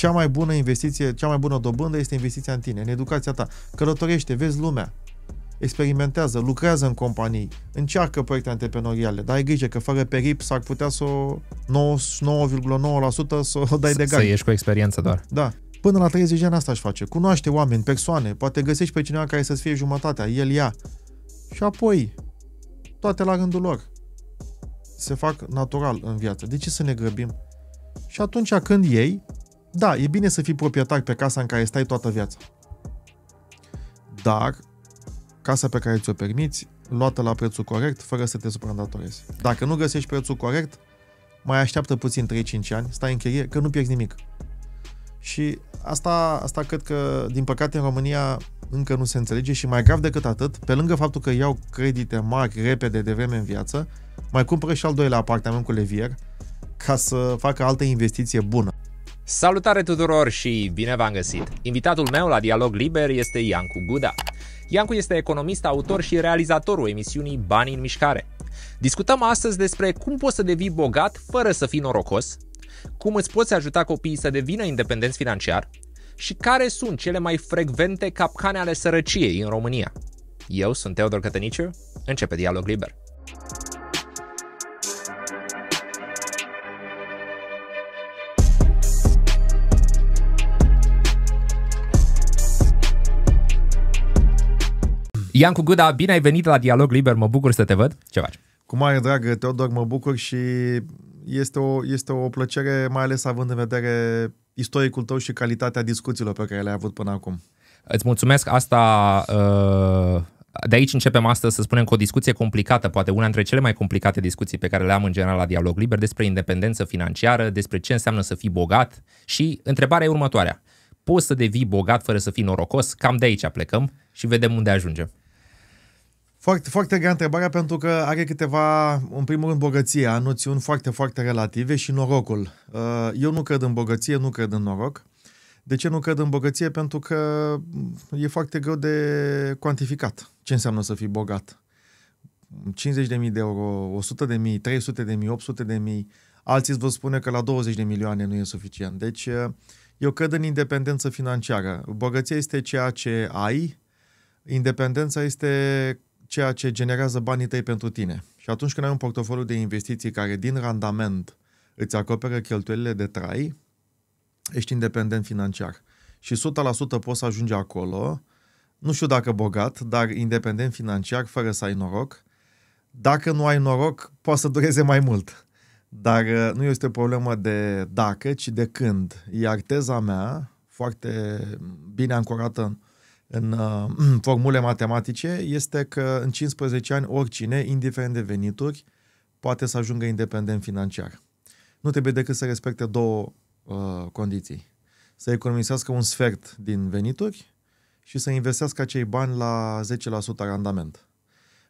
cea mai bună investiție, cea mai bună dobândă este investiția în tine, în educația ta. Călătorește, vezi lumea, experimentează, lucrează în companii, încearcă proiecte antreprenoriale, dar ai grijă că fără perip s-ar putea să o 99,9% să o dai de gard. Să ieși cu experiență doar. Da. Până la 30 de ani asta aș face. Cunoaște oameni, persoane, poate găsești pe cineva care să-ți fie jumătatea, el, ia. Și apoi, toate la rândul lor. Se fac natural în viață. De ce să ne grăbim? Și atunci când ei da, e bine să fii proprietar pe casa în care stai toată viața. Dar casa pe care ți-o permiți, luată la prețul corect, fără să te supraîndatorezi. Dacă nu găsești prețul corect, mai așteaptă puțin 3-5 ani, stai în chirie, că nu pierzi nimic. Și asta, asta cred că, din păcate, în România încă nu se înțelege și mai grav decât atât, pe lângă faptul că iau credite mari, repede, de vreme în viață, mai cumpără și al doilea apartament cu levier ca să facă altă investiție bună. Salutare tuturor și bine v-am găsit! Invitatul meu la Dialog Liber este Iancu Guda. Iancu este economist, autor și realizatorul emisiunii Banii în Mișcare. Discutăm astăzi despre cum poți să devii bogat fără să fii norocos, cum îți poți ajuta copiii să devină independenți financiar și care sunt cele mai frecvente capcane ale sărăciei în România. Eu sunt Teodor Cătăniciu, începe Dialog Liber. Iancu Guda, bine ai venit la Dialog Liber, mă bucur să te văd. Ce faci? Cu mare drag, Teodor, mă bucur și este o, este o plăcere, mai ales având în vedere istoricul tău și calitatea discuțiilor pe care le-ai avut până acum. Îți mulțumesc, asta... Uh, de aici începem astăzi, să spunem, cu o discuție complicată, poate una dintre cele mai complicate discuții pe care le am în general la Dialog Liber, despre independență financiară, despre ce înseamnă să fii bogat și întrebarea e următoarea. Poți să devii bogat fără să fii norocos? Cam de aici plecăm și vedem unde ajungem. Foarte, foarte grea întrebarea pentru că are câteva, în primul rând, bogăția, noțiuni foarte, foarte relative și norocul. Uh, eu nu cred în bogăție, nu cred în noroc. De ce nu cred în bogăție? Pentru că e foarte greu de cuantificat ce înseamnă să fii bogat. 50.000 de euro, 100.000, 300.000, 800.000, alții îți vă spune că la 20 de milioane nu e suficient. Deci uh, eu cred în independență financiară. Bogăția este ceea ce ai, independența este ceea ce generează banii tăi pentru tine. Și atunci când ai un portofoliu de investiții care din randament îți acoperă cheltuielile de trai, ești independent financiar. Și 100% poți să ajungi acolo, nu știu dacă bogat, dar independent financiar, fără să ai noroc. Dacă nu ai noroc, poate să dureze mai mult. Dar uh, nu este o problemă de dacă, ci de când. Iar teza mea, foarte bine ancorată în în uh, formule matematice este că în 15 ani oricine, indiferent de venituri, poate să ajungă independent financiar. Nu trebuie decât să respecte două uh, condiții. Să economisească un sfert din venituri și să investească acei bani la 10% randament.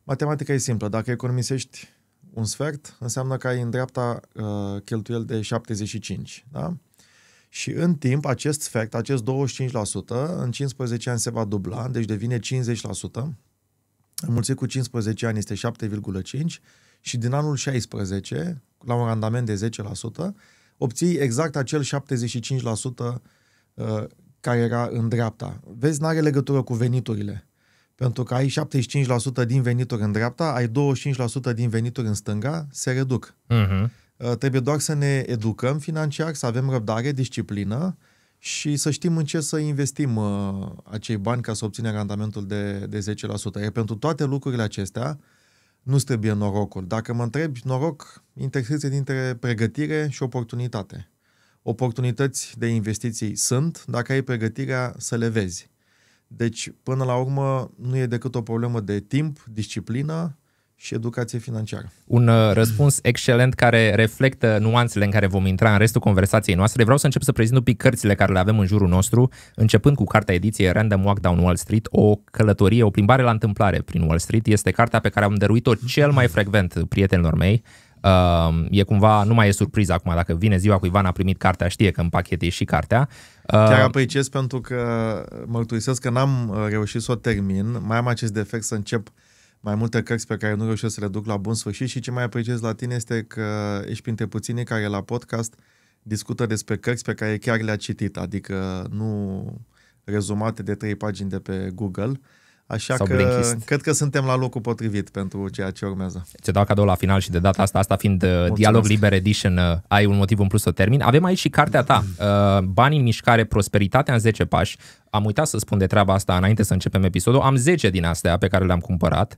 Matematica e simplă. Dacă economisești un sfert, înseamnă că ai în dreapta uh, cheltuieli de 75. Da? Și în timp, acest fact, acest 25%, în 15 ani se va dubla, deci devine 50%, înmulțit cu 15 ani este 7,5 și din anul 16, la un randament de 10%, obții exact acel 75% uh, care era în dreapta. Vezi, nu are legătură cu veniturile. Pentru că ai 75% din venituri în dreapta, ai 25% din venituri în stânga, se reduc. Uh-huh. Uh, trebuie doar să ne educăm financiar, să avem răbdare, disciplină și să știm în ce să investim uh, acei bani ca să obținem randamentul de, de 10%. E pentru toate lucrurile acestea nu trebuie norocul. Dacă mă întrebi, noroc intersecție dintre pregătire și oportunitate. Oportunități de investiții sunt dacă ai pregătirea să le vezi. Deci, până la urmă, nu e decât o problemă de timp, disciplină și educație financiară. Un uh, răspuns excelent care reflectă nuanțele în care vom intra în restul conversației noastre. Vreau să încep să prezint un pic cărțile care le avem în jurul nostru, începând cu cartea ediție Random Walk Down Wall Street, o călătorie, o plimbare la întâmplare prin Wall Street. Este cartea pe care am dăruit-o cel mai frecvent prietenilor mei. Uh, e cumva, nu mai e surpriză acum, dacă vine ziua cuiva n-a primit cartea, știe că în pachet e și cartea. Uh, Chiar apreciez pentru că mărturisesc că n-am reușit să o termin, mai am acest defect să încep uh, mai multe cărți pe care nu reușesc să le duc la bun sfârșit și ce mai apreciez la tine este că ești printre puținii care la podcast discută despre cărți pe care chiar le-a citit, adică nu rezumate de trei pagini de pe Google, Așa Sau că Blinkist. cred că suntem la locul potrivit pentru ceea ce urmează. Ți-o dau cadou la final și de data asta, asta fiind uh, Mulțumesc. Dialog Liber Edition, uh, ai un motiv în plus să termin. Avem aici și cartea ta, uh, Banii în mișcare, prosperitatea în 10 pași. Am uitat să spun de treaba asta înainte să începem episodul. Am 10 din astea pe care le-am cumpărat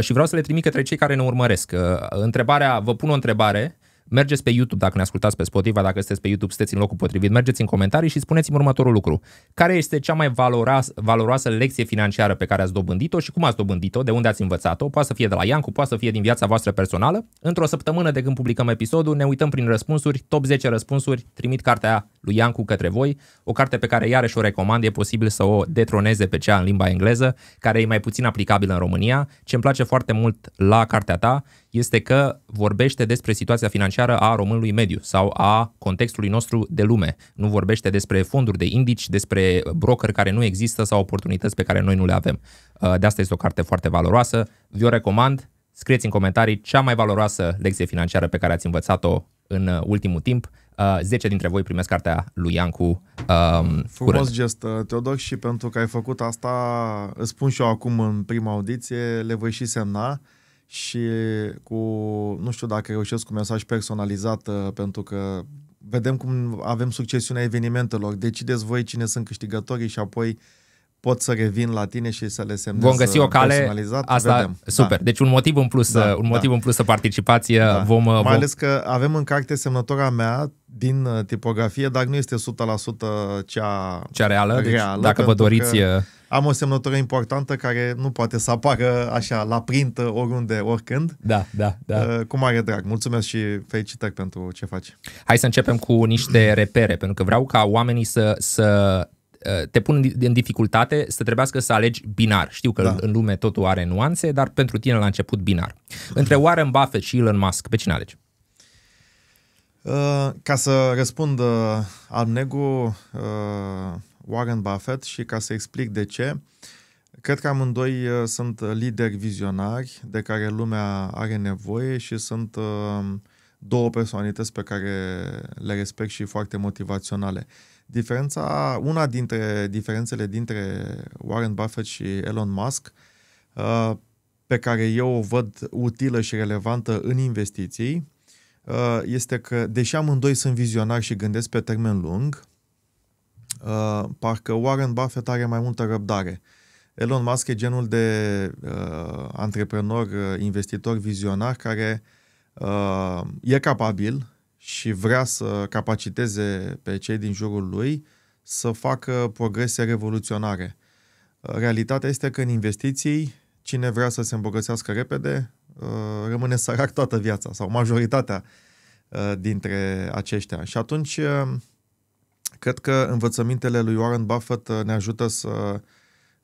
și vreau să le trimit către cei care ne urmăresc. Întrebarea, vă pun o întrebare Mergeți pe YouTube dacă ne ascultați pe Spotify, dacă sunteți pe YouTube, sunteți în locul potrivit, mergeți în comentarii și spuneți-mi următorul lucru. Care este cea mai valoroasă, valoroasă lecție financiară pe care ați dobândit-o și cum ați dobândit-o, de unde ați învățat-o? Poate să fie de la Iancu, poate să fie din viața voastră personală. Într-o săptămână de când publicăm episodul, ne uităm prin răspunsuri, top 10 răspunsuri, trimit cartea lui Iancu către voi, o carte pe care iarăși o recomand, e posibil să o detroneze pe cea în limba engleză, care e mai puțin aplicabilă în România. Ce îmi place foarte mult la cartea ta este că vorbește despre situația financiară a românului mediu sau a contextului nostru de lume. Nu vorbește despre fonduri de indici, despre broker care nu există sau oportunități pe care noi nu le avem. Uh, de asta este o carte foarte valoroasă. Vi-o recomand. Scrieți în comentarii cea mai valoroasă lecție financiară pe care ați învățat-o în uh, ultimul timp. 10 uh, dintre voi primesc cartea lui Iancu um, Frumos curând. gest, Teodoc, și pentru că ai făcut asta, îți spun și eu acum în prima audiție, le voi și semna și cu, nu știu dacă reușesc cu mesaj personalizat, uh, pentru că vedem cum avem succesiunea evenimentelor, decideți voi cine sunt câștigătorii și apoi uh, pot să revin la tine și să le semnez Vom găsi o uh, cale, asta, vedem. Da. super. Da. Deci un motiv în plus, da, uh, un motiv da. în plus să participați. Uh, da. Vom, Mai vom... ales că avem în carte semnătura mea din tipografie, dar nu este 100% cea, cea reală. Deci reală deci, dacă vă doriți... Am o semnătură importantă care nu poate să apară așa la print oriunde, oricând. Da, da, da. Cu mare drag. Mulțumesc și felicitări pentru ce faci. Hai să începem cu niște repere, pentru că vreau ca oamenii să, să Uh, te pun în dificultate să trebuiască să alegi binar. Știu că da. în lume totul are nuanțe, dar pentru tine la început binar. Între mhm. Warren Buffett și Elon Musk, pe cine alegi? Uh, ca să răspund uh, al negu uh, Warren Buffett și ca să explic de ce, cred că amândoi uh, sunt lideri vizionari de care lumea are nevoie și sunt uh, două personalități pe care le respect și foarte motivaționale. Uh, Diferența, una dintre diferențele dintre Warren Buffett și Elon Musk, uh, pe care eu o văd utilă și relevantă în investiții, uh, este că, deși amândoi sunt vizionari și gândesc pe termen lung, uh, parcă Warren Buffett are mai multă răbdare. Elon Musk e genul de antreprenor, investitor vizionar care e capabil și vrea să capaciteze pe cei din jurul lui să facă progrese revoluționare. Uh, realitatea este că în investiții, cine vrea să se îmbogățească repede, uh, rămâne sărac toată viața sau majoritatea uh, dintre aceștia. Și atunci, cred că învățămintele lui Warren Buffett ne ajută să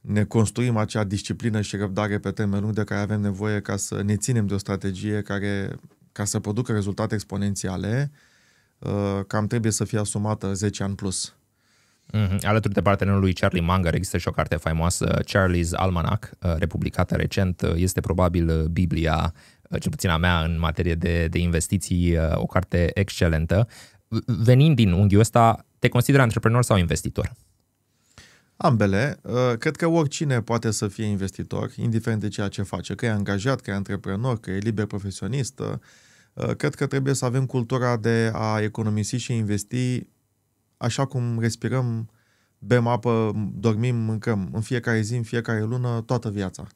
ne construim acea disciplină și răbdare pe termen lung de care avem nevoie ca să ne ținem de o strategie care ca să producă rezultate exponențiale, uh, cam trebuie să fie asumată 10 ani plus. Mm-hmm. Alături de partenerul lui Charlie Munger există și o carte faimoasă, Charlie's Almanac, uh, republicată recent, uh, este probabil Biblia, cel puțin a mea, în materie de, de investiții, o carte excelentă. Venind din unghiul ăsta, te consideră antreprenor sau investitor? Ambele. Cred că oricine poate să fie investitor, indiferent de ceea ce face, că e angajat, că e antreprenor, că e liber profesionist, Uh, cred că trebuie să avem cultura de a economisi și investi așa cum respirăm, bem apă, dormim, mâncăm, în fiecare zi, în fiecare lună, toată viața.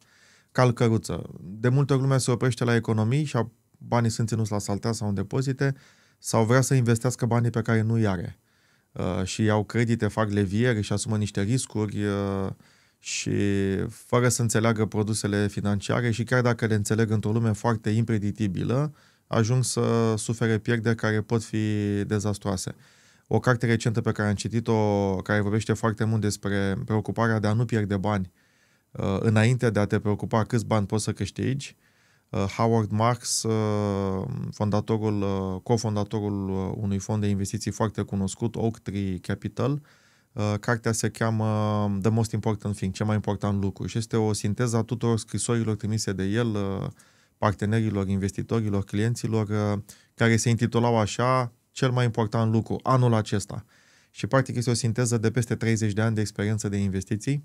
Calcăruță. De multe ori lumea se oprește la economii și banii sunt ținuți la saltea sau în depozite sau vrea să investească banii pe care nu-i are. Uh, și iau credite, fac levieri și asumă niște riscuri uh, și fără să înțeleagă produsele financiare și chiar dacă le înțeleg într-o lume foarte impredictibilă, uh, ajung să sufere pierderi care pot fi dezastroase. O carte recentă pe care am citit-o, care vorbește foarte mult despre preocuparea de a nu pierde bani uh, înainte de a te preocupa câți bani poți să câștigi, uh, Howard Marks, uh, fondatorul, cofondatorul unui fond de investiții foarte cunoscut, Oak Tree Capital, cartea se cheamă um, The Most Important Thing, cel mai important lucru și este o sinteză a tuturor scrisorilor trimise de el partenerilor, investitorilor, clienților, uh, care se intitulau așa cel mai important lucru anul acesta. Și practic este o sinteză de peste 30 de ani de experiență de investiții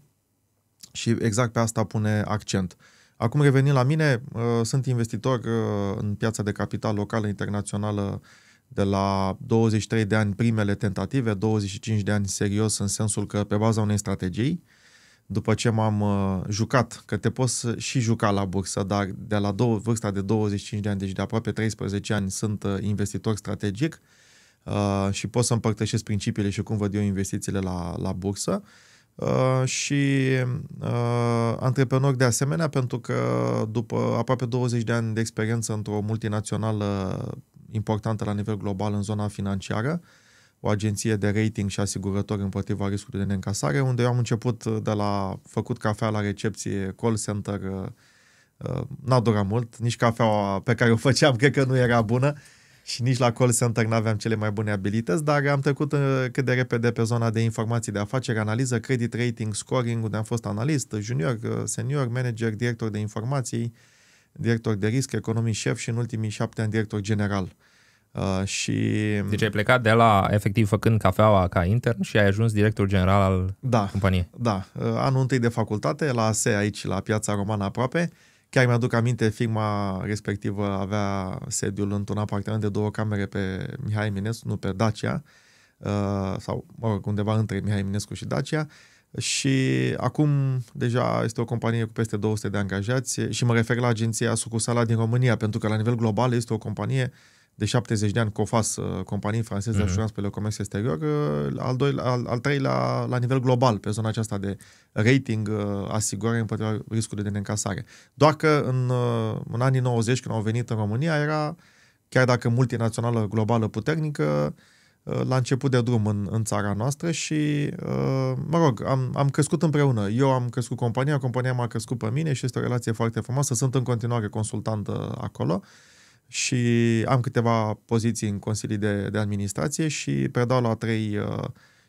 și exact pe asta pune accent. Acum revenind la mine, uh, sunt investitor uh, în piața de capital locală internațională de la 23 de ani primele tentative, 25 de ani serios în sensul că pe baza unei strategii, uh, după ce m-am uh, jucat, că te poți uh, și juca la bursă, dar de la două, vârsta de 25 de ani, deci de aproape 13 ani, sunt uh, investitor strategic uh, și pot să împărtășesc principiile și cum văd eu investițiile la, la bursă. Uh, și uh, antreprenor de asemenea, pentru că după aproape 20 de ani de experiență într-o multinațională importantă la nivel global în zona financiară, uh, o agenție de rating și asigurători împotriva riscului de neîncasare, unde eu am început uh, de la făcut cafea la recepție, call center, uh, uh, n-a durat mult, nici cafeaua pe care o făceam cred că nu era bună și nici la call center n-aveam cele mai bune abilități, dar am trecut cât de repede pe zona de informații de afaceri, analiză, credit rating, scoring, unde am fost analist, junior, senior, manager, director de informații, director de risc, economii șef și în ultimii șapte ani director general. Uh, și... Deci ai plecat de la, efectiv, făcând cafeaua ca intern și ai ajuns director general al da, companiei. Da, uh, anul întâi de facultate, la ASE aici, la Piața Romană aproape. Chiar mi-aduc aminte, firma respectivă avea sediul într-un apartament de două camere pe Mihai Minescu, nu pe Dacia, uh, sau, mă rog, undeva între Mihai Minescu și Dacia. Și acum deja este o companie cu peste 200 de angajați și mă refer la agenția sucursala din România, pentru că la nivel global este o companie uh, de 70 de ani COFAS, companie franceză de mm-hmm. asigurări pe comerț exterior, al, doilea, al, al treilea la nivel global pe zona aceasta de rating, uh, asigurare împotriva riscului de neîncasare. Doar că în, uh, în anii 90, când au venit în România, era, chiar dacă multinațională globală puternică, uh, la început de drum în, în țara noastră și, mă rog, am, am crescut împreună. Eu am crescut compania, compania m-a crescut pe mine și este o relație foarte frumoasă. Sunt în continuare consultantă acolo. Uh, și am câteva poziții în consilii de, de administrație și predau la trei uh,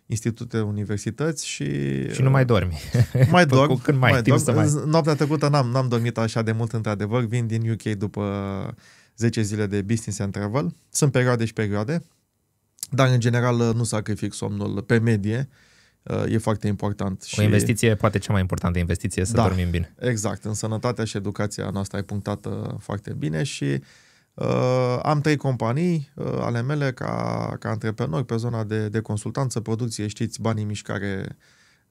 institute, universități și... Și nu mai uh, dormi. Mai dorm. când mai, mai timp dorm. să mai... Noaptea trecută n-am, n-am dormit așa de mult, într-adevăr. Vin din UK după 10 zile de business and travel. Sunt perioade și perioade, dar în general nu sacrific somnul pe medie. Uh, e foarte important. O investiție, și... poate cea mai importantă investiție, să da, dormim bine. Exact. În sănătatea și educația noastră e punctată uh, foarte bine și uh, Uh, am trei companii uh, ale mele ca, ca antreprenori pe zona de, de consultanță, producție, știți, banii mișcare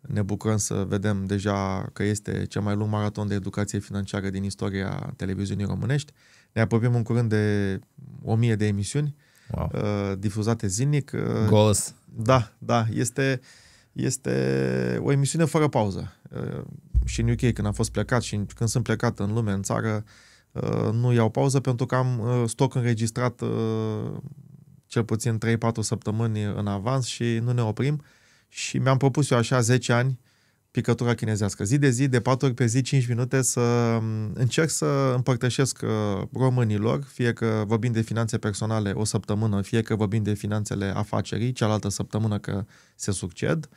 ne bucurăm să vedem deja că este cel mai lung maraton de educație financiară din istoria televiziunii românești. Ne apropiem în curând de o mie de emisiuni wow. uh, difuzate zilnic. Uh, Goals. Da, da, este, este o emisiune fără pauză. Uh, și în UK, când am fost plecat și când sunt plecat în lume, în țară, uh, Uh, nu iau pauză pentru că am uh, stoc înregistrat uh, cel puțin 3-4 săptămâni în avans și nu ne oprim. Și mi-am propus eu așa 10 ani picătura chinezească. Zi de zi, de 4 ori pe zi, 5 minute, să um, încerc să împărtășesc românilor, fie că vorbim de finanțe personale o săptămână, fie că vorbim de finanțele afacerii, cealaltă săptămână că se succed,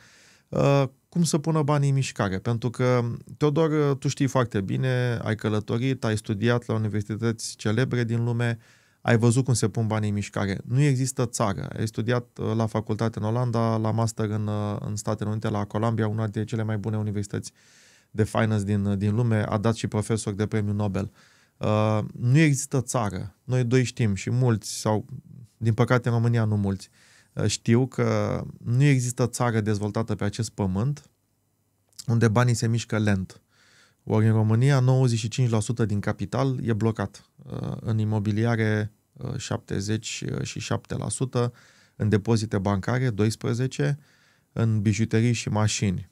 cum să pună banii în mișcare. Pentru că, Teodor, tu știi foarte bine, ai călătorit, ai studiat la universități celebre din lume, ai văzut cum se pun banii în mișcare. Nu există țară. Ai studiat uh, la facultate în Olanda, la master în, uh, în Statele Unite, la Columbia, una dintre cele mai bune universități de finance din, uh, din lume, a dat și profesor de premiu Nobel. Uh, nu există țară. Noi doi știm și mulți, sau din păcate în România nu mulți, Eh, știu că nu există țară dezvoltată pe acest pământ unde banii se mișcă lent. Ori în România 95% din capital e blocat. Eh, în imobiliare 77%, eh, în depozite bancare 12%, în bijuterii și mașini.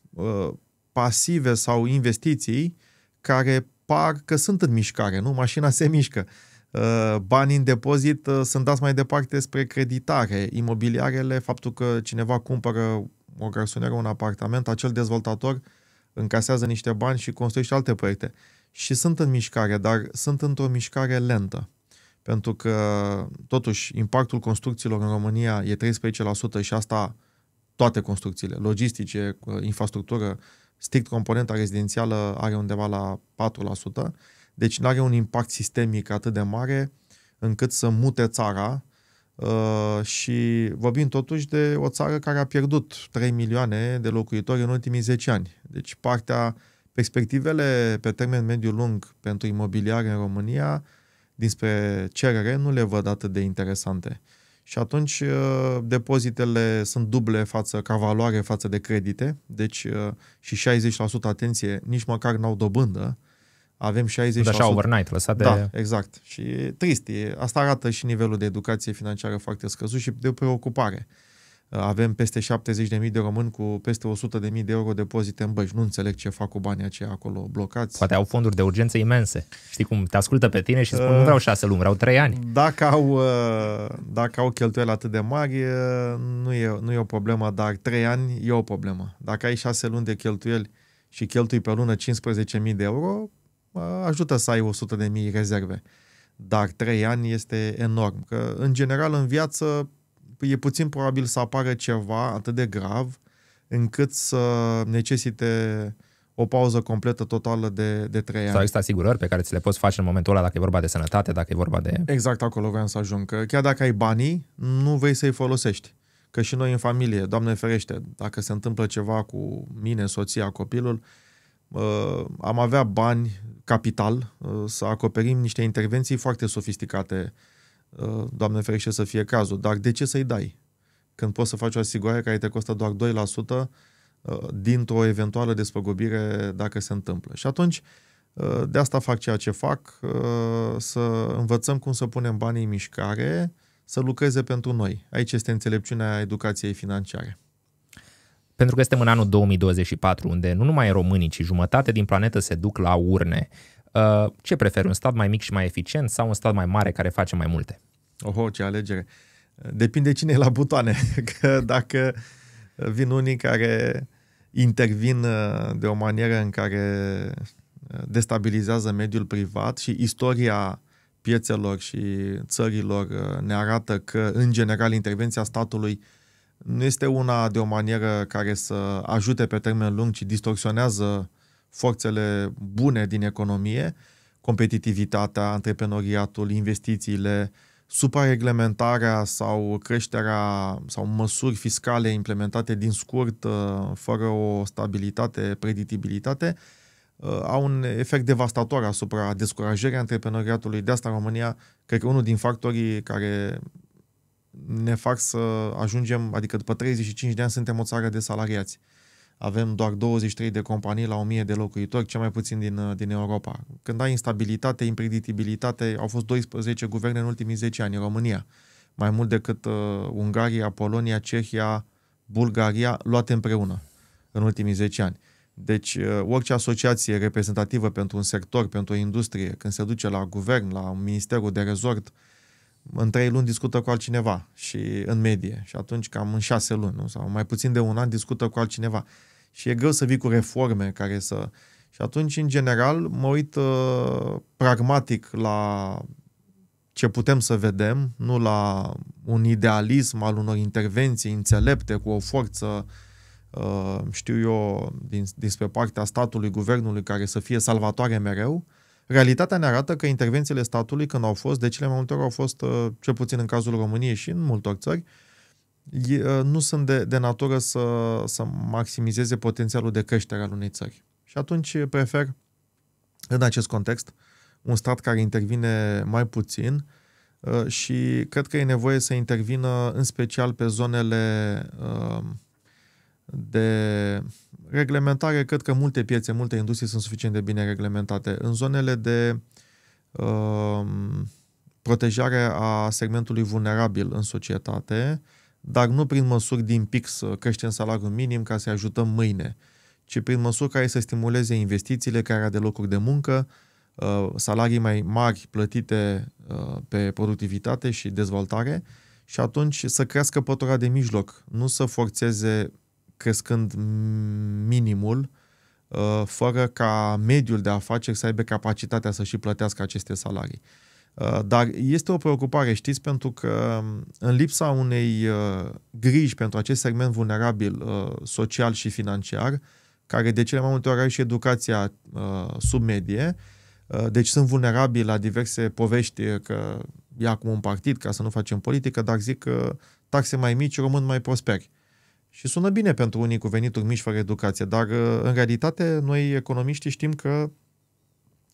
Pasive sau investiții care par că sunt în mișcare, nu? Mașina se mișcă, Uh, banii în depozit uh, sunt dați mai departe spre creditare. Imobiliarele, faptul că cineva cumpără o garsonieră, un apartament, acel dezvoltator încasează niște bani și construiește alte proiecte. Și sunt în mișcare, dar sunt într-o mișcare lentă. Pentru că, totuși, impactul construcțiilor în România e 13% și asta toate construcțiile, logistice, uh, infrastructură, strict componenta rezidențială are undeva la deci nu are un impact sistemic atât de mare încât să mute țara uh, și vorbim totuși de o țară care a pierdut 3 milioane de locuitori în ultimii 10 ani. Deci partea, perspectivele pe termen mediu-lung pentru imobiliar în România dinspre cerere nu le văd atât de interesante. Și atunci uh, depozitele sunt duble față ca valoare față de credite, deci uh, și 60% atenție, nici măcar n-au dobândă, uh, avem 60%. Așa, overnight, lăsat de... Da, exact. Și trist. E. Asta arată și nivelul de educație financiară foarte scăzut și de preocupare. Avem peste 70.000 de români cu peste 100.000 de euro depozite în băști. Nu înțeleg ce fac cu banii aceia acolo blocați. Poate au fonduri de urgență imense. Știi cum, te ascultă pe tine și spun, uh, nu vreau șase luni, vreau trei ani. Dacă au, uh, dacă au cheltuieli atât de mari, uh, nu e, nu e o problemă, dar trei ani e o problemă. Dacă ai șase luni de cheltuieli și cheltui pe lună 15.000 de euro, ajută să ai 100 de mii rezerve. Dar 3 ani este enorm. Că, în general, în viață e puțin probabil să apară ceva atât de grav încât să necesite o pauză completă totală de, de 3 ani. Sau există asigurări pe care ți le poți face în momentul ăla dacă e vorba de sănătate, dacă e vorba de... Exact acolo vreau să ajung. Că chiar dacă ai banii, nu vei să-i folosești. Că și noi în familie, Doamne ferește, dacă se întâmplă ceva cu mine, soția, copilul, uh, Uh, am avea bani, capital, uh, să acoperim niște intervenții foarte sofisticate, uh, Doamne ferește să fie cazul, dar de ce să-i dai? Când poți să faci o asigurare care te costă doar 2% dintr-o eventuală despăgubire dacă se întâmplă. Și atunci, de asta fac ceea ce fac, să învățăm cum să punem banii în mișcare, să lucreze pentru noi. Aici este înțelepciunea educației financiare. Pentru că suntem în anul 2024, unde nu numai românii, ci jumătate din planetă se duc la urne. Uh, ce preferi, un stat mai mic și mai eficient sau un stat mai mare care face mai multe? Oho, ce alegere! Depinde cine e la butoane, că dacă vin unii care intervin uh, de o manieră în care uh, destabilizează mediul privat și istoria piețelor și țărilor ne arată că, în general, intervenția statului uh, nu este una de o manieră care să ajute pe termen lung, ci distorsionează forțele bune din economie, competitivitatea, antreprenoriatul, investițiile, suprareglementarea sau creșterea sau măsuri fiscale implementate din scurt, uh, fără o stabilitate, predictibilitate, uh, au un efect devastator asupra descurajării antreprenoriatului. De asta România, cred că unul din factorii care ne fac să ajungem, adică după 35 de ani suntem o țară de salariați. Avem doar 23 de companii la 1000 de locuitori, cel mai puțin din, din Europa. Când ai instabilitate, impredictibilitate, au fost 12 guverne în ultimii 10 ani în România. Mai mult decât uh, Ungaria, Polonia, Cehia, Bulgaria, luate împreună în ultimii 10 ani. Deci uh, orice asociație reprezentativă pentru un sector, pentru o industrie, când se duce la guvern, la un ministerul de rezort, uh, în trei luni discută cu altcineva și în medie și atunci cam în șase luni nu? sau mai puțin de un an discută cu altcineva și e greu să vii cu reforme care să... Și atunci, în general, mă uit uh, pragmatic la ce putem să vedem, nu la un idealism al unor intervenții înțelepte cu o forță, uh, știu eu, din, dinspre partea statului, guvernului, care să fie salvatoare mereu, uh, Realitatea ne arată că intervențiile statului, când au fost, de cele mai multe ori au fost, uh, cel puțin în cazul României și în multor țări, uh, nu sunt de, de natură să, să maximizeze potențialul de creștere al unei țări. Și atunci uh, prefer, în acest context, un stat care intervine mai puțin și cred că e nevoie să intervină în special pe zonele de reglementare, cred că multe piețe, multe industrie sunt suficient de bine reglementate. În zonele de uh, protejare a segmentului vulnerabil în societate, dar nu prin măsuri din pix să creștem salariul minim ca să-i ajutăm mâine, ci prin măsuri care să stimuleze investițiile, care de locuri de muncă, uh, salarii mai mari plătite uh, pe productivitate și dezvoltare și atunci să crească pătura de mijloc, nu să forțeze crescând minimul, uh, fără ca mediul de afaceri să aibă capacitatea să și plătească aceste salarii. Uh, dar este o preocupare, știți, pentru că um, în lipsa unei uh, griji pentru acest segment vulnerabil social și financiar, care de cele mai multe ori are și educația sub medie, deci sunt vulnerabili la diverse povești că e acum un partid ca să nu facem politică, dar zic că taxe mai mici, român mai prosperi. Și sună bine pentru unii cu venituri mici fără educație, dar uh, în realitate noi economiștii știm că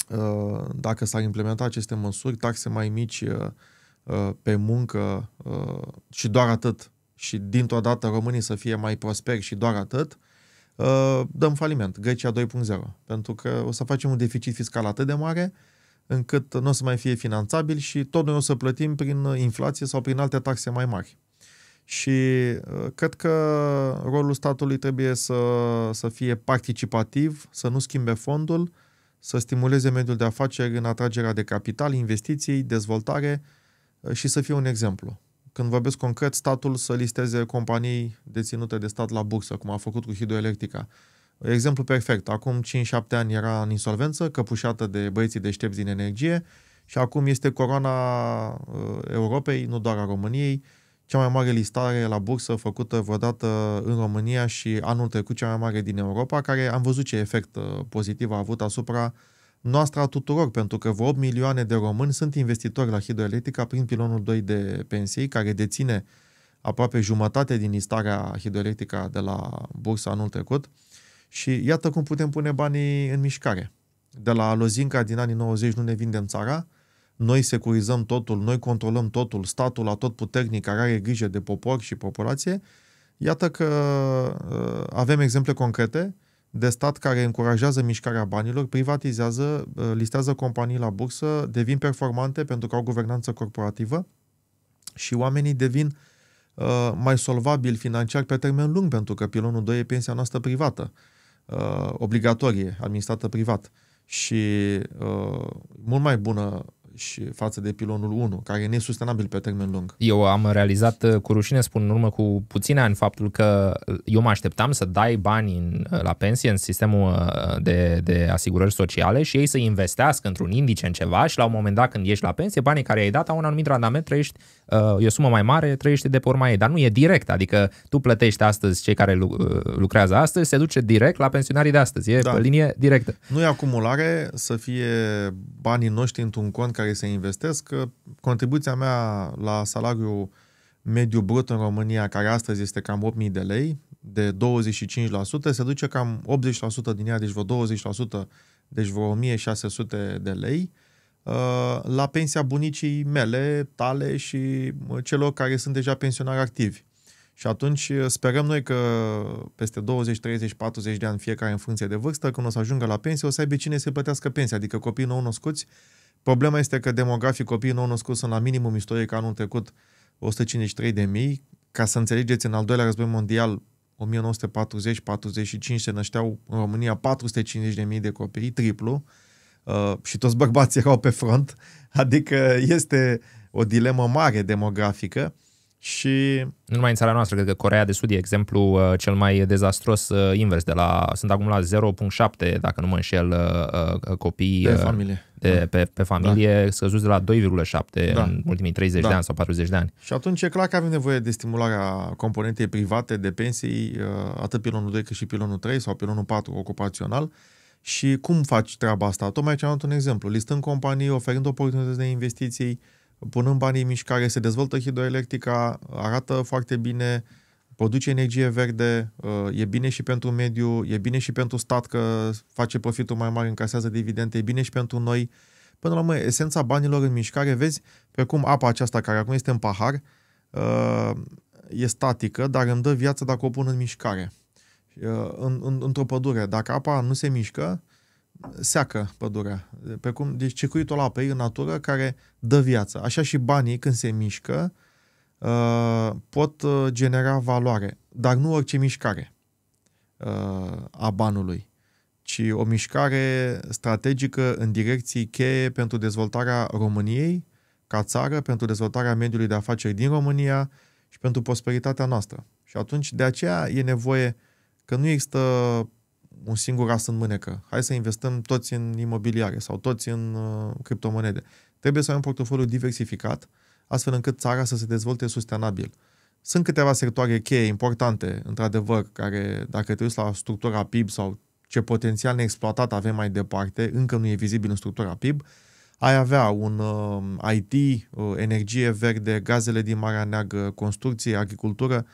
uh, dacă s-ar implementa aceste măsuri, taxe mai mici uh, pe muncă și doar atât, și dintr-o dată românii să fie mai prosperi și doar atât, dăm faliment, Grecia 2.0, pentru că o să facem un deficit fiscal atât de mare încât nu o să mai fie finanțabil și tot noi o să plătim prin inflație sau prin alte taxe mai mari. Și uh, cred că rolul statului trebuie să, să fie participativ, să nu schimbe fondul, să stimuleze mediul de afaceri în atragerea de capital, investiții, dezvoltare uh, și să fie un exemplu. Când vorbesc concret, statul să listeze companii deținute de stat la bursă, cum a făcut cu Hidroelectrica. Exemplu perfect. Acum 5-7 ani era în insolvență, căpușată de băieții deștepți din energie și acum este corona uh, Europei, nu doar a României, cea mai mare listare la bursă făcută vreodată în România și anul trecut cea mai mare din Europa, care am văzut ce efect uh, pozitiv a avut asupra noastră a tuturor, pentru că vreo 8 milioane de români sunt investitori la hidroelectrica prin pilonul 2 de pensii, care deține aproape jumătate din listarea hidroelectrică de la bursă anul trecut. Și iată cum putem pune banii în mișcare. De la lozinca din anii 90 nu ne vindem țara, noi securizăm totul, noi controlăm totul, statul atotputernic care are grijă de popor și populație, iată că uh, avem exemple concrete de stat care încurajează mișcarea banilor, privatizează, uh, listează companii la bursă, devin performante pentru că au guvernanță corporativă și oamenii devin uh, mai solvabil financiar pe termen lung, pentru că pilonul 2 e pensia noastră privată, obligatorie, administrată privat și mult mai bună și față de pilonul 1, care e nesustenabil pe termen lung. Eu am realizat uh, cu rușine, spun în urmă cu puține ani, faptul că eu mă așteptam să dai bani în, uh, la pensie în sistemul uh, de, de asigurări sociale și ei să investească într-un indice în ceva și la un moment dat când ieși la pensie, banii care ai dat au un anumit randament, trăiești Uh, e o sumă mai mare, trăiește de pe urma ei. Dar nu e direct, adică tu plătești astăzi cei care uh, lucrează astăzi, se duce direct la pensionarii de astăzi. E da. pe linie directă. Nu e acumulare să fie banii noștri într-un cont care se investesc. Uh, contribuția mea la salariu mediu brut în România, care astăzi este cam 8.000 de lei, de 25%, se duce cam 80% din ea, deci vreo 20%, deci vreo 1.600 de lei. Uh, Uh, la pensia bunicii mele, tale și uh, celor care sunt deja pensionari activi. Și atunci uh, sperăm noi că peste 20, 30, 40 de ani, fiecare în funcție de vârstă, când o să ajungă la pensie, o să aibă cine să plătească pensia, adică copiii nou născuți. Problema este că demografii copiii nou născuți sunt la minimum istoric anul trecut 153 de mii. Ca să înțelegeți, în al doilea război mondial, 1940-45 se nășteau în România 450 de mii de copii, triplu uh, și toți bărbații erau pe front, adică este o dilemă mare demografică și... Nu numai în țara noastră, cred că Corea de Sud e exemplu uh, cel mai dezastros uh, invers, de la, sunt acum la 0.7, dacă nu mă înșel, uh, uh copii pe uh, familie, de, da. pe, pe familie da. scăzut de la 2,7 da. în ultimii 30 da. de ani sau 40 de ani. Și atunci e clar că avem nevoie de stimularea componentei private de pensii, uh, atât pilonul 2 cât și pilonul 3 sau pilonul 4 ocupațional, uh, și cum faci treaba asta? Tocmai ce am dat un exemplu. Listând companii, oferind oportunități de investiții, punând banii în mișcare, se dezvoltă hidroelectrica, arată foarte bine, produce energie verde, uh, e bine și pentru mediu, e bine și pentru stat că face profitul mai mare, încasează dividende, e bine și pentru noi. Până la urmă, esența banilor în mișcare, vezi, precum apa aceasta care acum este în pahar, uh, e statică, dar îmi dă viață dacă o pun în mișcare. Ă, în, în, într-o pădure. Dacă apa nu se mișcă, seacă pădurea. Pe cum, deci circuitul apei în natură care dă viață. Așa și banii când se mișcă ă, pot ă, genera valoare, dar nu orice mișcare a banului, ci o mișcare strategică în direcții cheie pentru dezvoltarea României ca țară, pentru dezvoltarea mediului de afaceri din România și pentru prosperitatea noastră. Și atunci de aceea e nevoie că nu există un singur as în mânecă. Hai să investăm toți în imobiliare sau toți în uh, criptomonede. Trebuie să ai un portofoliu diversificat, astfel încât țara să se dezvolte sustenabil. Sunt câteva sectoare cheie importante, într-adevăr, care dacă te uiți la structura PIB sau ce potențial neexploatat avem mai departe, încă nu e vizibil în structura PIB, ai avea un uh, IT, uh, energie verde, gazele din Marea Neagră, construcție, agricultură, uh,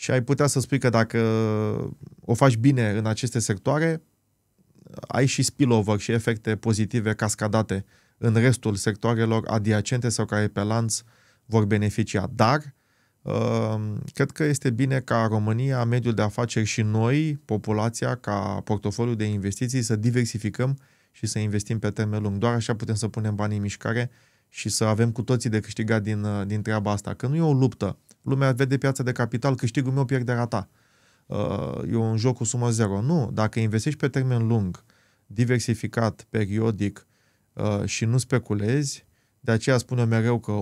și ai putea să spui că dacă o faci bine în aceste sectoare, ai și spillover și efecte pozitive cascadate în restul sectoarelor adiacente sau care pe lanț vor beneficia. Dar uh, cred că este bine ca România, mediul de afaceri și noi, populația, ca portofoliu de investiții, să diversificăm și să investim pe termen lung. Doar așa putem să punem banii în mișcare și să avem cu toții de câștigat din, uh, din treaba asta. Că nu e o luptă Lumea vede piața de capital, câștigul meu, pierderea ta. Uh, e un joc cu sumă zero. Nu, dacă investești pe termen lung, diversificat, periodic uh, și nu speculezi, de aceea spune mereu că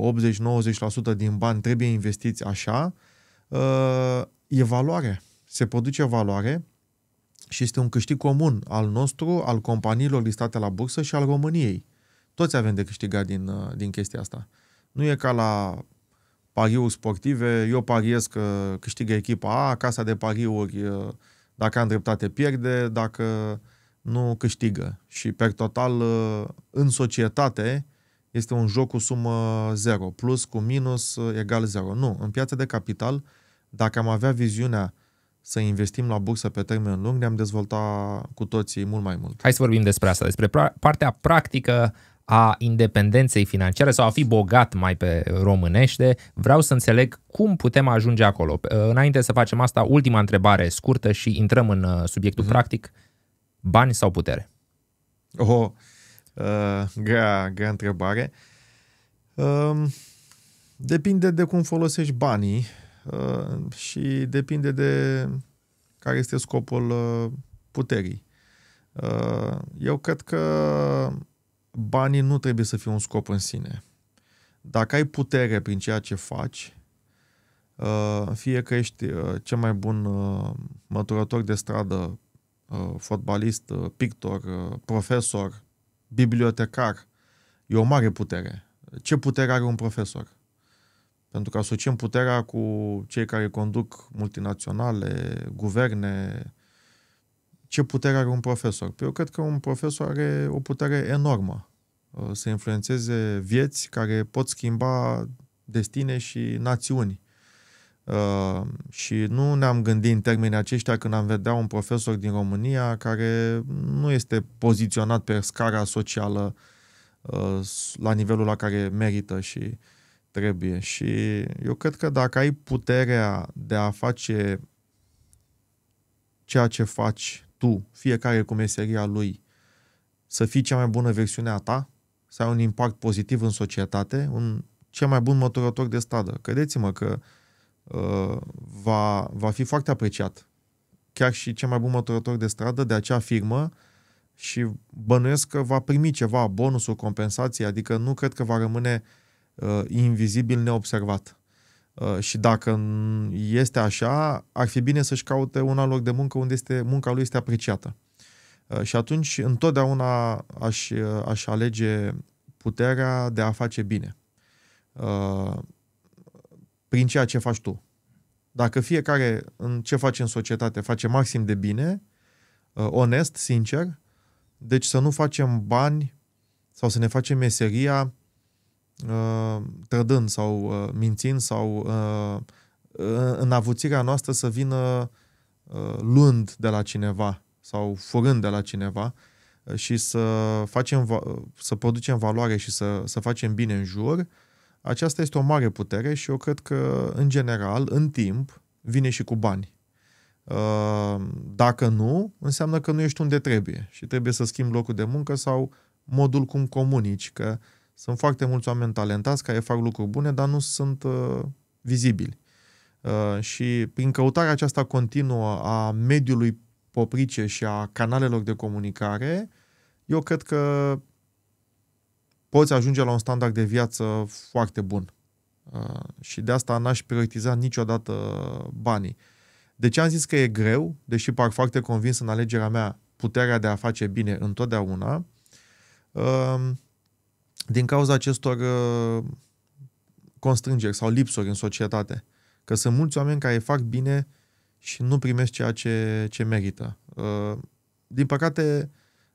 80-90% din bani trebuie investiți așa, uh, e valoare. Se produce valoare și este un câștig comun al nostru, al companiilor listate la bursă și al României. Toți avem de câștigat din, din chestia asta. Nu e ca la pariuri sportive, eu pariez că câștigă echipa A, casa de pariuri, uh, dacă am dreptate, pierde, dacă nu câștigă. Și, per total, uh, în societate, este un joc cu sumă 0, plus cu minus uh, egal 0. Nu, în piața de capital, dacă am avea viziunea să investim la bursă pe termen lung, ne-am dezvoltat cu toții mult mai mult. Hai să vorbim despre asta, despre partea practică a independenței financiare sau a fi bogat mai pe românește, vreau să înțeleg cum putem ajunge acolo. Uh, înainte să facem asta, ultima întrebare scurtă și intrăm în uh, subiectul mm-hmm. practic. Bani sau putere? O oh, uh, grea, grea întrebare. Uh, depinde de cum folosești banii uh, și depinde de care este scopul uh, puterii. Uh, eu cred că banii nu trebuie să fie un scop în sine. Dacă ai putere prin ceea ce faci, uh, fie că ești uh, cel mai bun uh, măturător de stradă, fotbalist, pictor, profesor, bibliotecar, e o mare putere. Ce putere are un profesor? Pentru că asociem puterea cu cei care conduc multinaționale, guverne, ce putere are un profesor? Păi eu cred că un profesor are o putere enormă uh, să influențeze vieți care pot schimba destine și națiuni. Uh, și nu ne-am gândit în termenii aceștia când am vedea un profesor din România care nu este poziționat pe scara socială uh, la nivelul la care merită și trebuie. Și eu cred că dacă ai puterea de a face ceea ce faci tu, fiecare cu meseria lui, să fii cea mai bună versiune a ta, să ai un impact pozitiv în societate, un cel mai bun măturător de stadă. Credeți-mă că uh, va, va fi foarte apreciat. Chiar și cel mai bun măturător de stradă de acea firmă și bănuiesc că va primi ceva, bonusul, compensație adică nu cred că va rămâne uh, invizibil neobservat. Uh, și dacă este așa, ar fi bine să-și caute un alt loc de muncă unde este, munca lui este apreciată. Uh, și atunci, întotdeauna aș, uh, aș alege puterea de a face bine prin ceea ce faci tu. Dacă fiecare în ce face în societate face maxim de bine, onest, sincer, deci să nu facem bani sau să ne facem meseria Uh, trădând sau uh, mințind sau uh, în avuțirea noastră să vină uh, luând de la cineva sau furând de la cineva uh, și să, facem, să producem valoare și să, să facem bine în jur, aceasta este o mare putere și eu cred că, în general, în timp, vine și cu bani. Uh, dacă nu, înseamnă că nu ești unde trebuie și trebuie să schimbi locul de muncă sau modul cum comunici, că uh, sunt foarte mulți oameni talentați care fac lucruri bune, dar nu sunt uh, vizibili. Uh, și prin căutarea aceasta continuă a mediului poprice și a canalelor de comunicare, eu cred că poți ajunge la un standard de viață foarte bun. Uh, și de asta n-aș prioritiza niciodată banii. De ce am zis că e greu, deși par foarte convins în alegerea mea puterea de a face bine întotdeauna, uh, din cauza acestor uh, constrângeri sau lipsuri în societate. Că sunt mulți oameni care fac bine și nu primesc ceea ce, ce merită. Uh, din păcate,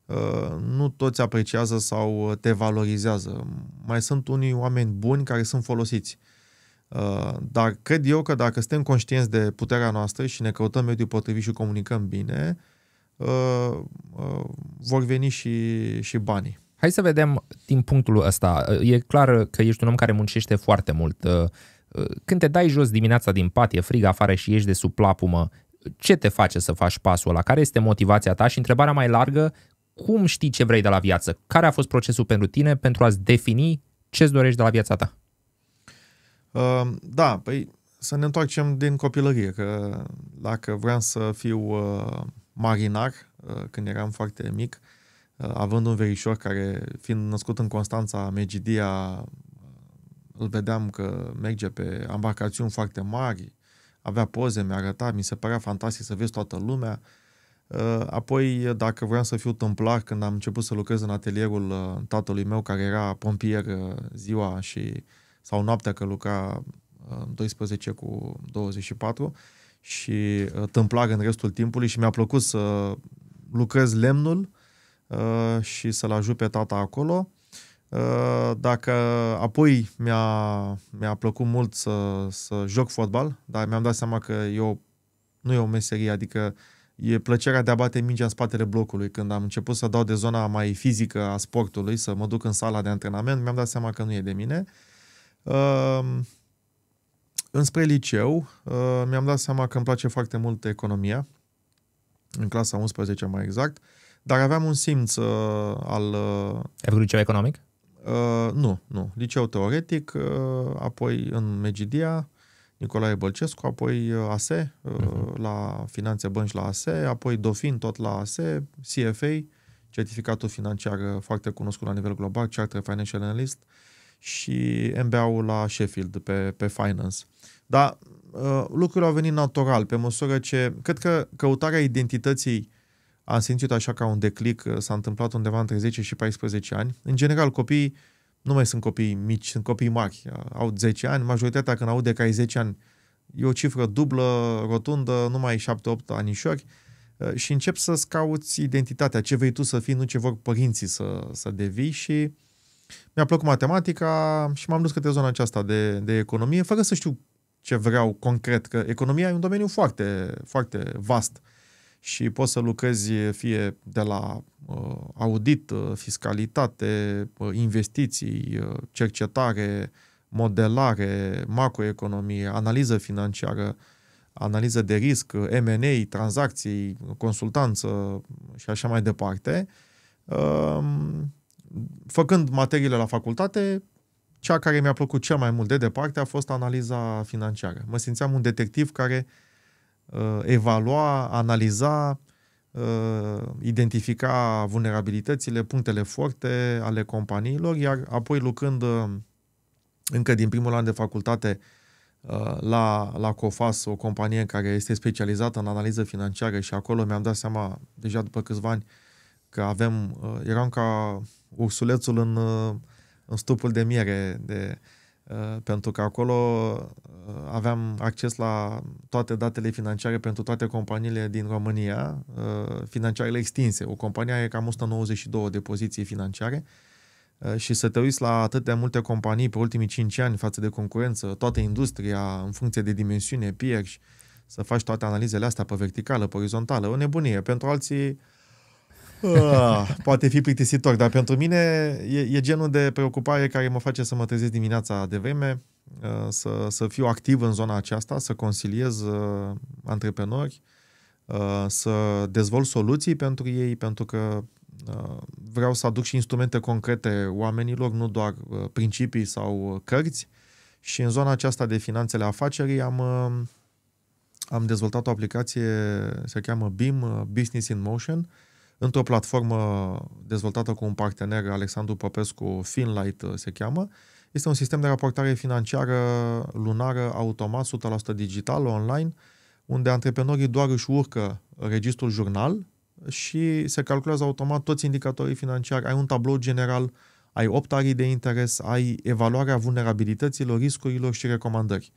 uh, nu toți apreciază sau te valorizează. Mai sunt unii oameni buni care sunt folosiți. Dar cred eu că dacă suntem conștienți de puterea noastră și ne căutăm mediul potrivit și comunicăm bine, vor veni și, și banii. Hai să vedem din punctul ăsta. E clar că ești un om care muncește foarte mult. Uh, uh, când te dai jos dimineața din pat, e frig afară și ești de sub plapumă, ce te face să faci pasul ăla? Care este motivația ta? Și întrebarea mai largă, cum știi ce vrei de la viață? Care a fost procesul pentru tine pentru a-ți defini ce-ți dorești de la viața ta? Uh, da, păi să ne întoarcem din copilărie, că dacă vreau să fiu marinar când eram foarte mic, uh, Uh, având un verișor care, fiind născut în Constanța, Megidia, uh, îl vedeam că merge pe embarcațiuni foarte mari, avea poze, mi-a arătat, mi se părea fantastic să vezi toată lumea. Uh, apoi, dacă vreau să fiu tâmplar, când am început să lucrez în atelierul tatălui meu, care era pompier ziua și sau noaptea, că lucra 12 cu 24 și tâmplar în restul timpului și mi-a plăcut să lucrez lemnul Uh, și să-l ajut pe tata acolo. Uh, dacă apoi mi-a, mi-a plăcut mult să, să joc fotbal, dar mi-am dat seama că eu nu e o meserie, adică e plăcerea de a bate mingea în spatele blocului. Când am început să dau de zona mai fizică a sportului, să mă duc în sala de antrenament, mi-am dat seama că nu e de mine. Uh, înspre liceu, mi-am dat seama că îmi place foarte mult economia, în clasa 11 mai exact. Uh, dar aveam un simț uh, al... Uh, Ai făcut liceu economic? Uh, nu, nu. Liceu teoretic, uh, apoi în Megidia, Nicolae Bălcescu, apoi ASE, uh, uh-huh. la Finanțe Bănci la ASE, apoi Dofin tot la ASE, CFA, certificatul financiar uh, foarte cunoscut la nivel global, Charter Financial Analyst, și MBA-ul la Sheffield pe, pe finance. Dar uh, lucrurile au venit natural, pe măsură ce, cred că căutarea identității uh, am simțit așa ca un declic, uh, s-a întâmplat undeva între 10 și 14 ani. În general, copiii nu mai sunt copii mici, sunt copii mari, au 10 ani, majoritatea când aude că ai 10 ani, e o cifră dublă, rotundă, numai 7-8 anișori uh, și încep să-ți cauți identitatea, ce vrei tu să fii, nu ce vor părinții să, să devii și mi-a plăcut matematica și m-am dus către zona aceasta de, de economie, fără să știu ce vreau concret, că economia e un domeniu foarte, foarte vast și poți să lucrezi fie de la uh, audit, uh, fiscalitate, uh, investiții, cercetare, modelare, macroeconomie, analiză financiară, analiză de risc, M&A, tranzacții, consultanță și așa mai departe. Um, făcând materiile la facultate, cea care mi-a plăcut cel mai mult de departe a fost analiza financiară. Mă simțeam un detectiv care uh, Uh, evalua, analiza, uh, identifica vulnerabilitățile, punctele forte ale companiilor, iar apoi lucrând uh, încă din primul an de facultate la, la COFAS, o companie care este specializată în analiză financiară și acolo mi-am dat seama deja după câțiva ani că avem, eram ca ursulețul în, în stupul de miere de, Uh, pentru că acolo uh, aveam acces la toate datele financiare pentru toate companiile din România, uh, financiarele extinse. O companie are cam 192 de poziții financiare și să te uiți la atâtea multe companii pe ultimii 5 ani față de concurență, toată industria în funcție de dimensiune, pierși, să faci toate analizele astea pe verticală, pe orizontală, o nebunie. Pentru alții Ah, poate fi plictisitor, dar pentru mine e, e genul de preocupare care mă face să mă trezesc dimineața de vreme, ah, să, să fiu activ în zona aceasta, să consiliez ah, antreprenori, să dezvolt soluții pentru ei, pentru că vreau să aduc și instrumente concrete oamenilor, nu doar principii sau cărți. Și în zona aceasta de finanțele afacerii am, am dezvoltat o aplicație, se cheamă BIM, Business in Motion, uh, într-o platformă dezvoltată cu un partener, Alexandru Popescu, Finlight uh, se cheamă. Este un sistem de raportare financiară lunară, automat, 100% digital, online, unde antreprenorii doar își urcă registrul jurnal și se calculează automat toți indicatorii financiari. Ai un tablou general, ai 8 arii de interes, ai evaluarea vulnerabilităților, riscurilor și recomandări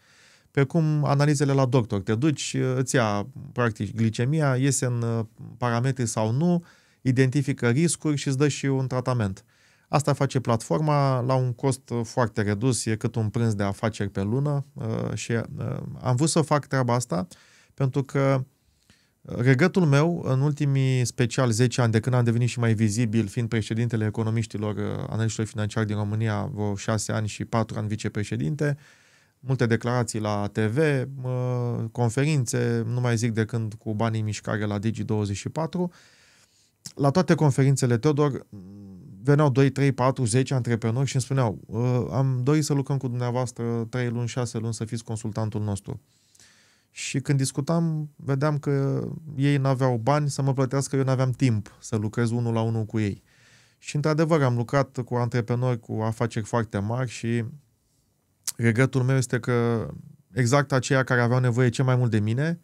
pe cum analizele la doctor. Te duci, îți ia practic glicemia, iese în uh, parametri sau nu, identifică riscuri și îți dă și un tratament. Asta face platforma la un cost uh, foarte redus, e cât un prânz de afaceri pe lună uh, și am vrut să fac treaba asta pentru că regătul meu în ultimii special 10 ani, de când am devenit și mai vizibil, fiind președintele economiștilor, analiștilor financiari din România, vreo 6 ani și 4 ani vicepreședinte, multe declarații la TV, conferințe, nu mai zic de când cu banii mișcare la Digi24. La toate conferințele, Teodor, veneau 2, 3, 4, 10 antreprenori și îmi spuneau ă, am dorit să lucrăm cu dumneavoastră 3 luni, 6 luni să fiți consultantul nostru. Și când discutam, vedeam că ei nu aveau bani să mă plătească, eu nu aveam timp să lucrez unul la unul cu ei. Și într-adevăr am lucrat cu antreprenori cu afaceri foarte mari și regretul meu este că exact aceia care aveau nevoie cel mai mult de mine,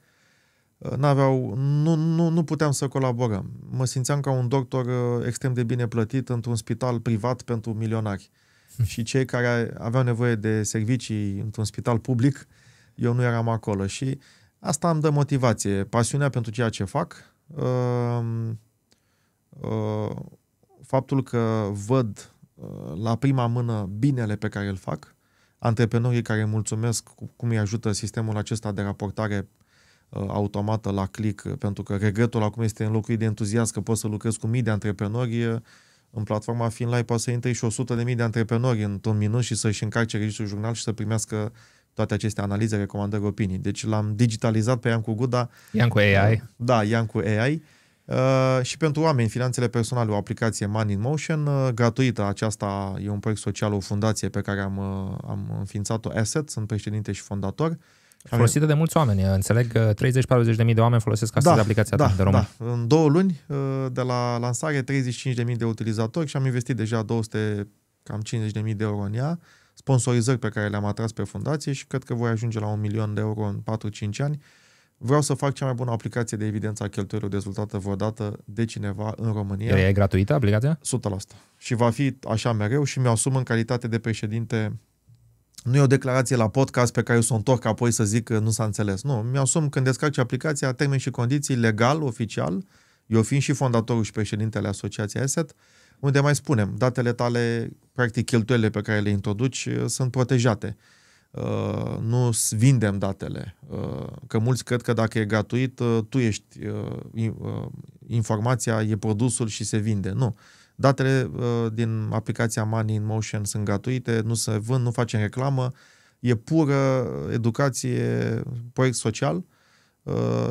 uh, n-aveau, nu, nu, nu puteam să colaborăm. Mă simțeam ca un doctor uh, extrem de bine plătit într-un spital privat pentru milionari. Și cei care aveau nevoie de servicii într-un spital public, eu nu eram acolo. Și asta îmi dă motivație, pasiunea pentru ceea ce fac, uh, faptul că văd la prima mână binele pe care îl fac antreprenorii care mulțumesc cum îi ajută sistemul acesta de raportare uh, automată la click, pentru că regretul acum este înlocuit de entuziasm că poți să lucrezi cu mii de antreprenori. În platforma FinLive poate să intri și 100 de mii de antreprenori într-un minut și să-și încarce registrul jurnal și să primească toate aceste analize, recomandări, opinii. Deci l-am digitalizat pe Iancu Guda. Iancu AI. Uh, da, Iancu AI. Uh, și pentru oameni, finanțele personale, o aplicație Money in Motion, uh, gratuită. Aceasta e un proiect social, o fundație pe care am, uh, am înființat-o Asset, sunt președinte și fondator. Folosită de mulți oameni, uh, înțeleg că 30-40 de mii de oameni folosesc astăzi da, aplicația da, ta de român. Da. În două luni uh, de la lansare, 35 de mii de utilizatori și am investit deja 200, cam 50 de mii de euro în ea, sponsorizări pe care le-am atras pe fundație și cred că voi ajunge la un milion de euro în 4-5 ani vreau să fac cea mai bună aplicație de evidență a cheltuielor dezvoltată vreodată de cineva în România. E gratuită aplicația? 100%. Și va fi așa mereu și mi-asum în calitate de președinte nu e o declarație la podcast pe care eu să o întorc apoi să zic că nu s-a înțeles. Nu, mi-asum când descarci aplicația, termen și condiții, legal, oficial, eu fiind și fondatorul și președintele Asociației Asset, unde mai spunem, datele tale, practic cheltuielile pe care le introduci, sunt protejate Uh, nu vindem datele. Uh, că mulți cred că dacă e gratuit, uh, tu ești, informația e produsul și se vinde. Nu. Datele din aplicația Money in Motion sunt gratuite, nu se vând, nu facem reclamă, e pură educație, proiect social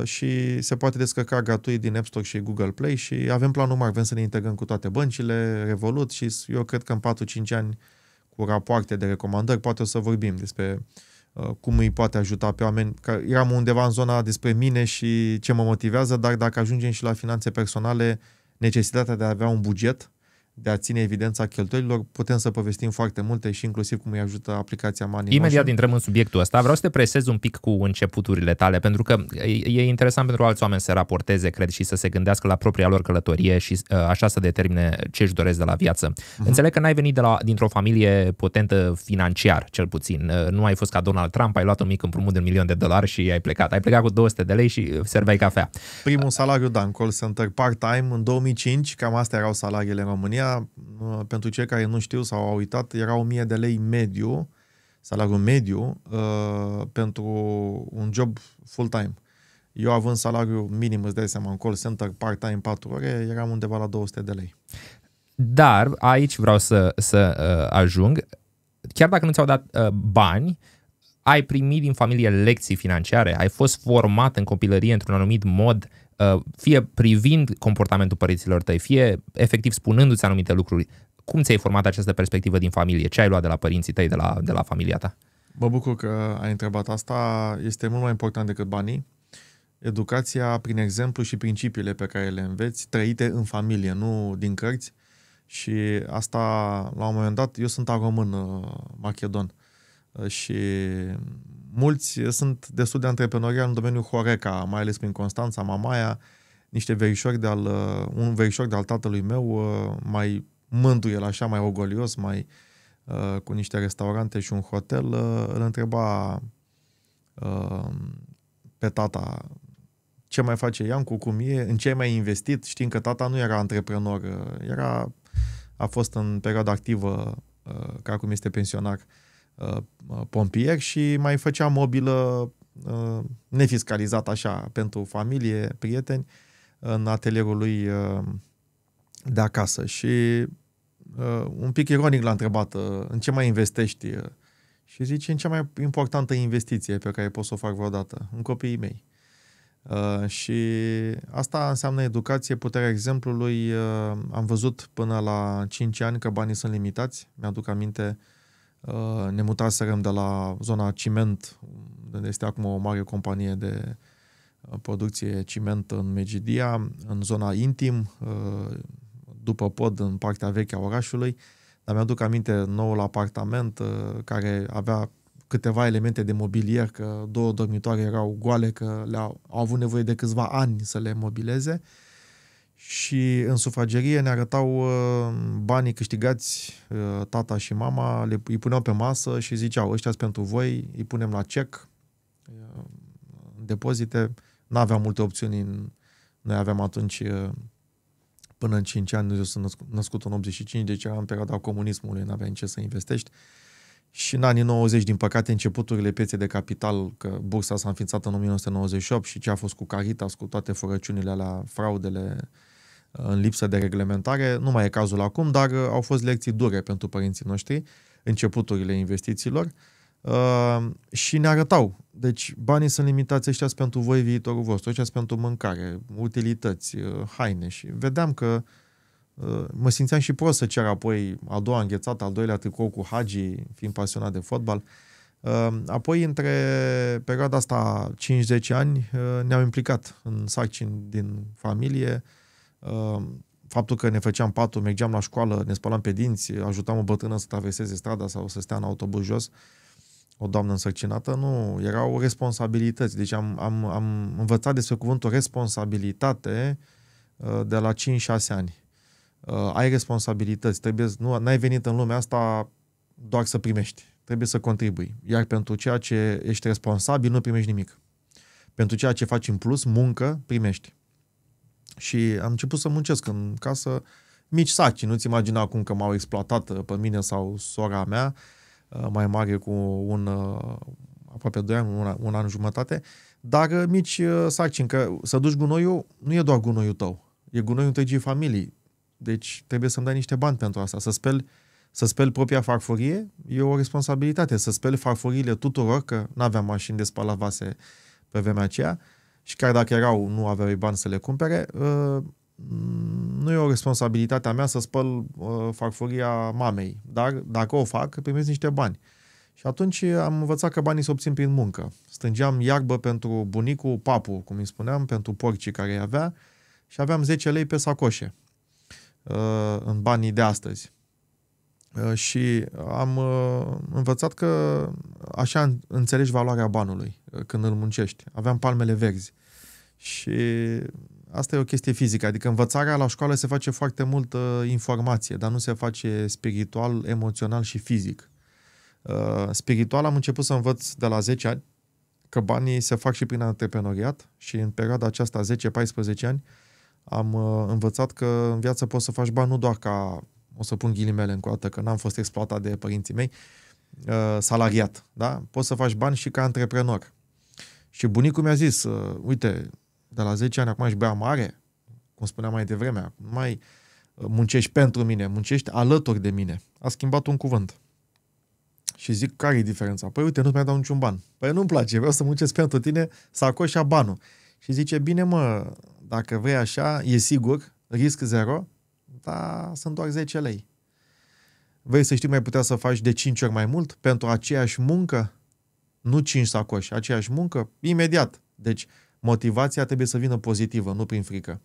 și se poate descărca gratuit din App Store și Google Play și avem planul mare, vrem să ne integrăm cu toate băncile, Revolut și eu cred că în 4-5 ani cu rapoarte de recomandări, poate o să vorbim despre uh, cum îi poate ajuta pe oameni. Că eram undeva în zona despre mine și ce mă motivează, dar dacă ajungem și la finanțe personale, necesitatea de a avea un buget de a ține evidența cheltuielilor. Putem să povestim foarte multe și inclusiv cum îi ajută aplicația Money Imediat Motion. intrăm în subiectul ăsta. Vreau să te presez un pic cu începuturile tale, pentru că e interesant pentru alți oameni să raporteze, cred, și să se gândească la propria lor călătorie și uh, așa să determine ce își doresc de la viață. Uh-huh. Înțeleg că n-ai venit de la, dintr-o familie potentă financiar, cel puțin. Uh, nu ai fost ca Donald Trump, ai luat un mic împrumut de un milion de dolari și ai plecat. Ai plecat cu 200 de lei și serveai cafea. Primul salariu, da, în call center part-time în 2005, cam astea erau salariile în România Uh, pentru cei care nu știu sau au uitat, era 1000 de lei mediu, salariu mediu, uh, pentru un job full-time. Eu având salariu minim, îți dai seama, în call center part-time 4 ore, eram undeva la 200 de lei. Dar aici vreau să, să uh, ajung. Chiar dacă nu ți-au dat uh, bani, ai primit din familie lecții financiare, ai fost format în copilărie într-un anumit mod, uh, fie privind comportamentul părinților tăi, fie efectiv spunându-ți anumite lucruri. Cum ți-ai format această perspectivă din familie? Ce ai luat de la părinții tăi, de la, de la familia ta? Mă bucur că ai întrebat asta. Este mult mai important decât banii. Educația prin exemplu și principiile pe care le înveți, trăite în familie, nu din cărți. Și asta, la un moment dat, eu sunt român, uh, macedon Uh, și mulți sunt destul de antreprenorial în domeniul Horeca, mai ales prin Constanța, Mamaia, niște verișori de al, uh, un verișor de al tatălui meu uh, mai mândru el așa, mai ogolios, mai cu niște restaurante și un hotel, îl întreba pe tata ce mai face Iancu, cum e, în ce ai mai investit, știind că tata nu era antreprenor, era, a fost în perioada activă, ca acum este pensionar, uh, Uh, uh, pompier și mai făcea mobilă uh, nefiscalizată așa pentru familie, prieteni, în atelierul lui de acasă. Și un pic ironic l-a întrebat în ce mai investești și zice în cea mai importantă investiție pe care pot să o fac vreodată, în copiii mei. și asta înseamnă educație, puterea exemplului. am văzut până la 5 ani că banii sunt limitați. Mi-aduc aminte Uh, ne mutaserăm de la zona ciment, unde este acum o mare companie de uh, producție ciment în Megidia, în zona intim, uh, după pod, în partea veche a orașului, dar mi-aduc aminte noul apartament care avea câteva elemente de mobilier, că două dormitoare erau goale, că le-au au avut nevoie de câțiva ani să le mobileze. Uh, și în sufragerie ne arătau uh, banii câștigați, uh, tata și mama, le, îi puneau pe masă și ziceau, ăștia sunt pentru voi, îi punem la cec, în uh, depozite. N-aveam multe opțiuni, noi aveam atunci până în 5 ani, eu sunt născut în 85, deci am în perioada comunismului, n-aveai ce să investești. Și în anii 90, din păcate, începuturile pieței de capital, că bursa s-a înființat în 1998 și ce a fost cu Caritas, cu toate furăciunile alea, fraudele, în lipsă de reglementare. Nu mai e cazul acum, dar uh, au fost lecții dure pentru părinții noștri, începuturile investițiilor. Uh, și ne arătau. Deci banii sunt limitați ăștia pentru voi viitorul vostru, ăștia pentru mâncare, utilități, uh, haine și vedeam că mă simțeam și prost să cer apoi a doua înghețată, al doilea tricou cu Hagi, fiind pasionat de fotbal. Apoi, între perioada asta 5-10 ani, ne-au implicat în sarcini din familie, Ehm, faptul că ne făceam patul, mergeam la școală, ne spălam pe dinți, ajutam o bătână să traverseze strada sau să stea în autobuz jos, o doamnă însărcinată, nu, erau responsabilități. Deci am, am, am învățat despre cuvântul responsabilitate eh, de la 5-6 ani. Eh, ai responsabilități, trebuie, nu, n-ai venit în lumea asta doar să primești, trebuie să contribui. Iar pentru ceea ce ești responsabil, nu primești nimic. Pentru ceea ce faci în plus, muncă, primești. Și am început să muncesc în casă mici saci. Nu-ți imagina acum că m-au exploatat uh, pe mine sau sora mea, uh, mai mare cu un uh, aproape 2 ani, un, un an jumătate, dar mici saci, încă să duci gunoiul, nu e doar gunoiul tău, e gunoiul întregii familii. Deci trebuie să-mi dai niște bani pentru asta, să speli să speli propria farfurie e o responsabilitate. Să speli farfuriile tuturor, că nu aveam mașini de spălat vase pe vremea aceea, uh, și chiar dacă erau, nu aveau bani să le cumpere, uh, mm, nu e o responsabilitate a mea să spăl uh, farfuria mamei, dar dacă o fac, primesc niște bani. Și atunci am învățat că banii se obțin prin muncă. Stângeam iarbă pentru bunicul papu, cum îi spuneam, pentru porcii care îi avea și aveam 10 lei pe sacoșe uh, în banii de astăzi. Și am învățat că așa înțelegi valoarea banului când îl muncești. Aveam palmele verzi și asta e o chestie fizică, adică învățarea la școală se face foarte multă uh, informație, dar nu se face spiritual, emoțional și fizic. Uh, spiritual am început să învăț de la 10 ani, că banii se fac și prin antreprenoriat și în perioada aceasta 10-14 ani am uh, învățat că în viață poți să faci bani nu doar ca, o să pun ghilimele în coată, că n-am fost exploatat de părinții mei, salariat, da? Poți să faci bani și ca antreprenor. Și bunicul mi-a zis, uite, de la 10 ani acum aș bea mare, cum spuneam mai devreme, acum mai uh, muncești pentru mine, muncești alături de mine. A schimbat un cuvânt. Și zic, care e diferența? Păi uite, nu mi mai dat niciun ban. Păi nu-mi place, vreau să muncesc pentru tine, să acoșa banul. Și zice, bine mă, dacă vrei așa, e sigur, risc zero, dar sunt doar 10 lei. Vrei să știi, mai putea să faci de 5 ori mai mult pentru aceeași muncă? Nu 5 sacoși, aceeași muncă? Imediat. Deci, motivația trebuie să vină pozitivă, nu prin frică.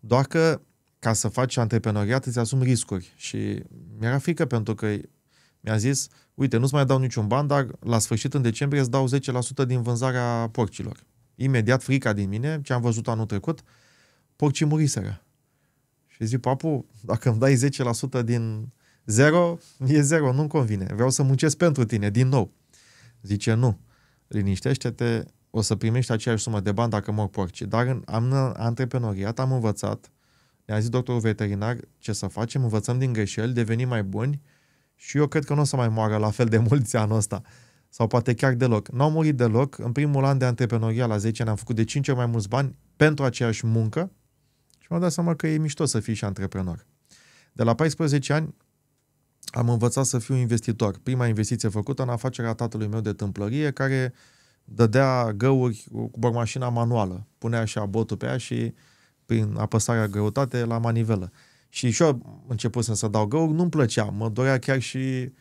Doar că ca să faci antreprenoriat îți asumi riscuri și mi-era frică pentru că mi-a zis, uite, nu-ți mai dau niciun ban, dar la sfârșit în decembrie îți dau 10% din vânzarea porcilor. Imediat frica din mine, ce am văzut anul trecut, porcii muriseră. Și zic, papu, dacă îmi dai 10% din zero, e zero, nu-mi convine. Vreau să muncesc pentru tine, din nou. Zice, nu, liniștește-te, o să primești aceeași sumă de bani dacă mor porci. Dar în, am, în antreprenoriat am învățat, ne-a zis doctorul veterinar ce să facem, învățăm din greșeli, devenim mai buni și eu cred că nu o să mai moară la fel de mulți anul ăsta. Sau poate chiar deloc. Nu au murit deloc. În primul an de antreprenoria, la 10 ani, am făcut de 5 ori mai mulți bani pentru aceeași muncă și m am dat seama că e mișto să fii și antreprenor. De la 14 ani am învățat să fiu investitor. Prima investiție făcută în afacerea tatălui meu de tâmplărie, care uh, dădea găuri cu bormașina manuală. Punea așa botul pe ea și prin apăsarea greutate la manivelă. Și și eu începusem să dau găuri, nu-mi plăcea, mă dorea chiar și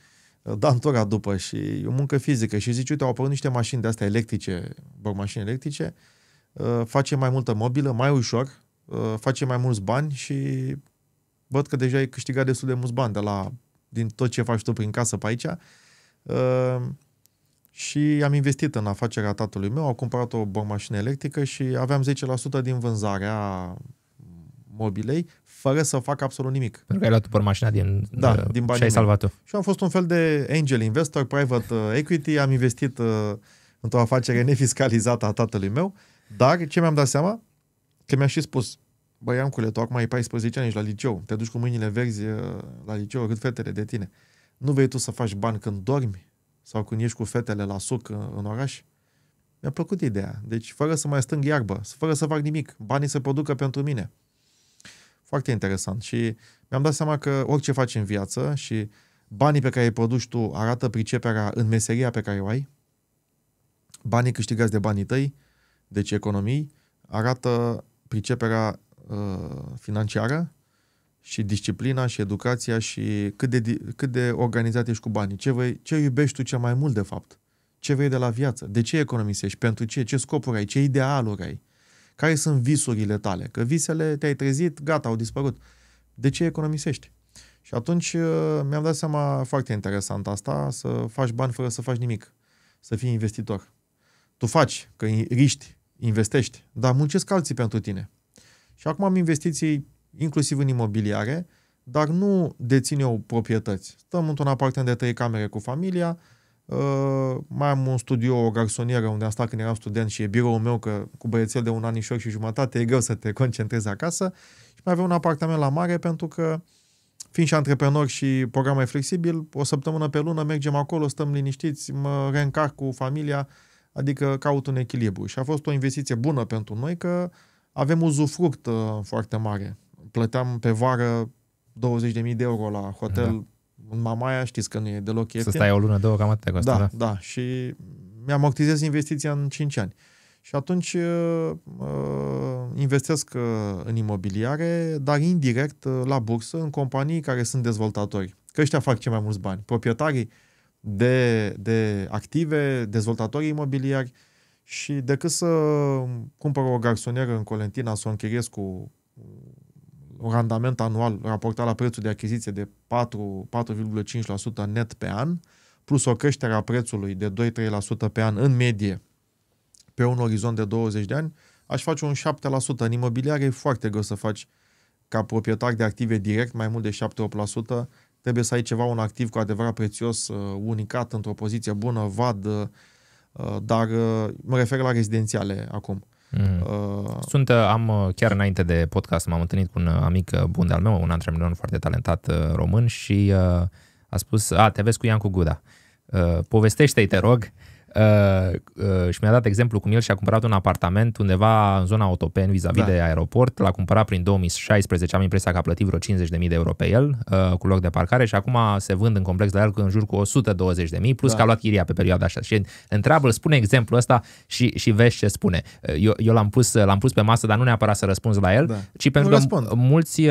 uh, dantora după și o muncă fizică. Și zici, uite, au apărut niște mașini de astea electrice, bormașini electrice, uh, face mai multă mobilă, mai ușor, uh, face mai mulți bani și văd că deja ai câștigat destul de mulți bani de la, din tot ce faci tu prin casă pe aici și am investit în afacerea tatălui meu, au cumpărat o bormașină electrică și aveam 10% din vânzarea mobilei, fără să fac absolut nimic. Pentru că ai luat bormașina din, da, de, uh, din banii și ai salvat-o. Și am fost un fel de angel investor, private uh, equity, am investit uh, într-o afacere nefiscalizată a tatălui meu, dar ce mi-am dat seama? Că mi-a și spus, băi, Iancule, tu acum ai 14 ani, ești la liceu, te duci cu mâinile verzi uh, la liceu, cât fetele de tine. Nu vei tu să faci bani când dormi? sau când ești cu fetele la suc în oraș. Mi-a plăcut ideea. Deci, fără să mai stâng iarbă, fără să fac nimic, banii se producă pentru mine. Foarte interesant. Și mi-am dat seama că orice faci în viață și banii pe care îi produci tu arată priceperea în meseria pe care o ai, banii câștigați de banii tăi, deci economii, arată priceperea uh, financiară și disciplina și educația și cât de, cât de organizat ești cu banii. Ce, vei, ce iubești tu cel mai mult, de fapt? Ce vei de la viață? De ce economisești? Pentru ce? Ce scopuri ai? Ce idealuri ai? Care sunt visurile tale? Că visele te-ai trezit, gata, au dispărut. De ce economisești? Și atunci uh, mi-am dat seama foarte interesant asta, să faci bani fără să faci nimic, să fii investitor. Tu faci, că riști, investești, dar muncesc alții pentru tine. Și acum am investiții inclusiv în imobiliare, dar nu dețin eu proprietăți. Stăm într-un apartament de trei camere cu familia, Uh, mai am un studio, o garsonieră unde am stat când eram student și e biroul meu că cu băiețel de un anișor și jumătate e greu să te concentrezi acasă și mai avem un apartament la mare pentru că fiind și antreprenor și program mai flexibil, o săptămână pe lună mergem acolo, stăm liniștiți, mă reîncarc cu familia, adică caut un echilibru și a fost o investiție bună pentru noi că avem uzufruct uh, foarte mare plăteam pe vară 20.000 de euro la hotel da. în Mamaia, știți că nu e deloc ieftin. Să stai o lună, două, cam atât costă, da, da. da. și mi-amortizez am investiția în 5 ani. Și atunci uh, uh, investesc uh, în imobiliare, dar indirect la bursă, în companii care sunt dezvoltatori. Că ăștia fac cei mai mulți bani. Proprietarii de, de active, dezvoltatorii imobiliari și decât să cumpăr o garsonieră în Colentina, să o închiriez cu un randament anual raportat la prețul de achiziție de 4, 4,5% net pe an, plus o creștere a prețului de 2-3% pe an în medie pe un orizont de 20 de ani, aș face un 7%. În imobiliare e foarte greu să faci ca proprietar de active direct mai mult de 7-8%. Trebuie să ai ceva, un activ cu adevărat prețios, uh, unicat, într-o poziție bună, vad, uh, uh, dar mă refer la rezidențiale acum. Mm. Uh... Sunt, uh, am, uh, chiar înainte de podcast m-am întâlnit cu un uh, amic bun de-al meu, un antrenor foarte talentat român și uh, a spus, a, te vezi cu Iancu Guda. Uh, povestește-i, te rog, Uh, uh, și mi-a dat exemplu cum el și-a cumpărat un apartament undeva în zona Otopen vis-a-vis da. de aeroport, l-a cumpărat prin 2016, am impresia că a plătit vreo 50.000 de euro pe el uh, cu loc de parcare și acum se vând în complex la el în jur cu 120.000 plus da. că a luat chiria pe perioada așa. Și întreabă, spune exemplul ăsta și, și vezi ce spune. Uh, eu, eu l-am, pus, l-am pus pe masă, dar nu neapărat să răspunzi la el, da. ci pentru nu că răspund. mulți,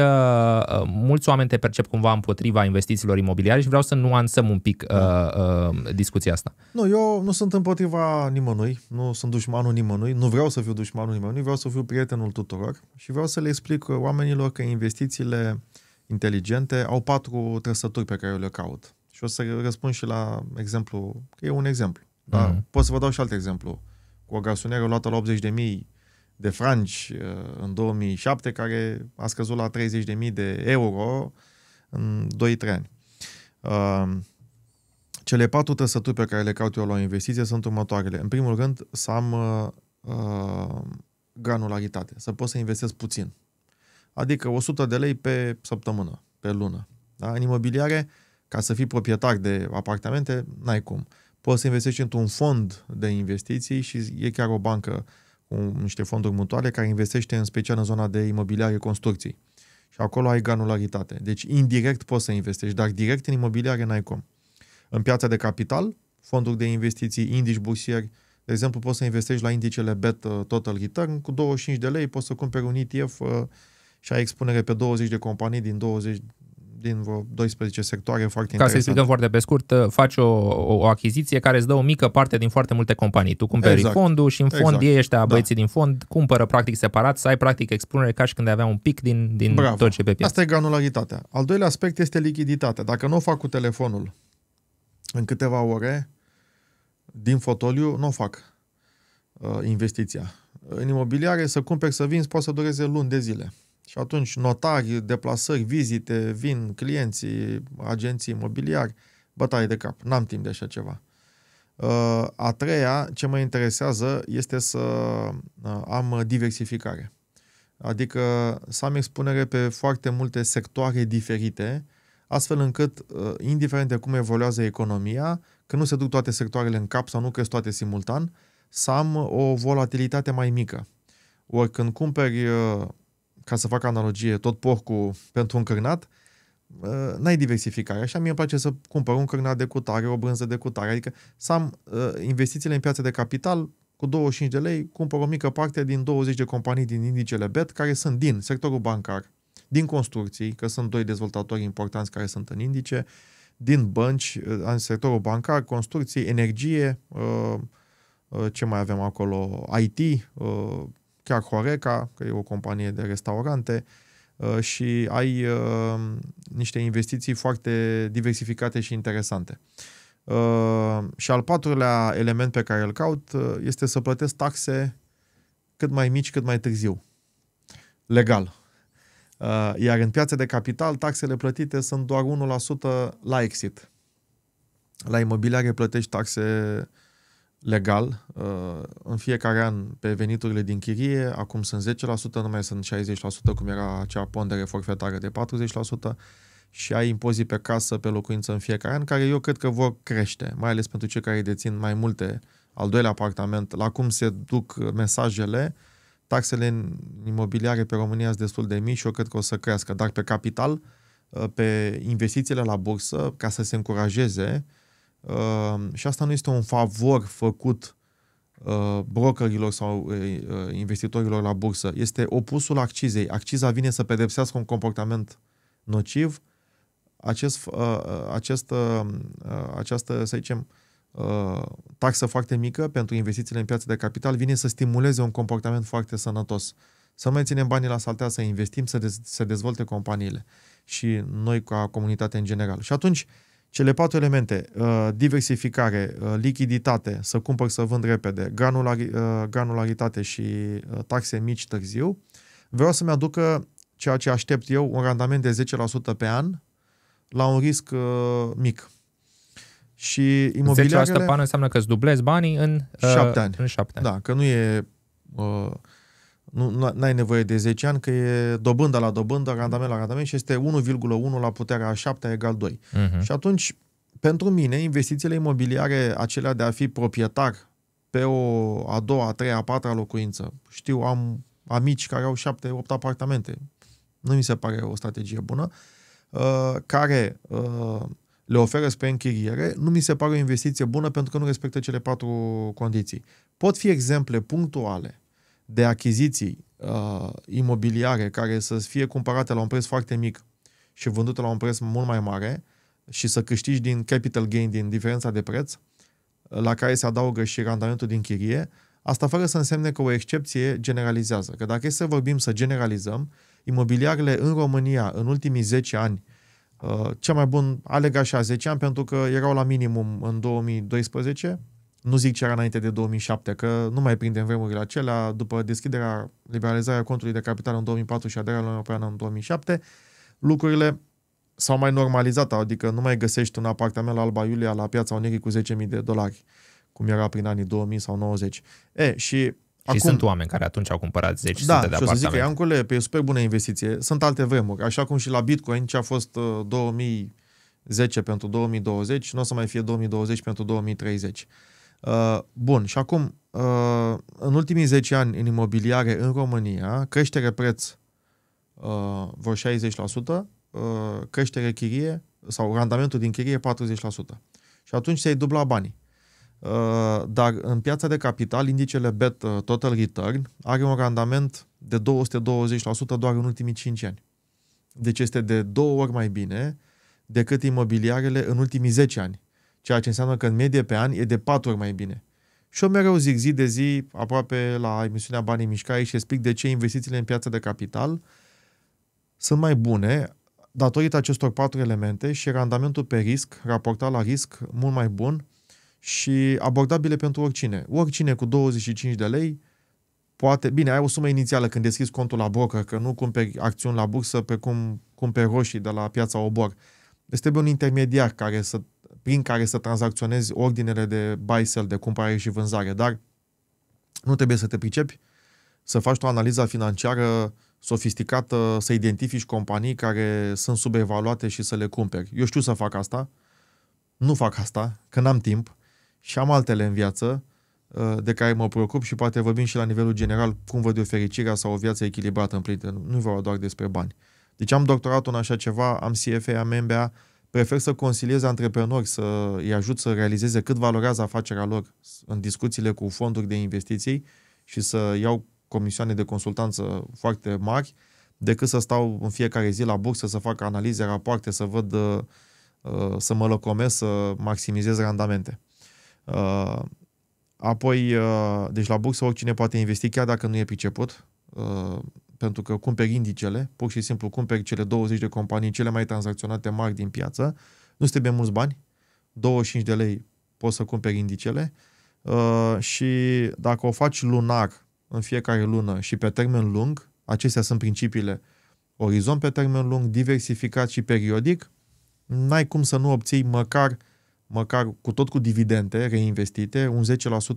mulți oameni te percep cumva împotriva investițiilor imobiliare și vreau să nuanțăm un pic da. uh, uh, discuția asta. Nu, eu nu sunt împotriva nimănui, nu sunt dușmanul nimănui, nu vreau să fiu dușmanul nimănui, vreau să fiu prietenul tuturor și vreau să le explic oamenilor că investițiile inteligente au patru trăsături pe care eu le caut. Și o să răspund și la exemplu, că e un exemplu, da, mm. pot să vă dau și alt exemplu. Cu o garsonieră luată la 80.000 de franci uh, în 2007, care a scăzut la 30.000 de euro în 2-3 ani. Uh, cele patru trăsături pe care le caut eu la o investiție sunt următoarele. În primul rând, să am uh, granularitate, să pot să investesc puțin. Adică 100 de lei pe săptămână, pe lună. Da? În imobiliare, ca să fii proprietar de apartamente, n-ai cum. Poți să investești într-un fond de investiții și e chiar o bancă cu niște fonduri mutuale care investește în special în zona de imobiliare construcții. Și acolo ai granularitate. Deci indirect poți să investești, dar direct în imobiliare n-ai cum în piața de capital, fonduri de investiții, indici busieri. De exemplu, poți să investești la indicele BET uh, Total Return cu 25 de lei, poți să cumperi un ETF uh, și ai expunere pe 20 de companii din 20 din vreo 12 sectoare foarte Ca să explicăm foarte pe scurt, uh, faci o, o achiziție care îți dă o mică parte din foarte multe companii. Tu cumperi exact. fondul și în fond exact. ei ăștia, da. băieții din fond, cumpără practic separat, să ai practic expunere ca și când avea un pic din, din tot ce pe piață. Asta e granularitatea. Al doilea aspect este lichiditatea. Dacă nu o fac cu telefonul, în câteva ore, din fotoliu, nu fac uh, investiția. În imobiliare, să cumperi, să vinzi, poate să dureze luni de zile. Și atunci notari, deplasări, vizite, vin clienții, agenții imobiliari, bătaie de cap. N-am timp de așa ceva. Uh, a treia, ce mă interesează este să uh, am diversificare. Adică să am expunere pe foarte multe sectoare diferite astfel încât, uh, indiferent de cum evoluează economia, că nu se duc toate sectoarele în cap sau nu cresc toate simultan, să am uh, o volatilitate mai mică. Ori când cumperi, uh, ca să fac analogie, tot porcul pentru un cârnat, n-ai diversificare. Așa mie îmi place să cumpăr un cârnat de cutare, o brânză de cutare, adică să am investițiile în piața de capital cu 25 de lei, cumpăr o mică parte din 20 de companii din indicele BET care sunt din sectorul bancar din construcții, că sunt doi dezvoltatori importanți care sunt în indice, din bănci, uh, în sectorul bancar, construcții, energie, uh, uh, ce mai avem acolo, IT, chiar Horeca, că e o companie de restaurante, și ai niște investiții foarte diversificate și interesante. Și al patrulea element pe care îl caut este să plătesc taxe cât mai mici, cât mai târziu. Legal Uh, iar în piața de capital, taxele plătite sunt doar 1% la exit. La imobiliare plătești taxe legal uh, în fiecare an pe veniturile din chirie, acum sunt 10%, nu mai sunt 60% cum era acea pondere forfetară de 40% și ai impozii pe casă, pe locuință în fiecare an, care eu cred că vor crește, mai ales pentru cei care dețin mai multe al doilea apartament, la cum se duc mesajele, uh, taxele imobiliare pe România sunt destul de mici și eu cred că o să crească, dar pe capital, uh, pe investițiile la bursă, ca să se încurajeze, uh, și asta nu este un favor făcut uh, brokerilor sau investitorilor la bursă, este opusul accizei. Acciza vine să pedepsească un comportament nociv, acest, acest, această, să zicem, Uh, taxă foarte mică pentru investițiile în piața de capital vine să stimuleze un comportament foarte sănătos. Să nu mai ținem banii la saltea, să investim, să, dez- să dezvolte companiile și noi ca comunitate în general. Și atunci, cele patru elemente, uh, diversificare, uh, lichiditate, să cumpăr, să vând repede, granulari, granularitate și taxe mici târziu, vreau să-mi aducă ceea ce aștept eu, un randament de 10% pe an, la un risc mic. Și imobiliarele... 10% pe înseamnă că îți dublezi banii în 7 uh, ani. În șapte ani. Da, că nu e... Uh, nu n ai nevoie de 10 ani, că e dobândă la dobândă, randament la randament și este 1,1 la puterea 7 egal 2. Uh-huh. Mhm. Și atunci, pentru mine, investițiile imobiliare, acelea de a fi proprietar pe o a doua, a treia, a patra locuință, știu, am amici care au 7-8 apartamente, nu mi se pare o strategie bună, uh, care uh, le oferă spre închiriere, nu mi se pare o investiție bună pentru că nu respectă cele patru condiții. Pot fi exemple punctuale de achiziții uh, imobiliare care să fie cumpărate la un preț foarte mic și vândute la un preț mult mai mare și să câștigi din capital gain, din diferența de preț, la care se adaugă și randamentul din chirie, asta fără să însemne că o excepție generalizează. Că dacă e să vorbim să generalizăm, imobiliarele în România în ultimii 10 ani Uh, ce mai bun, aleg așa, 10 ani, pentru că erau la minimum în 2012, nu zic ce era înainte de 2007, că nu mai prindem vremurile acelea, după deschiderea, liberalizarea contului de capital în 2004 și aderarea la Europeană în 2007, lucrurile s-au mai normalizat, adică nu mai găsești un apartament la Alba Iulia la piața Unirii cu 10.000 de dolari, cum era prin anii 2000 sau 90. E, și Acum, și sunt oameni care atunci au cumpărat 10 da, sute de și o să zic că pe super bună investiție. Sunt alte vremuri, așa cum și la Bitcoin ce a fost 2010 uh, pentru 2020, nu o să mai fie 2020 pentru 2030. Uh, bun, și acum, uh, în ultimii 10 ani în imobiliare în România, creștere preț vreo 60%, creștere chirie sau randamentul din chirie 40%. Și atunci se-ai dubla banii. Uh, dar în piața de capital, indicele BET uh, Total Return are un randament de 220% doar în ultimii 5 ani. Deci este de două ori mai bine decât imobiliarele în ultimii 10 ani, ceea ce înseamnă că în medie pe an e de 4 ori mai bine. Și eu mereu zic zi de zi, aproape la emisiunea Banii Mișcare și explic de ce investițiile în piața de capital sunt mai bune datorită acestor patru elemente și randamentul pe risc, raportat la risc, mult mai bun, și abordabile pentru oricine. Oricine cu 25 de lei poate... Bine, ai o sumă inițială când deschizi contul la broker, că nu cumperi acțiuni la bursă pe cum cumperi roșii de la piața Obor. este un intermediar care să, prin care să tranzacționezi ordinele de buy-sell, de cumpărare și vânzare, dar nu trebuie să te pricepi, să faci o analiză financiară sofisticată, să identifici companii care sunt subevaluate și să le cumperi. Eu știu să fac asta, nu fac asta, că n-am timp, și am altele în viață uh, de care mă preocup și poate vorbim și la nivelul general cum văd eu fericirea sau o viață echilibrată împlinită. Nu vreau doar despre bani. Deci am doctoratul în așa ceva, am CFA, am MBA, prefer să consiliez antreprenori, să îi ajut să realizeze cât valorează afacerea lor în discuțiile cu fonduri de investiții și să iau comisioane de consultanță foarte mari, decât să stau în fiecare zi la bursă, să fac analize, rapoarte, să văd, uh, uh, să mă locomesc, să maximizez randamente. Uh, apoi, uh, deci la bursă oricine poate investi chiar dacă nu e priceput, uh, pentru că cumperi indicele, pur și simplu cumperi cele 20 de companii cele mai tranzacționate mari din piață, nu trebuie mulți bani, 25 de lei poți să cumperi indicele uh, și dacă o faci lunar în fiecare lună și pe termen lung, acestea sunt principiile, orizont pe termen lung, diversificat și periodic, n-ai cum să nu obții măcar uh, măcar cu tot cu dividende reinvestite, un 10%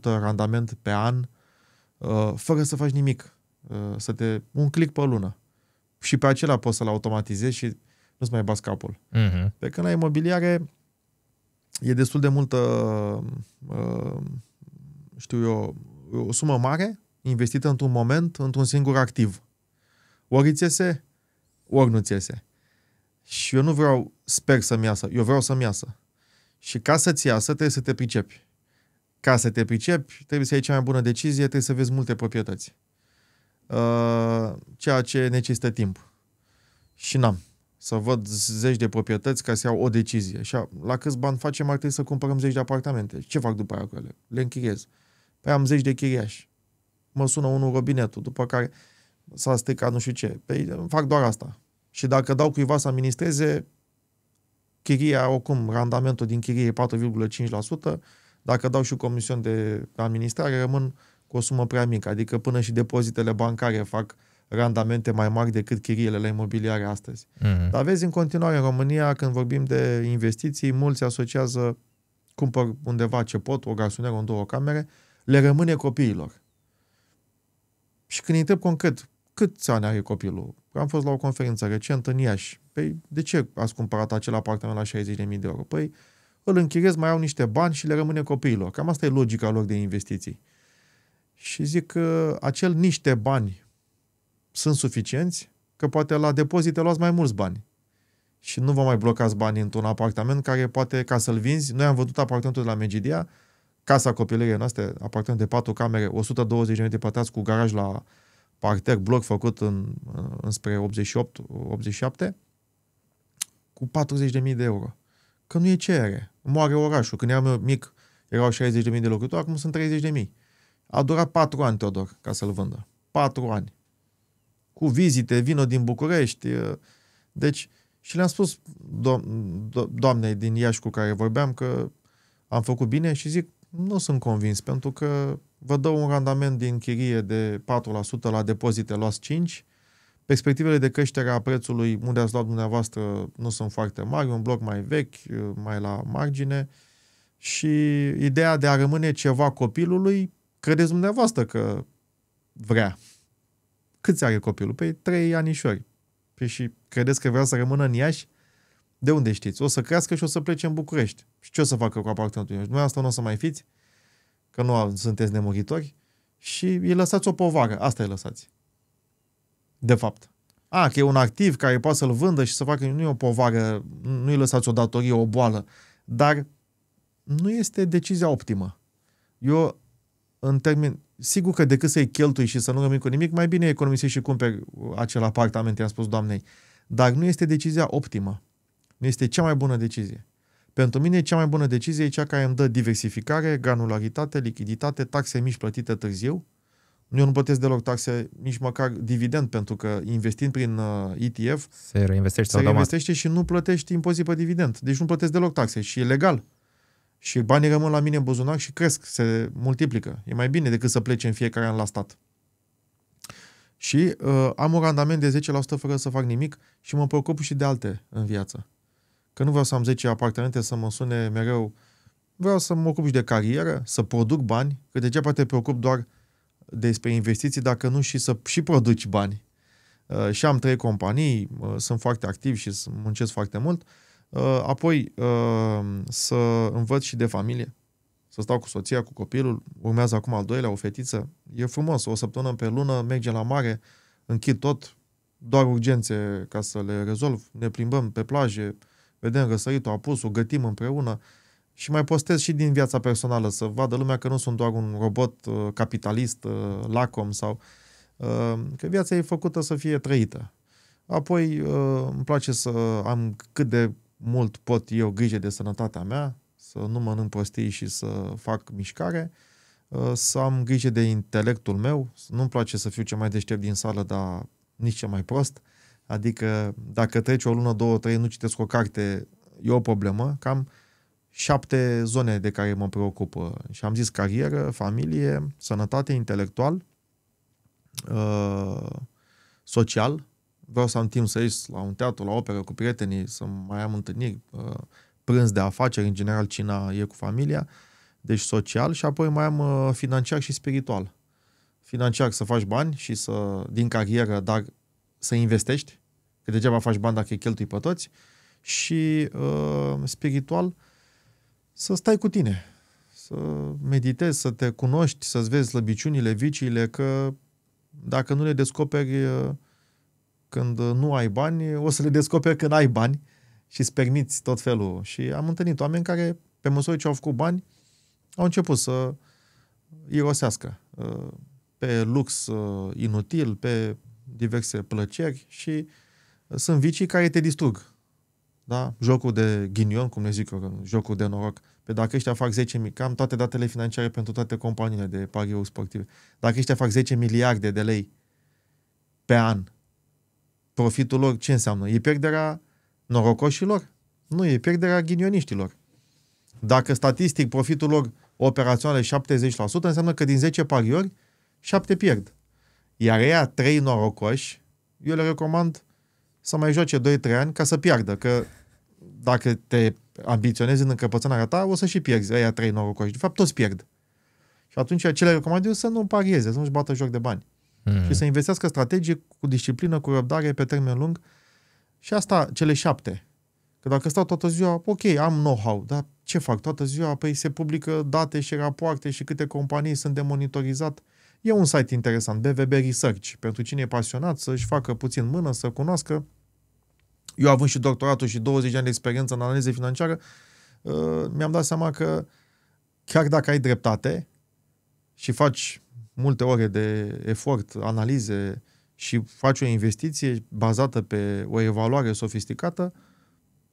randament pe an, uh, fără să faci nimic, uh, să te un click pe lună. Și pe acela poți să-l automatizezi și nu-ți mai bați capul. Uh-huh. Pe când la imobiliare e destul de multă, uh, știu eu, o sumă mare investită într-un moment, într-un singur activ. Ori îți iese, ori nu-ți iese. Și eu nu vreau, sper să-mi iasă, eu vreau să-mi iasă. Și ca să-ți iasă, trebuie să te pricepi. Ca să te pricepi, trebuie să iei cea mai bună decizie, trebuie să vezi multe proprietăți. Uh, ceea ce necesită timp. Și n-am. Să văd zeci de proprietăți ca să iau o decizie. Și la câți bani facem, ar trebui să cumpărăm zeci de apartamente. Ce fac după aia cu ele? Le închiriez. Păi am zeci de chiriași. Mă sună unul robinetul, după care s-a stricat nu știu ce. Păi fac doar asta. Și dacă dau cuiva să administreze, chiria, oricum, randamentul din chirie e 4,5%, dacă dau și comisiuni de administrare, rămân cu o sumă prea mică, adică până și depozitele bancare fac randamente mai mari decât chiriile la imobiliare astăzi. Mm-hmm. Dar vezi, în continuare, în România, când vorbim de investiții, mulți asociază, cumpăr undeva ce pot, o garsoneră, în două camere, le rămâne copiilor. Și când îi întreb concret, câți ani are copilul? Am fost la o conferință recentă în Iași. Păi, de ce ați cumpărat acel apartament la 60.000 de euro? Păi, îl închiriez, mai au niște bani și le rămâne copiilor. Cam asta e logica lor de investiții. Și zic că acel niște bani sunt suficienți, că poate la depozite luați mai mulți bani. Și nu vă mai blocați bani într-un apartament care poate, ca să-l vinzi, noi am văzut apartamentul de la Megidia, casa copilăriei noastre, apartament de patru camere, 120 de metri pătrați cu garaj la parter, bloc făcut în, înspre 88-87 cu 40.000 de euro. Că nu e cerere. Moare orașul. Când eram mic, erau 60.000 de locuitori, acum sunt 30.000. A durat 4 ani, Teodor, ca să-l vândă. 4 ani. Cu vizite, vină din București. Deci, și le-am spus do- do- doamnei din Iași cu care vorbeam că am făcut bine și zic, nu sunt convins, pentru că vă dă un randament din chirie de 4%, la depozite luați 5%, Perspectivele de creștere a prețului unde ați luat dumneavoastră nu sunt foarte mari, un bloc mai vechi, mai la margine și ideea de a rămâne ceva copilului, credeți dumneavoastră că vrea. Câți are copilul? Păi trei anișori. Păi și credeți că vrea să rămână în Iași? De unde știți? O să crească și o să plece în București. Și ce o să facă cu apartamentul Iași? Dumneavoastră nu o să mai fiți? că nu sunteți nemuritori și îi lăsați o povară. Asta îi lăsați. De fapt. A, că e un activ care poate să-l vândă și să facă, nu e o povară, nu îi lăsați o datorie, o boală, dar nu este decizia optimă. Eu, în termen, sigur că decât să-i cheltui și să nu rămâi cu nimic, mai bine economisești și cumperi acel apartament, i-am spus doamnei, dar nu este decizia optimă. Nu este cea mai bună decizie. Pentru mine, cea mai bună decizie e cea care îmi dă diversificare, granularitate, lichiditate, taxe mici plătite târziu. Eu nu plătesc deloc taxe, nici măcar dividend, pentru că investind prin uh, ETF, se reinvestește, se reinvestește și nu plătești impozit pe dividend. Deci nu plătesc deloc taxe și e legal. Și banii rămân la mine în buzunar și cresc, se multiplică. E mai bine decât să plece în fiecare an la stat și uh, am un randament de 10% fără să fac nimic și mă preocup și de alte în viață că nu vreau să am 10 apartamente să mă sune mereu, vreau să mă ocup și de carieră, să produc bani, că degeaba te preocup doar despre investiții dacă nu și să și produci bani. Uh, și am trei companii, uh, sunt foarte activ și muncesc foarte mult, uh, apoi să învăț și de familie, să stau cu soția, cu copilul, urmează acum al doilea, o fetiță, e frumos, o săptămână pe lună merge la mare, închid tot, doar urgențe ca să le rezolv, ne plimbăm pe plaje, uh, vedem răsăritul, apusul, gătim împreună și mai postez și din viața personală să vadă lumea că nu sunt doar un robot uh, capitalist, uh, lacom sau uh, că viața e făcută să fie trăită. Apoi uh, îmi place să am cât de mult pot eu grijă de sănătatea mea, să nu mănânc prostii și să fac mișcare, uh, să am grijă de intelectul meu, nu-mi place să fiu cel mai deștept din sală, dar nici cel mai prost, Adică dacă treci o lună, două, trei, nu citesc o carte, e o problemă. Cam șapte zone de care mă preocupă. Și am zis carieră, familie, sănătate, intelectual, uh, social. Vreau să am timp să ies la un teatru, la operă cu prietenii, să mai am întâlniri, uh, prânz de afaceri, în general cina e cu familia, deci social și apoi mai am uh, financiar și spiritual. Financiar să faci bani și să din carieră, dar să investești, că degeaba faci bani dacă îi cheltui pe toți, și uh, spiritual să stai cu tine, să meditezi, să te cunoști, să-ți vezi slăbiciunile, viciile, că dacă nu le descoperi uh, când uh, nu ai bani, o să le descoperi când ai bani și îți permiți tot felul. Și am întâlnit oameni care, pe măsură ce au făcut bani, au început să irosească uh, pe lux uh, inutil, pe diverse plăceri și uh, sunt vicii care te distrug. Da? Jocul de ghinion, cum ne zic eu, uh, jocul de noroc. Pe dacă ăștia fac 10 mii, cam toate datele financiare pentru toate companiile de pariuri sportive. Dacă ăștia fac 10 miliarde de lei pe an, profitul lor ce înseamnă? E pierderea norocoșilor? Nu, e pierderea ghinioniștilor. Dacă statistic profitul lor operațional e 70%, înseamnă că din 10 pariori, 7 pierd. Iar ea, trei norocoși, eu le recomand să mai joace 2-3 ani ca să piardă, că dacă te ambiționezi în încăpățânarea ta, o să și pierzi aia trei norocoși. De fapt, toți pierd. Și atunci ce le recomand eu să nu parieze, să nu-și bată joc de bani. Mm. Și să investească strategic, cu disciplină, cu răbdare, pe termen lung. Și asta, cele șapte. Că dacă stau toată ziua, ok, am know-how, dar ce fac toată ziua? Păi se publică date și rapoarte și câte companii sunt de monitorizat. E un site interesant, BVB Research, pentru cine e pasionat să-și facă puțin mână, să cunoască. Eu având și doctoratul și 20 de ani de experiență în analize financiară, uh, mi-am dat seama că chiar dacă ai dreptate și faci multe ore de efort, analize și faci o investiție bazată pe o evaluare sofisticată,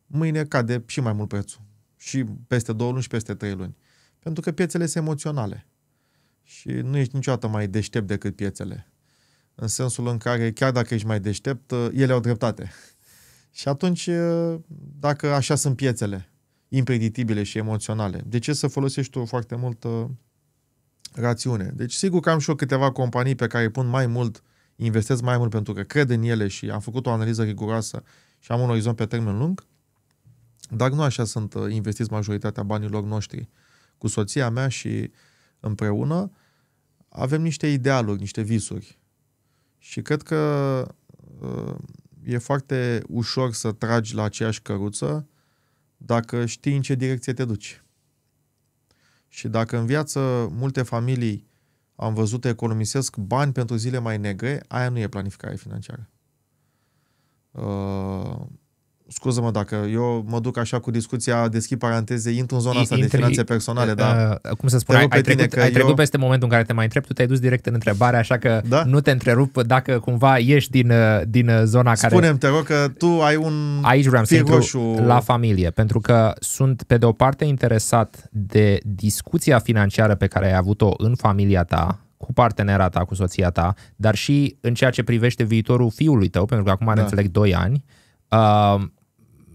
mâine cade și mai mult prețul. Și peste două luni și peste trei luni. Pentru că piețele sunt emoționale și nu ești niciodată mai deștept decât piețele. În sensul în care, chiar dacă ești mai deștept, ă, ele au dreptate. Și atunci, ă, dacă așa sunt piețele, impredictibile și emoționale, de ce să folosești tu foarte mult ă, rațiune? Deci, sigur că am și eu câteva companii pe care pun mai mult, investesc mai mult pentru că cred în ele și am făcut o analiză riguroasă și am un orizont pe termen lung, dar nu așa sunt investiți majoritatea banilor noștri. Cu soția mea și uh, împreună, avem niște idealuri, niște visuri. Și cred că uh, e foarte ușor să tragi la aceeași căruță dacă știi în ce direcție te duci. Și dacă în viață multe familii am văzut economisesc bani pentru zile mai negre, aia nu e planificare financiară. Uh, scuză-mă dacă eu mă duc așa cu discuția, deschid paranteze, intru în zona asta Intri, de finanțe personale, uh, da. Uh, cum să spun, ai, ai, trecut, că ai trecut eu... peste momentul în care te mai întreb, tu te-ai dus direct în întrebare, așa că da? nu te întrerup dacă cumva ieși din, uh, din uh, zona Spune-mi, care... Spune-mi, te rog, că tu ai un Aici vreau să intru roșu... la familie, pentru că sunt pe de o parte interesat de discuția financiară pe care ai avut-o în familia ta, cu partenera ta, cu soția ta, dar și în ceea ce privește viitorul fiului tău, pentru că acum are da. înțeleg 2 ani, Um,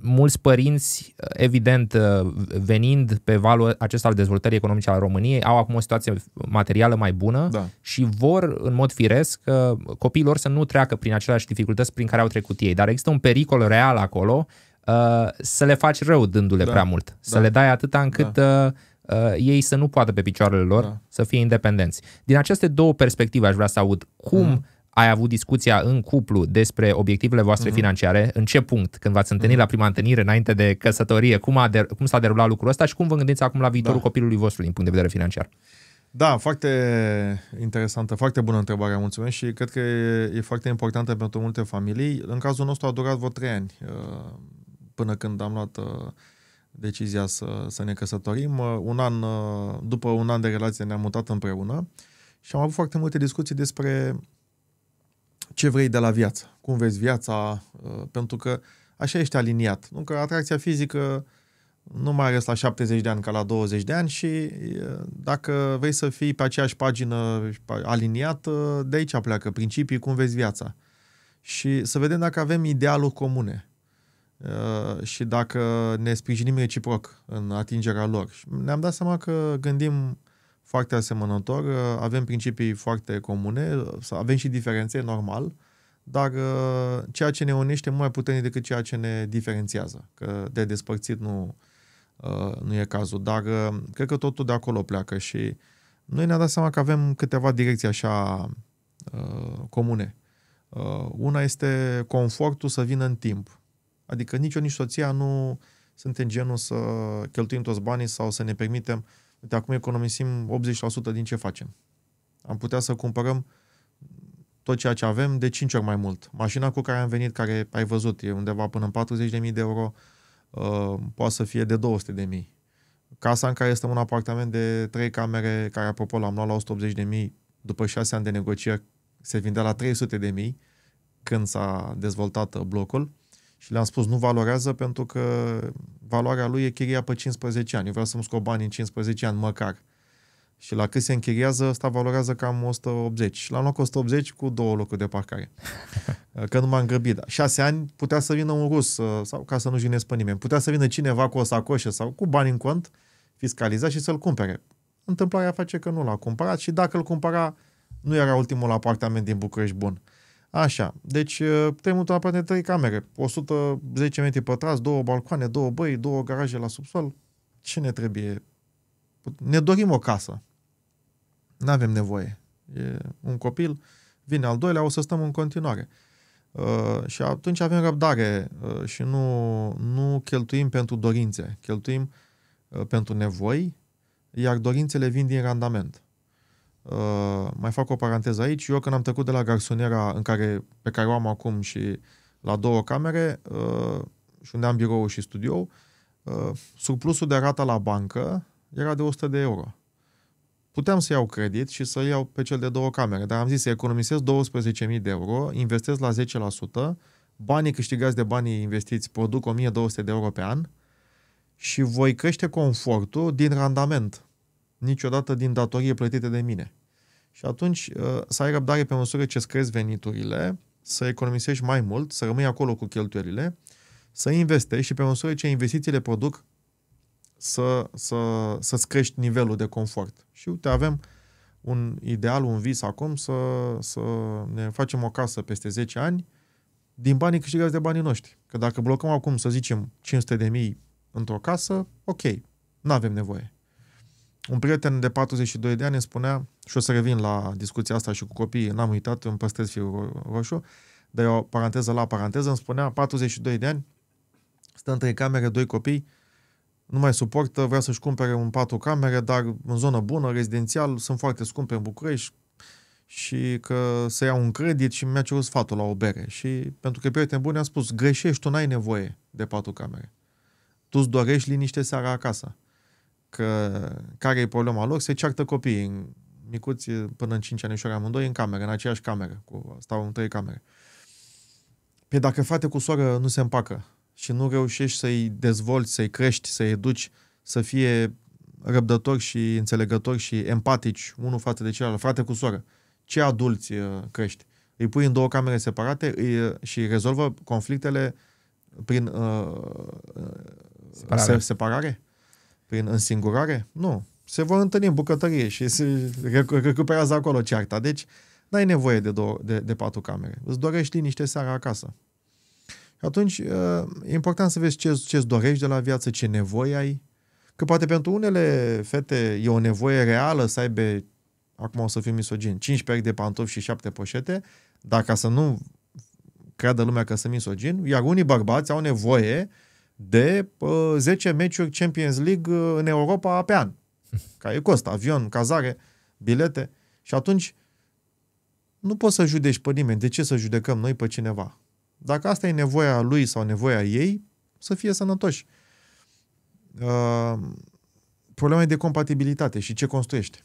mulți părinți, evident, uh, venind pe valul acesta al dezvoltării economice al României, au acum o situație materială mai bună da. și vor, în mod firesc, copiilor să nu treacă prin aceleași dificultăți prin care au trecut ei. Dar există un pericol real acolo uh, să le faci rău dându-le da. prea mult, da. să le dai atâta încât da. Uh, ei să nu poată pe picioarele lor da. să fie independenți. Din aceste două perspective aș vrea să aud cum mm ai avut discuția în cuplu despre obiectivele voastre uh-huh. financiare, în ce punct, când v-ați întâlnit uh-huh. la prima întâlnire, înainte de căsătorie, cum, a de, cum s-a derulat lucrul ăsta și cum vă gândiți acum la viitorul da. copilului vostru din punct de vedere financiar? Da, foarte interesantă, foarte bună întrebare, mulțumesc și cred că e, e foarte importantă pentru multe familii. În cazul nostru a durat vreo trei ani uh, până când am luat uh, decizia să, să ne căsătorim. Uh, un an, după un an de relație ne-am mutat împreună și am avut foarte multe discuții despre ce vrei de la viață, cum vezi viața, uh, pentru că așa ești aliniat. Nu că atracția fizică nu mai ales la 70 de ani ca la 20 de ani și uh, dacă vrei să fii pe aceeași pagină aliniat uh, de aici pleacă principii, cum vezi viața. Și să vedem dacă avem idealuri comune și dacă ne sprijinim reciproc în atingerea lor. Ne-am dat seama că gândim foarte asemănător, uh, avem principii foarte comune, avem și diferențe, normal, dar uh, ceea ce ne unește mult mai puternic decât ceea ce ne diferențiază, că de despărțit nu, uh, nu e cazul, dar cred că totul de acolo pleacă și noi ne-am dat seama că avem câteva direcții așa comune. Una este confortul să vină în timp, adică nici eu, nici soția nu suntem genul să cheltuim toți banii sau să ne permitem uh, Uite, acum economisim 80% din ce facem. Am putea să cumpărăm tot ceea ce avem de 5 ori mai mult. Mașina cu care am venit, care ai văzut, e undeva până în 40.000 de euro, uh, poate să fie de 200.000. Casa în care este un apartament de 3 camere, care apropo l-am luat la 180.000, după 6 ani de negocieri se vindea la 300.000 când s-a dezvoltat uh, blocul și le-am spus nu valorează pentru că valoarea lui e chiria pe 15 ani. Eu vreau să-mi scop bani în 15 ani, măcar. Și la cât se închiriază, asta valorează cam 180. La locul 180 cu două locuri de parcare. Că nu m-am grăbit. Șase ani putea să vină un rus, uh, sau ca să nu jinesc pe nimeni, putea să vină cineva cu o sacoșă sau cu bani în cont, fiscalizat și să-l cumpere. Întâmplarea face că nu l-a cumpărat și dacă îl cumpăra, nu era ultimul apartament din București bun. Așa, deci temutul apare de trei camere, 110 metri pătrați, două balcoane, două băi, două garaje la subsol. Ce ne trebuie? Ne dorim o casă. Nu avem nevoie. E un copil, vine al doilea, o să stăm în continuare. Uh, și atunci avem răbdare uh, și nu, nu cheltuim pentru dorințe, cheltuim uh, pentru nevoi, iar dorințele vin din randament. Uh, mai fac o paranteză aici. Eu când am trecut de la garsoniera în care, pe care o am acum și la două camere uh, și unde am birou și studio, uh, surplusul de rata la bancă era de 100 de euro. Puteam să iau credit și să iau pe cel de două camere, dar am zis să economisez 12.000 de euro, investesc la 10%, banii câștigați de banii investiți produc 1200 de euro pe an și voi crește confortul din randament, niciodată din datorie plătite de mine. Și atunci uh, să ai răbdare pe măsură ce îți crezi veniturile, să economisești mai mult, să rămâi acolo cu cheltuielile, să investești și pe măsură ce investițiile produc să, să, să-ți crești nivelul de confort. Și uite, avem un ideal, un vis acum să, să ne facem o casă peste 10 ani din banii câștigați de banii noștri. Că dacă blocăm acum, să zicem, 500 de mii într-o casă, ok, nu avem nevoie. Un prieten de 42 de ani îmi spunea, și o să revin la discuția asta și cu copiii, n-am uitat, îmi păstrez fiul roșu, dar eu, paranteză la paranteză, îmi spunea, 42 de ani, stă între camere, doi copii, nu mai suportă, vrea să-și cumpere un patru camere, dar în zonă bună, rezidențial, sunt foarte scumpe în București și că să iau un credit și mi-a cerut sfatul la o bere. Și pentru că prieten bun a spus, greșești, tu n-ai nevoie de patru camere. Tu ți dorești liniște seara acasă că care e problema lor, se ceartă copiii în micuți până în 5 și amândoi în cameră, în aceeași cameră, cu, stau în trei camere. Pe dacă frate cu soară nu se împacă și nu reușești să-i dezvolți, să-i crești, să-i educi, să fie răbdători și înțelegători și empatici unul față de celălalt, frate cu soară, ce adulți crești? Îi pui în două camere separate îi, și rezolvă conflictele prin uh, separare? Se, separare? prin însingurare? Nu. Se vor întâlni în bucătărie și se recuperează acolo cearta. Deci, n-ai nevoie de, două, de, de patru camere. Îți dorești liniște seara acasă. Și atunci, ă, e important să vezi ce, ce dorești de la viață, ce nevoie ai. Că poate pentru unele fete e o nevoie reală să aibă, acum o să fiu misogin, 5 perechi de pantofi și 7 poșete, dar ca să nu creadă lumea că sunt misogin, iar unii bărbați au nevoie de uh, 10 meciuri Champions League uh, în Europa pe an. Care cost avion, cazare, bilete. Și atunci nu poți să judeci pe nimeni. De ce să judecăm noi pe cineva? Dacă asta e nevoia lui sau nevoia ei, să fie sănătoși. Uh, problema e de compatibilitate și ce construiești.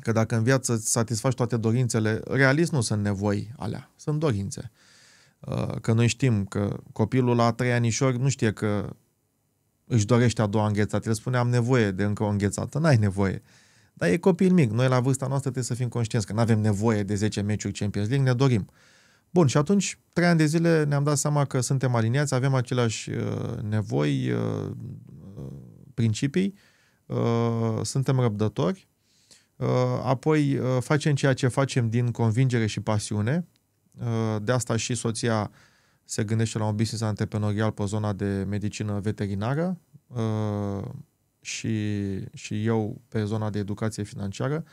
Că dacă în viață îți satisfaci toate dorințele, realist nu sunt nevoi alea, sunt dorințe. Uh, Uh, că noi știm că copilul la trei anișori nu știe că își dorește a doua înghețată. El spune, am nevoie de încă o înghețată. N-ai nevoie. Dar e copil mic. Noi la vârsta noastră trebuie să fim conștienți că nu avem nevoie de 10 meciuri Champions League, ne dorim. Bun, și atunci, trei ani de zile ne-am dat seama că suntem aliniați, avem aceleași uh, nevoi, uh, principii, suntem răbdători, apoi facem ceea ce facem din convingere și pasiune, Uh, de asta și soția se gândește la un business antreprenorial pe zona de medicină veterinară uh, și, și eu pe zona de educație financiară.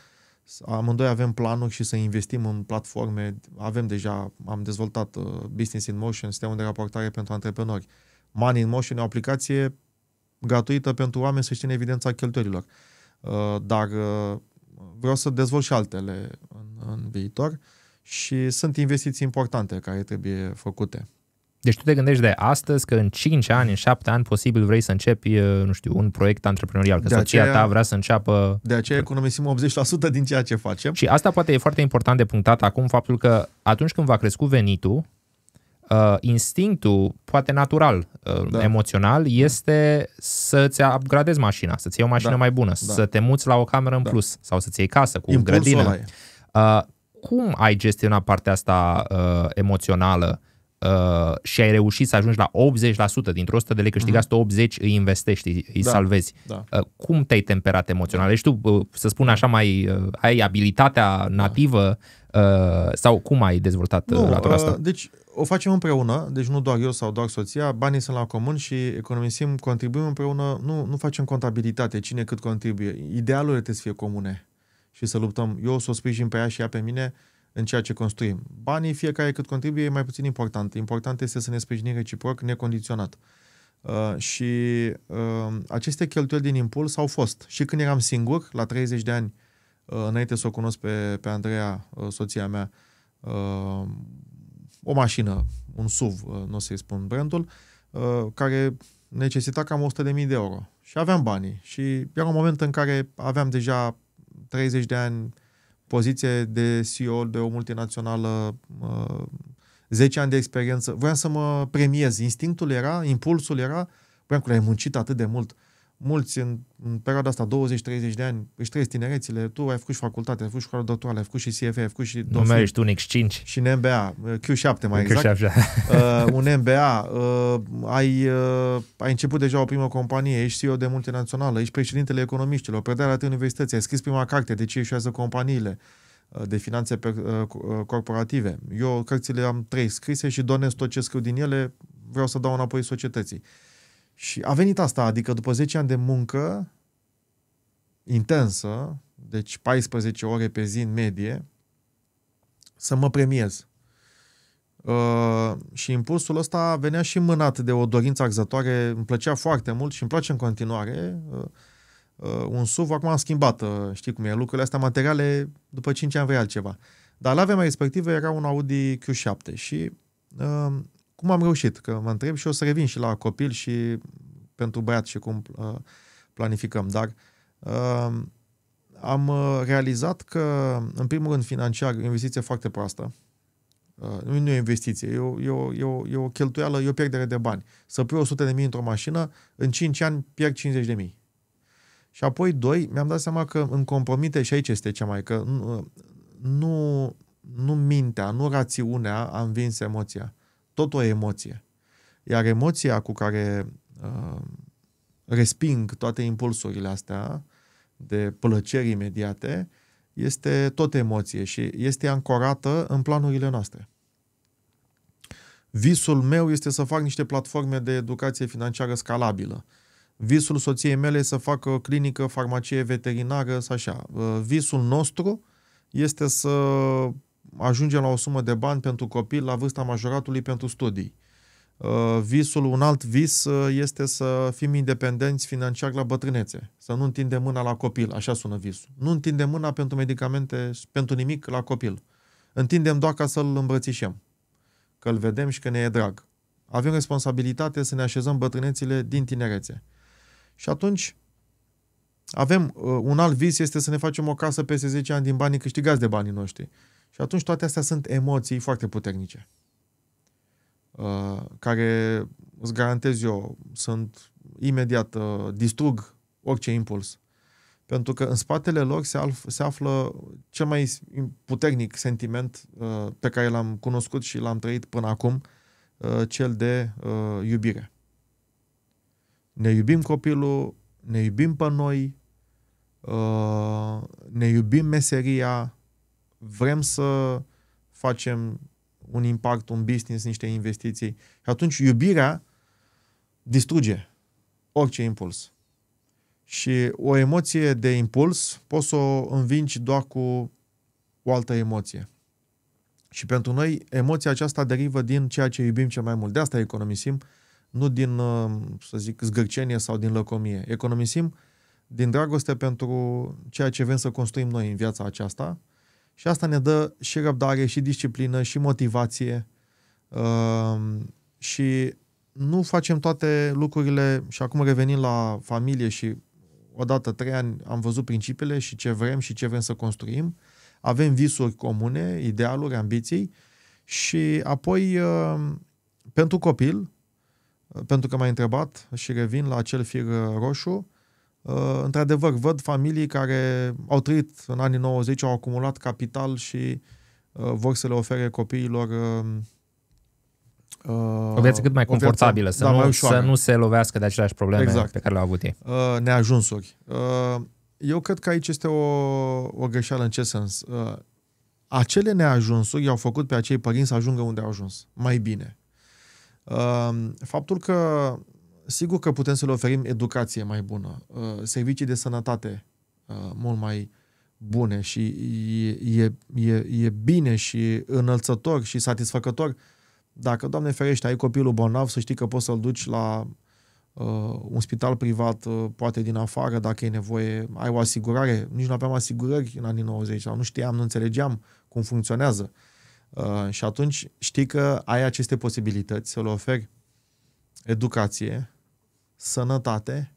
Amândoi avem planuri și să investim în platforme. Avem deja, am dezvoltat uh, Business in Motion, sistemul de raportare pentru antreprenori. Money in Motion e o aplicație gratuită pentru oameni să știe în evidența cheltuielilor. Dar vreau să dezvolt și altele în, în viitor. Uh, și sunt investiții importante care trebuie făcute. Deci tu te gândești de astăzi că în 5 ani, în 7 ani, posibil vrei să începi, uh, nu știu, un proiect antreprenorial, că de soția aceea, ta vrea să înceapă... De aceea economisim 80% din ceea ce facem. Și asta poate e foarte important de punctat acum, faptul că atunci când va crescut venitul, uh, instinctul, poate natural, uh, da. emoțional, este să-ți upgradezi mașina, să-ți iei o mașină da. mai bună, da. să te muți la o cameră în da. plus sau să-ți iei casă cu Impulsul grădină. Uh, cum ai gestionat partea asta uh, emoțională uh, și ai reușit să ajungi la 80% dintr-o 100 de lei câștigați, mm-hmm. 80 îi investești, îi da, salvezi. Da. Uh, cum te-ai temperat emoțional? Ești tu, uh, să spun așa, mai uh, ai abilitatea da. nativă uh, sau cum ai dezvoltat uh, nu, latura uh, asta? Uh, deci o facem împreună, deci nu doar eu sau doar soția, banii sunt la comun și economisim, contribuim împreună, nu, nu facem contabilitate, cine cât contribuie. Idealurile trebuie să fie comune și să luptăm. Eu o să o sprijin pe ea și ea pe mine în ceea ce construim. Banii, fiecare cât contribuie, e mai puțin important. Important este să ne sprijinim reciproc, necondiționat. Uh, și uh, aceste cheltuieli din impuls au fost. Și când eram singur, la 30 de ani, uh, înainte să o cunosc pe, pe Andreea, uh, soția mea, uh, o mașină, un SUV, uh, nu o să-i spun brandul, uh, care necesita cam 100.000 de euro. Și aveam banii. Și era un moment în care aveam deja 30 de ani poziție de CEO de o multinațională, 10 uh, ani de experiență. Voiam să mă premiez. Instinctul era, impulsul era, voiam că ai muncit atât de mult mulți în, în perioada asta, 20-30 de ani, își trăiesc tinerețile, tu ai făcut și facultate, ai făcut și școală doctorală, ai făcut și CFA, ai făcut și... Nu mai ești un X5. Și în MBA, uh, Q7 mai Q7. exact. Q7. uh, un MBA, uh, ai, uh, ai început deja o primă companie, ești CEO de multinațională, ești președintele economiștilor, predai la universității, ai scris prima carte, de ce ieșează companiile uh, de finanțe per, uh, uh, corporative. Eu cărțile am trei scrise și donez tot ce scriu din ele, vreau să dau înapoi societății. Uh, și a venit asta, adică după 10 ani de muncă intensă, deci 14 ore pe zi în medie, să mă premiez. Uh, și impulsul ăsta venea și mânat de o dorință axătoare, îmi plăcea foarte mult și îmi place în continuare. Uh, uh, un SUV acum am schimbat, uh, știi cum e, lucrurile astea materiale, după 5 ani vrei altceva. Dar la vremea respectivă era un Audi Q7 și uh, cum am reușit, că mă întreb și o să revin și la copil și pentru băiat și cum uh, planificăm, dar uh, am uh, realizat că, în primul rând, financiar, investiție foarte proastă. Uh, nu e o investiție, e o, e, o, e, o, e o cheltuială, e o pierdere de bani. Să pui 100 de mii într-o mașină, în 5 ani pierd 50 de mii. Și apoi, doi, mi-am dat seama că îmi compromite, și aici este cea mai, că uh, nu, nu mintea, nu rațiunea a învins emoția tot o emoție. Iar emoția cu care uh, resping toate impulsurile astea de plăceri imediate este tot emoție și este ancorată în planurile noastre. Visul meu este să fac niște platforme de educație financiară scalabilă. Visul soției mele este să facă o clinică, farmacie veterinară, așa. Uh, visul nostru este să ajungem la o sumă de bani pentru copil la vârsta majoratului pentru studii. Uh, visul, un alt vis uh, este să fim independenți financiar la bătrânețe, să nu întindem mâna la copil, așa sună visul. Nu întindem mâna pentru medicamente, pentru nimic la copil. Întindem doar ca să-l îmbrățișăm, că îl vedem și că ne e drag. Avem responsabilitate să ne așezăm bătrânețile din tinerețe. Și atunci, avem uh, un alt vis este să ne facem o casă peste 10 ani din banii câștigați de banii noștri. Și atunci toate astea sunt emoții foarte puternice, uh, care, îți garantez eu, sunt imediat, uh, distrug orice impuls. Pentru că în spatele lor se, alf, se află cel mai puternic sentiment uh, pe care l-am cunoscut și l-am trăit până acum, cel de iubire. Ne iubim copilul, ne iubim pe noi, ne iubim meseria, vrem să facem un impact, un business, niște investiții. Și atunci iubirea distruge orice impuls. Și o emoție de impuls poți să o învingi doar cu o altă emoție. Și pentru noi, emoția aceasta derivă din ceea ce iubim cel mai mult. De asta economisim, nu din, uh, să zic, zgârcenie sau din lăcomie. Economisim din dragoste pentru ceea ce vrem să construim noi în viața aceasta, și asta ne dă și răbdare, și disciplină, și motivație. Uh, și nu facem toate lucrurile și acum revenim la familie și odată trei ani am văzut principiile și ce vrem și ce vrem să construim. Avem visuri comune, idealuri, ambiții și apoi uh, pentru copil, uh, pentru că m-ai întrebat și revin la acel fir uh, roșu, Uh, într-adevăr, văd familii care au trăit în anii 90, au acumulat capital și uh, vor să le ofere copiilor um, o viață cât mai uh, confortabilă, viață, să, da, nu, mai să nu se lovească de aceleași probleme exact. pe care le-au avut ei. Neajunsuri. Eu cred că aici este o, o greșeală în ce sens? Acele neajunsuri i-au făcut pe acei părinți să ajungă unde au ajuns, mai bine. Faptul că sigur că putem să le oferim educație mai bună, uh, servicii de sănătate uh, mult mai bune și e, e, e bine și înălțător și satisfăcător dacă, Doamne ferește, ai copilul bolnav, să știi că poți să-l duci la uh, un spital privat, uh, poate din afară, dacă e nevoie, ai o asigurare. Nici nu aveam asigurări în anii 90 sau nu știam, nu înțelegeam cum funcționează. Uh, și atunci știi că ai aceste posibilități să le oferi educație, sănătate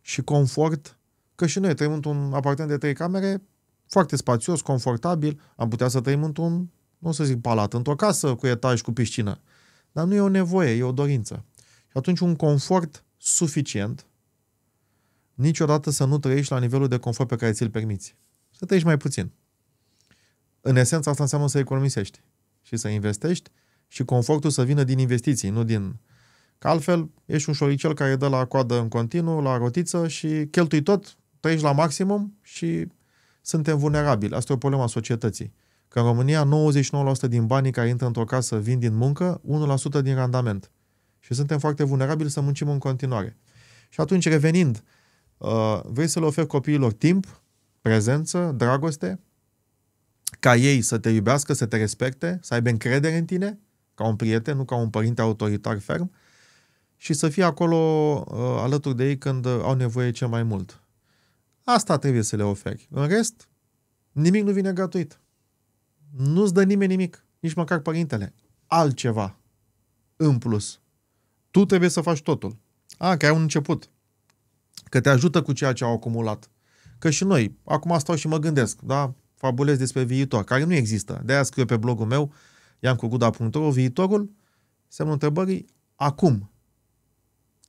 și confort, că și noi trăim într-un apartament de trei camere foarte spațios, confortabil, am putea să trăim într-un, nu să zic palat, într-o casă cu etaj, cu piscină. Dar nu e o nevoie, e o dorință. Și atunci un confort suficient, niciodată să nu trăiești la nivelul de confort pe care ți-l permiți. Să trăiești mai puțin. În esență, asta înseamnă să economisești și să investești și confortul să vină din investiții, nu din Că altfel ești un șoricel care dă la coadă în continuu, la rotiță și cheltui tot, trăiești la maximum și suntem vulnerabili. Asta e o problemă a societății. Că în România 99% din banii care intră într-o casă vin din muncă, 1% din randament. Și suntem foarte vulnerabili să muncim în continuare. Și atunci, revenind, uh, vrei să le oferi copiilor timp, prezență, dragoste, ca ei să te iubească, să te respecte, să aibă încredere în tine, ca un prieten, nu ca un părinte autoritar ferm, și să fie acolo uh, alături de ei când uh, au nevoie cel mai mult. Asta trebuie să le oferi. În rest, nimic nu vine gratuit. Nu-ți dă nimeni nimic, nici măcar părintele. Altceva. În plus. Tu trebuie să faci totul. A, că ai un început. Că te ajută cu ceea ce au acumulat. Că și noi, acum stau și mă gândesc, da? Fabulez despre viitor, care nu există. De-aia scriu pe blogul meu, iamcuguda.ro, viitorul, semnul întrebării, acum,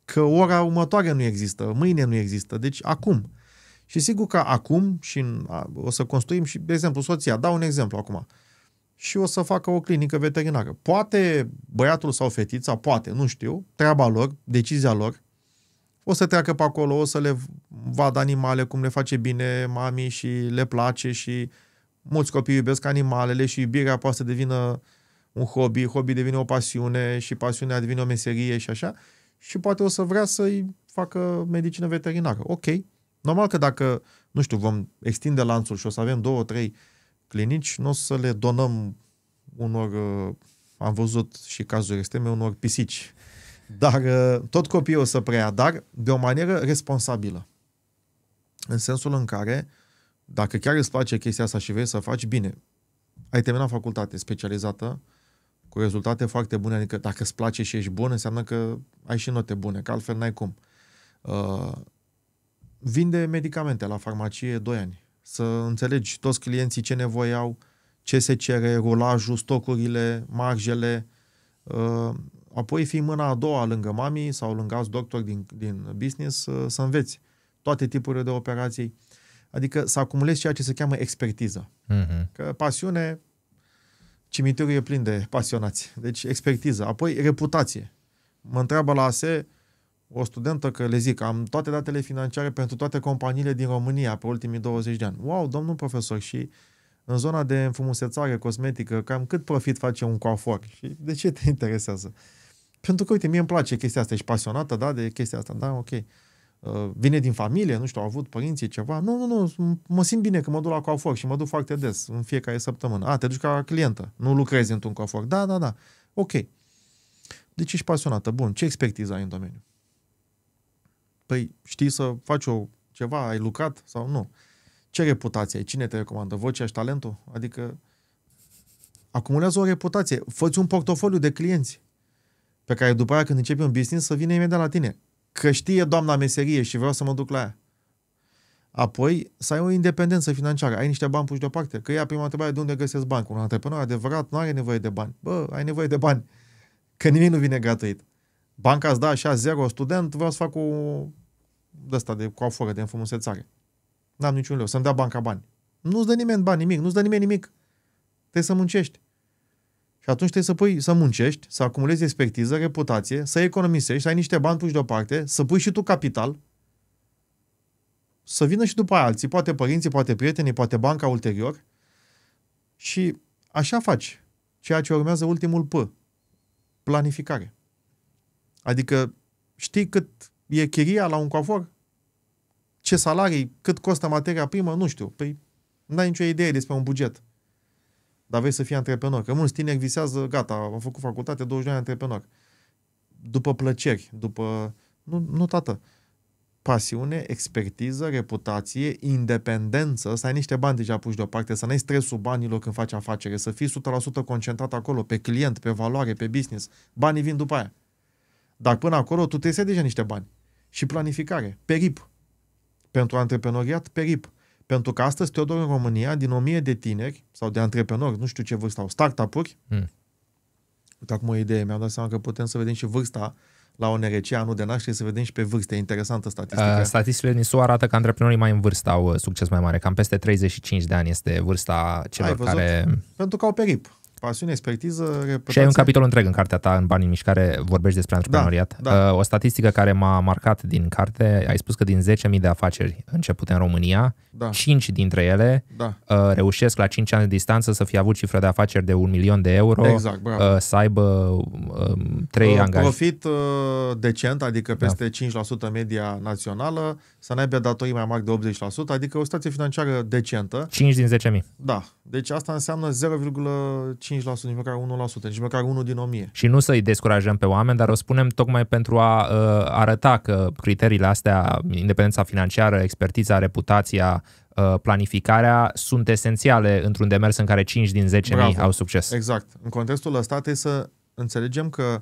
că ora următoare nu există, mâine nu există, deci acum. Și sigur că acum și în, o să construim și, de exemplu, soția, dau un exemplu acum, și o să facă o clinică veterinară. Poate băiatul sau fetița, poate, nu știu, treaba lor, decizia lor, o să treacă pe acolo, o să le vadă animale, cum le face bine mami și le place și mulți copii iubesc animalele și iubirea poate să devină un hobby, hobby devine o pasiune și pasiunea devine o meserie și așa și poate o să vrea să-i facă medicină veterinară. Ok, normal că dacă, nu știu, vom extinde lanțul și o să avem două, trei clinici, nu o să le donăm unor, uh, am văzut și cazuri extreme, unor pisici. Dar uh, tot copiii o să preia, dar de o manieră responsabilă. În sensul în care, dacă chiar îți place chestia asta și vrei să faci, bine, ai terminat facultate specializată, uh, cu rezultate foarte bune, adică dacă îți place și ești bun, înseamnă că ai și note bune, că altfel n-ai cum. Uh, vinde medicamente la farmacie 2 ani, să înțelegi toți clienții ce nevoi au, ce se cere, rolajul, stocurile, marjele, uh, apoi fii mâna a doua lângă mami sau lângă alți doctori din, din business uh, să înveți toate tipurile de operații. Adică să acumulezi ceea ce se cheamă expertiză. Uh-huh. Că pasiune Cimitirul e plin de pasionați. Deci expertiză. Apoi reputație. Mă întreabă la ASE o studentă că le zic, am toate datele financiare pentru toate companiile din România pe ultimii 20 de ani. Wow, domnul profesor, și în zona de înfrumusețare cosmetică, cam cât profit face un coafor? Și de ce te interesează? Pentru că, uite, mie îmi place chestia asta, ești pasionată, da, de chestia asta, da, ok. Uh, vine din familie, nu știu, au avut părinții ceva. Nu, nu, nu, mă simt bine că mă duc la coafor și mă duc foarte des, în fiecare săptămână. A, te duci ca clientă, nu lucrezi într-un coafor. Da, da, da. Ok. Deci ești pasionată. Bun, ce expertiză ai în domeniu? Păi știi să faci o, ceva, ai lucrat sau nu? Ce reputație ai? Cine te recomandă? Vocea și talentul? Adică acumulează o reputație. Făți un portofoliu de clienți pe care după aia când începi un business să vină imediat la tine că știe doamna meserie și vreau să mă duc la ea. Apoi, să ai o independență financiară, ai niște bani puși deoparte. Că ea prima întrebare de unde găsesc bani. Un antreprenor păi adevărat nu are nevoie de bani. Bă, ai nevoie de bani. Că nimic nu vine gratuit. Banca îți da așa zero student, vreau să fac o de asta de coaforă, de înfrumusețare. N-am niciun leu, să-mi dea banca bani. Nu-ți dă nimeni bani, nimic, nu-ți dă nimeni nimic. Trebuie să muncești. Și atunci trebuie să, pui, să muncești, să acumulezi expertiză, reputație, să economisești, să ai niște bani puși deoparte, să pui și tu capital, să vină și după aia alții, poate părinții, poate prietenii, poate banca ulterior. Și așa faci. Ceea ce urmează ultimul P. Planificare. Adică știi cât e chiria la un coafor? Ce salarii? Cât costă materia primă? Nu știu. Păi n-ai nicio idee despre un buget dar vrei să fii antreprenor. Că mulți tineri visează, gata, am făcut facultate, 20 de ani antreprenor. După plăceri, după... Nu, nu tată. Pasiune, expertiză, reputație, independență, să ai niște bani deja puși deoparte, să n-ai stresul banilor când faci afacere, să fii 100% concentrat acolo, pe client, pe valoare, pe business. Banii vin după aia. Dar până acolo tu trebuie să ai deja niște bani. Și planificare, perip. Pentru antreprenoriat, perip. Uh, pentru că astăzi, Teodor, în România, din o mie de tineri sau de antreprenori, nu știu ce vârstă au, startup-uri, mm. uite acum o idee, mi-am dat seama că putem să vedem și vârsta la o NRC anul de naștere, să vedem și pe vârste. Interesantă statistică. Uh, statisticile din SUA arată că antreprenorii mai în vârstă au uh, succes mai mare. Cam peste 35 de ani este vârsta celor care... Pentru că au perip pasiune, expertiză, reputație. Și ai un capitol întreg în cartea ta, în Banii în Mișcare, vorbești despre da, antreprenoriat. Da, da. O statistică care m-a marcat din carte, ai spus că din 10.000 de afaceri începute în România, da. 5 dintre ele da. uh, reușesc la 5 ani de distanță să fie avut cifră de afaceri de 1 milion de euro, exact, uh, să aibă uh, um, 3 uh, angajați. Profit uh, decent, adică da. peste da. 5% media națională, să n-aibă datorii mai mari de 80%, adică o situație financiară decentă. 5 din 10.000. Da. Deci asta înseamnă 0,5%, nici măcar 1%, nici măcar 1 din 1000. Și nu să-i descurajăm pe oameni, dar o spunem tocmai pentru a uh, arăta că criteriile astea, independența financiară, expertiza, reputația, uh, Uh, planificarea sunt esențiale într-un demers în care 5 din 10 Bravo. mii au succes. Exact. În contextul ăsta trebuie să înțelegem că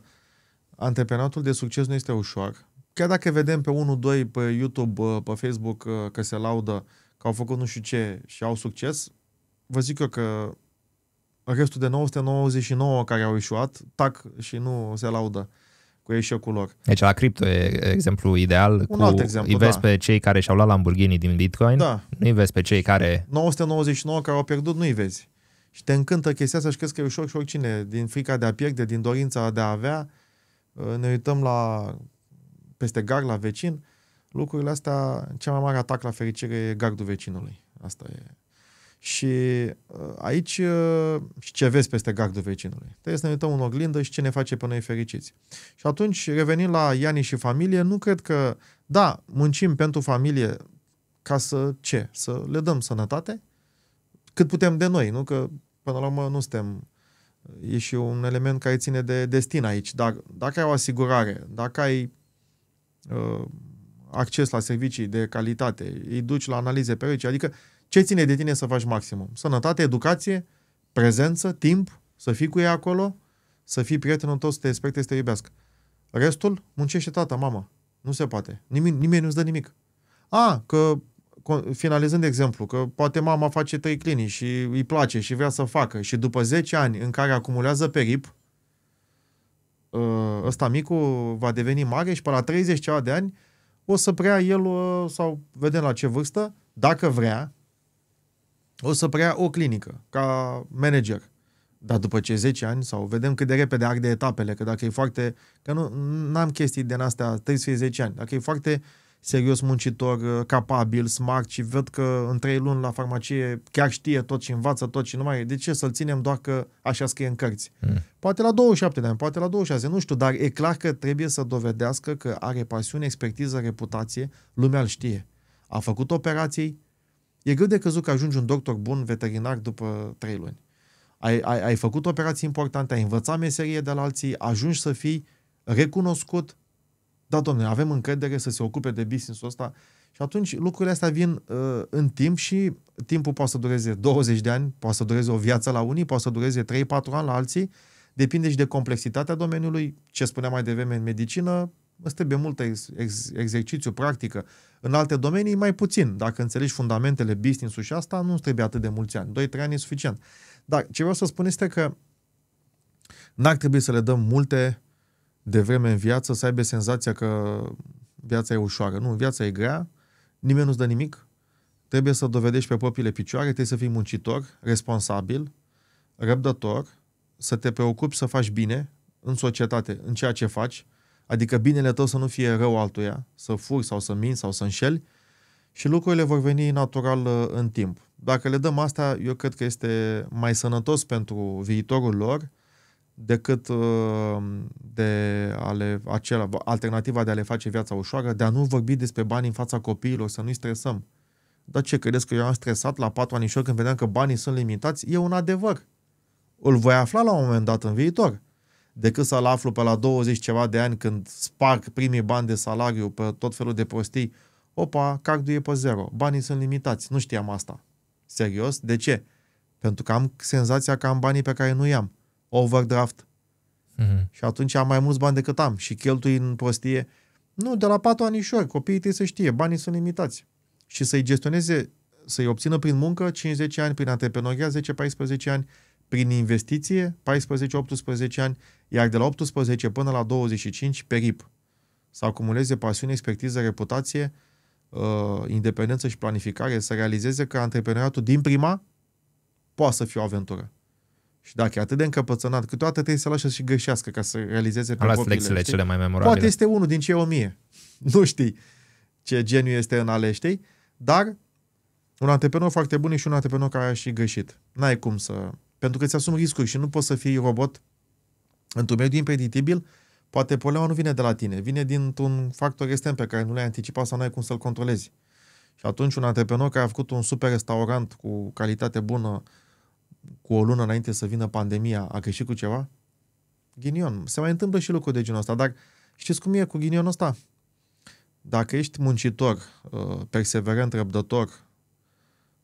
antreprenatul de succes nu este ușor. Chiar dacă vedem pe 1, 2, pe YouTube, uh, pe Facebook uh, că se laudă că au făcut nu știu ce și au succes, vă zic eu că restul de 999 care au ieșuat, tac și nu se laudă cu eșecul lor. Deci la cripto e exemplu ideal. Un cu, alt exemplu, îi vezi da. pe cei care și-au luat Lamborghini din Bitcoin, da. nu îi vezi pe cei care... 999 care au pierdut, nu îi vezi. Și te încântă chestia să și crezi că e ușor și oricine, din frica de a pierde, din dorința de a avea, ă, ne uităm la peste gard, la vecin, lucrurile astea, cea mai mare atac la fericire e gardul vecinului. Asta e și uh, aici uh, și ce vezi peste gardul vecinului. Trebuie să ne uităm în oglindă și ce ne face pe noi fericiți. Și atunci, revenind la Iani și familie, nu cred că, da, muncim pentru familie ca să ce? Să le dăm sănătate? Cât putem de noi, nu? Că până la urmă nu suntem e și un element care ține de destin aici. Dar dacă ai o asigurare, dacă ai uh, acces la servicii de calitate, îi duci la analize pe aici. adică ce ține de tine să faci maximum? Sănătate, educație, prezență, timp, să fii cu ea acolo, să fii prietenul tău, să te respecte, să te iubească. Restul, muncește tata, mama. Nu se poate. Nimeni, nimeni nu-ți dă nimic. A, că finalizând exemplu, că poate mama face trei clinici și îi place și vrea să facă și după 10 ani în care acumulează perip, ă, ăsta micu va deveni mare și pe la 30 ceva de ani o să prea el ă, sau vedem la ce vârstă, dacă vrea, o să preia o clinică ca manager. Dar după ce 10 ani, sau vedem cât de repede arde etapele, că dacă e foarte... Că nu am chestii din astea, trebuie să fie 10 ani. Dacă e foarte serios muncitor, uh, capabil, smart și văd că în 3 luni la farmacie chiar știe tot și învață tot și nu mai de ce să-l ținem doar că așa scrie în cărți? Mm. Poate la 27 de ani, poate la 26, nu știu, dar e clar că trebuie să dovedească că are pasiune, expertiză, reputație, lumea îl știe. A făcut operații, E greu de căzut că ajungi un doctor bun veterinar după 3 luni. Ai, ai, ai făcut operații importante, ai învățat meserie de la alții, ajungi să fii recunoscut. Da, domnule, avem încredere să se ocupe de business-ul ăsta. Și atunci lucrurile astea vin uh, în timp și timpul poate să dureze 20 de ani, poate să dureze o viață la unii, poate să dureze 3-4 ani la alții, depinde și de complexitatea domeniului, ce spuneam mai devreme în medicină, Îți trebuie multă ex, ex, exercițiu, practică. În alte domenii mai puțin. Dacă înțelegi fundamentele business-ul și asta, nu îți trebuie atât de mulți ani. 2-3 ani e suficient. Dar ce vreau să spun este că n-ar trebui să le dăm multe de vreme în viață să aibă senzația că viața e ușoară. Nu, viața e grea, nimeni nu-ți dă nimic, trebuie să dovedești pe propriile picioare, trebuie să fii muncitor, responsabil, răbdător, să te preocupi să faci bine în societate, în ceea ce faci, Adică binele tău să nu fie rău altuia, să furi sau să minți sau să înșeli și lucrurile vor veni natural uh, în timp. Dacă le dăm asta, eu cred că este mai sănătos pentru viitorul lor decât uh, de a le, acela, alternativa de a le face viața ușoară, de a nu vorbi despre bani în fața copiilor, să nu-i stresăm. Dar ce, credeți că eu am stresat la patru anișori când vedeam că banii sunt limitați? E un adevăr. Îl voi afla la un moment dat în viitor decât să-l aflu pe la 20 ceva de ani când sparg primii bani de salariu pe tot felul de prostii, opa, cardul e pe zero, banii sunt limitați, nu știam asta. Serios? De ce? Pentru că am senzația că am banii pe care nu i-am. Overdraft. Mm-hmm. Și atunci am mai mulți bani decât am și cheltui în prostie. Nu, de la patru anișori, copiii trebuie să știe, banii sunt limitați. Și să-i gestioneze, să-i obțină prin muncă 5-10 ani, prin antreprenoria 10-14 ani, prin investiție 14-18 ani, iar de la 18 până la 25 perip, Să acumuleze pasiune, expertiză, reputație, uh, independență și planificare, să realizeze că antreprenoriatul din prima poate să fie o aventură. Și dacă e atât de încăpățânat, câteodată trebuie să lasă și greșească ca să realizeze pe Am lecțiile cele mai memorabile. Poate este unul din cei o mie. Nu știi ce geniu este în aleștei, Dar un antreprenor foarte bun e și un antreprenor care a și greșit. N-ai cum să... Pentru că îți asumi riscuri și nu poți să fii robot într-un mediu impeditibil, poate problema nu vine de la tine, vine dintr-un factor extern pe care nu l-ai anticipat sau nu ai cum să-l controlezi. Și atunci un antreprenor care a făcut un super restaurant cu calitate bună cu o lună înainte să vină pandemia, a creștit cu ceva? Ghinion. Se mai întâmplă și lucruri de genul ăsta, dar știți cum e cu ghinionul ăsta? Dacă ești muncitor, uh, perseverent, răbdător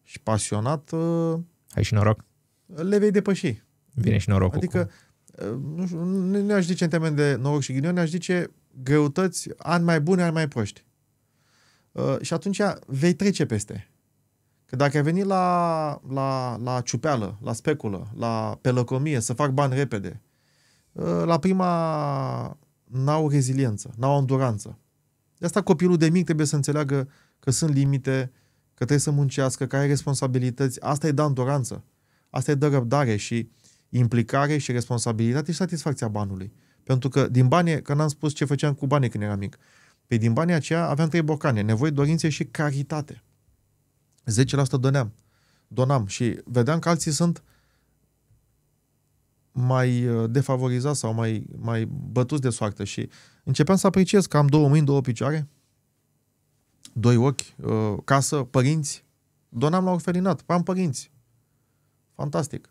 și pasionat... Uh, ai și noroc. Le vei depăși. Vine și norocul. Adică cu nu știu, nu aș zice în termen de noroc și ghinion, aș zice greutăți, ani mai bune, ani mai proști. Uh, și atunci vei trece peste. Că dacă ai venit la, la, la ciupeală, la speculă, la pelăcomie, să fac bani repede, uh, la prima n-au reziliență, n-au înduranță. De asta copilul de mic trebuie să înțeleagă că sunt limite, că trebuie să muncească, că ai responsabilități. Asta îi dă da, înduranță, asta îi dă răbdare și implicare și responsabilitate și satisfacția banului. Pentru că din bani, că n-am spus ce făceam cu banii când eram mic, pe păi din banii aceia aveam trei bocane, nevoie, dorințe și caritate. 10% doneam, donam și vedeam că alții sunt mai uh, defavorizați sau mai, mai bătuți de soartă și începeam să apreciez că am două mâini, două picioare, doi ochi, uh, casă, părinți. Donam la orfelinat, am părinți. Fantastic.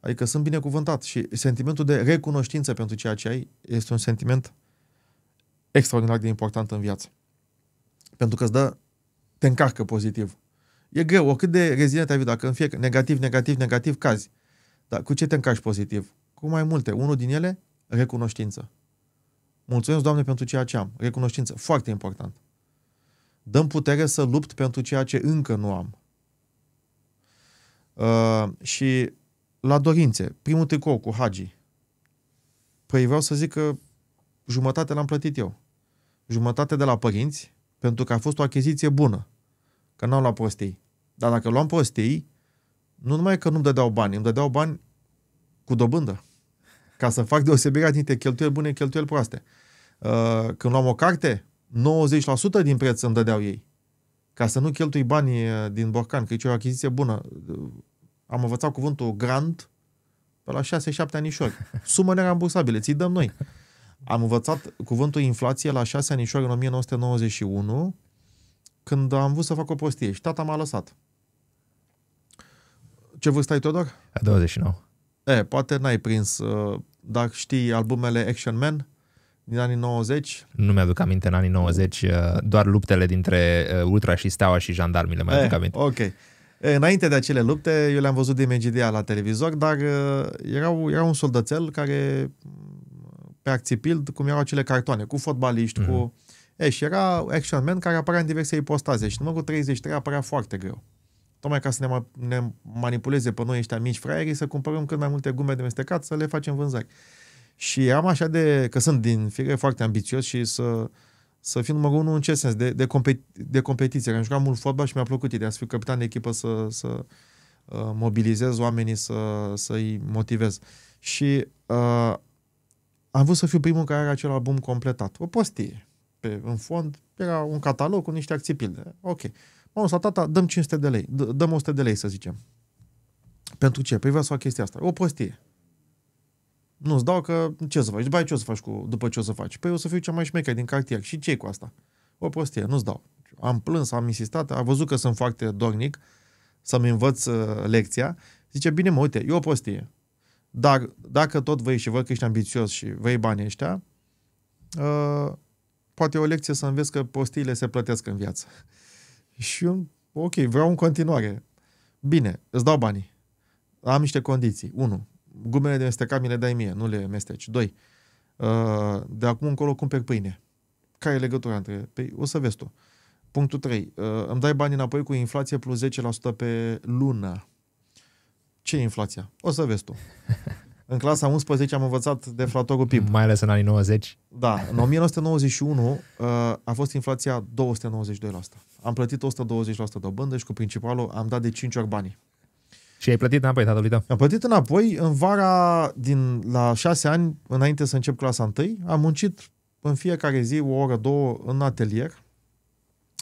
Adică sunt binecuvântat și sentimentul de recunoștință pentru ceea ce ai este un sentiment extraordinar de important în viață. Pentru că îți dă, te încarcă pozitiv. E greu, oricât de rezilient ai fi, dacă în fiecare negativ, negativ, negativ, cazi. Dar cu ce te încarci pozitiv? Cu mai multe. Unul din ele, recunoștință. Mulțumesc, Doamne, pentru ceea ce am. Recunoștință. Foarte important. Dăm putere să lupt pentru ceea ce încă nu am. Uh, și la dorințe, primul tricou cu Hagi. Păi vreau să zic că jumătate l-am plătit eu. Jumătate de la părinți, pentru că a fost o achiziție bună. Că n-am luat prostii. Dar dacă luam prostii, nu numai că nu-mi dădeau bani, îmi dădeau bani cu dobândă. Ca să fac deosebirea dintre cheltuieli bune, cheltuieli proaste. Uh, când luam o carte, 90% din preț îmi dădeau ei. Ca să nu cheltui banii uh, din borcan, că e o achiziție bună am învățat cuvântul grant pe la 6-7 anișori. Sumă nerambursabile, ți dăm noi. Am învățat cuvântul inflație la 6 anișori în 1991, când am vrut să fac o prostie și tata m-a lăsat. Ce vârstă ai, Teodor? 29. E, poate n-ai prins, uh, dacă știi albumele Action Man din anii 90. Nu mi-aduc aminte în anii 90, uh, doar luptele dintre uh, Ultra și Steaua și jandarmile mi aduc aminte. Ok. Eh, înainte de acele lupte, eu le-am văzut din Megidia la televizor, dar eh, erau, era un soldățel care pe acțipild, cum erau acele cartoane, cu fotbaliști, mm-hmm. cu... Mhm. E, eh, și era Action Man care apărea în diverse ipostaze și numărul 33 apărea foarte greu. Tocmai ca să ne, ma- ne manipuleze pe noi ăștia mici fraierii, să cumpărăm cât mai multe gume de mestecat, să le facem vânzări. Și am așa de... că sunt din fire foarte ambițios și să să fiu numărul unu în ce sens? De, de, competi- de competiție. Că am jucat mult fotbal și mi-a plăcut ideea să fiu capitan de echipă, să, să uh, mobilizez oamenii, să, să-i motivez. Și uh, am vrut să fiu primul care are acel album completat. O postie. Pe, în fond era un catalog cu niște pilde. Ok. M-am tata, dăm 500 de lei, d- dăm 100 de lei să zicem. Pentru ce? Păi vreau să fac chestia asta. O postie. Nu, îți dau că ce să faci? După ce o să faci cu, după ce o să faci? Păi o să fiu cea mai șmecher din cartier. Și ce cu asta? O prostie, nu-ți dau. Am plâns, am insistat, a văzut că sunt foarte dornic să-mi învăț uh, lecția. Zice, bine mă, uite, e o prostie. Dar dacă tot vei și văd că ești ambițios și vei banii ăștia, uh, poate e o lecție să înveți că postiile se plătesc în viață. și eu, ok, vreau în continuare. Bine, îți dau banii. Am niște condiții. Unu, gumele de mestecat mi le dai mie, nu le mesteci. Doi, uh, de acum încolo cumperi pâine. Care e legătura între ele? Păi, o să vezi tu. Punctul 3. Uh, îmi dai bani înapoi cu inflație plus 10% pe lună. Ce e inflația? O să vezi tu. În clasa 11 am învățat deflatorul PIB. Mai ales în anii 90. Da, în 1991 uh, a fost inflația 292%. Am plătit 120% de dobândă și cu principalul am dat de 5 ori banii. Și ai plătit înapoi tatălui tău? Am plătit înapoi. În vara, din, la șase ani, înainte să încep clasa întâi, am muncit în fiecare zi o oră, două în atelier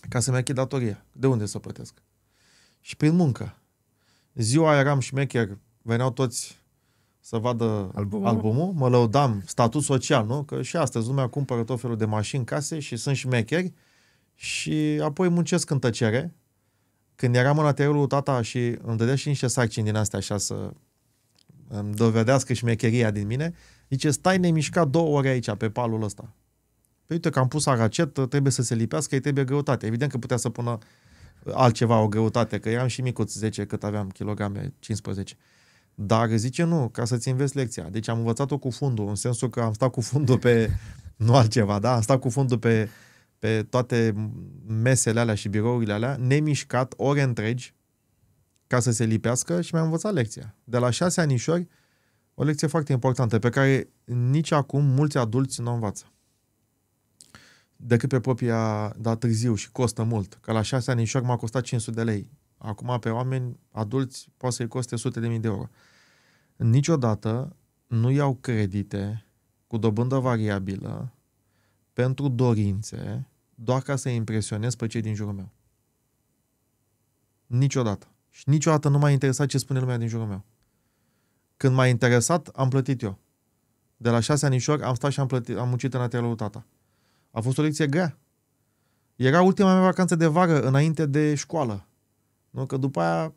ca să-mi achit datoria. De unde să plătesc? Și prin muncă. Ziua eram șmecher, veneau toți să vadă albumul. albumul, mă lăudam, statut social, nu? Că și astăzi lumea cumpără tot felul de mașini, case și sunt șmecheri și apoi muncesc în tăcere, când eram în atelierul tata și îmi dădea și niște sarcini din astea așa să îmi dovedească șmecheria din mine, zice, stai nemișcat două ore aici, pe palul ăsta. Păi uite că am pus aracet, trebuie să se lipească, îi trebuie greutate. Evident că putea să pună altceva, o greutate, că eram și micuț, 10 cât aveam, kilograme, 15. Dar zice nu, ca să-ți înveți lecția. Deci am învățat-o cu fundul, în sensul că am stat cu fundul pe, nu altceva, da, am stat cu fundul pe pe toate mesele alea și birourile alea, nemișcat, ore întregi, ca să se lipească și mi-am învățat lecția. De la șase anișori, o lecție foarte importantă, pe care nici acum mulți adulți nu o învață. Decât pe propria, dar târziu și costă mult. Că la șase anișori m-a costat 500 de lei. Acum pe oameni adulți poate să-i coste sute de mii de euro. Niciodată nu iau credite cu dobândă variabilă pentru dorințe doar ca să impresionez pe cei din jurul meu. Niciodată. Și niciodată nu m-a interesat ce spune lumea din jurul meu. Când m-a interesat, am plătit eu. De la șase anișori am stat și am, plătit, am muncit în atelierul tata. A fost o lecție grea. Era ultima mea vacanță de vară, înainte de școală. Nu? Că după aia,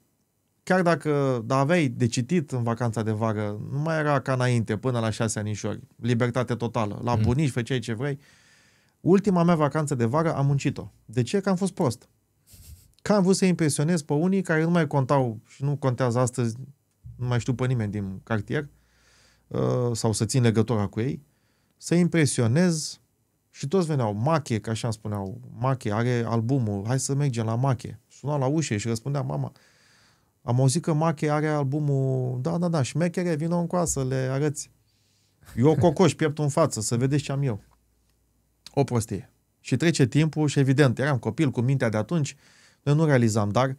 chiar dacă da, aveai de citit în vacanța de vară, nu mai era ca înainte, până la șase anișori. Libertate totală. La mm. bunici, făceai ce vrei. Uh, Ultima mea vacanță de vară am muncit-o. De ce? Că am fost prost. Că am vrut să impresionez pe unii care nu mai contau și nu contează astăzi, nu mai știu pe nimeni din cartier, uh, sau să țin legătura cu ei, să impresionez și toți veneau, Mache, ca așa îmi spuneau, Mache are albumul, hai să mergem la Mache. Sunau la ușă și răspundea, mama, am auzit că Mache are albumul, da, da, da, șmechere, vină în coasă, le arăți. Eu cocoș, piept în față, să vedeți ce am eu o prostie. Și trece timpul și evident, eram copil cu mintea de atunci, noi nu realizam, dar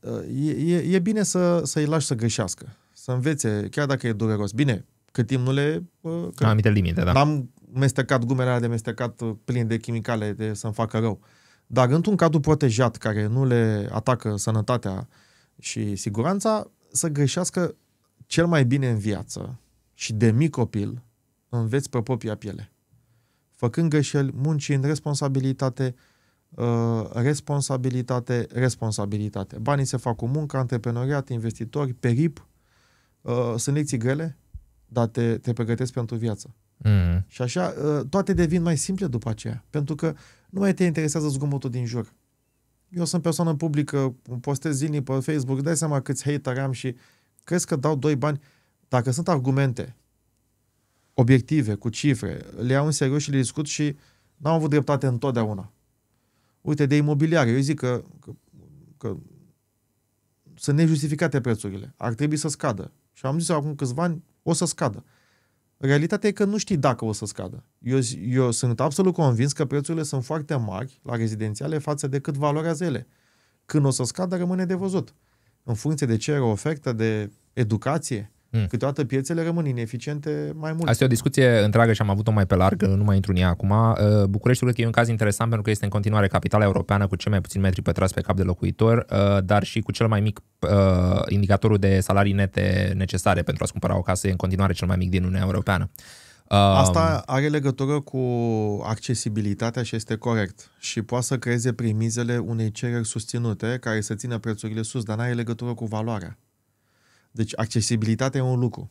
uh, e, e, e bine să, să-i lași să greșească, să învețe, chiar dacă e dureros. Bine, cât timp nu le... Uh, că anumite limite, da. am mestecat gumele de mestecat uh, plin de chimicale de să-mi facă rău. Dar într-un cadru protejat care nu le atacă sănătatea și siguranța, să greșească cel mai bine în viață și de mic copil înveți pe propria piele făcând greșeli, muncind, responsabilitate, uh, responsabilitate, responsabilitate. Banii se fac cu muncă, antreprenoriat, investitori, perip. Uh, sunt lecții grele, dar te, te pregătesc pentru viață. Mm. Și așa, uh, toate devin mai simple după aceea, pentru că nu mai te interesează zgomotul din jur. Eu sunt persoană publică, postez zilnic pe Facebook, dai seama câți hateri am și crezi că dau doi bani. Dacă sunt argumente obiective, cu cifre, le iau în serios și le discut și n-am avut dreptate întotdeauna. Uite, de imobiliare, eu zic că, că, că sunt nejustificate prețurile, ar trebui să scadă. Și am zis acum câțiva ani, o să scadă. Realitatea e că nu știi dacă o să scadă. Eu, eu sunt absolut convins că prețurile sunt foarte mari la rezidențiale față de cât valorează ele. Când o să scadă, rămâne de văzut. În funcție de ce ofertă, de educație, Mm. Câteodată piețele rămân ineficiente mai mult. Asta e o discuție întreagă și am avut-o mai pe larg, nu mai intru în ea acum. Uh, Bucureștiul cred că e un caz interesant pentru că este în continuare capitala europeană cu cei mai puțini metri pătrați pe cap de locuitor, uh, dar și cu cel mai mic uh, indicatorul de salarii nete necesare pentru a-ți cumpăra o casă, e în continuare cel mai mic din Uniunea Europeană. Um, Asta are legătură cu accesibilitatea și este corect. Și poate să creeze primizele unei cereri susținute care să țină prețurile sus, dar nu are legătură cu valoarea. Deci accesibilitatea e un lucru.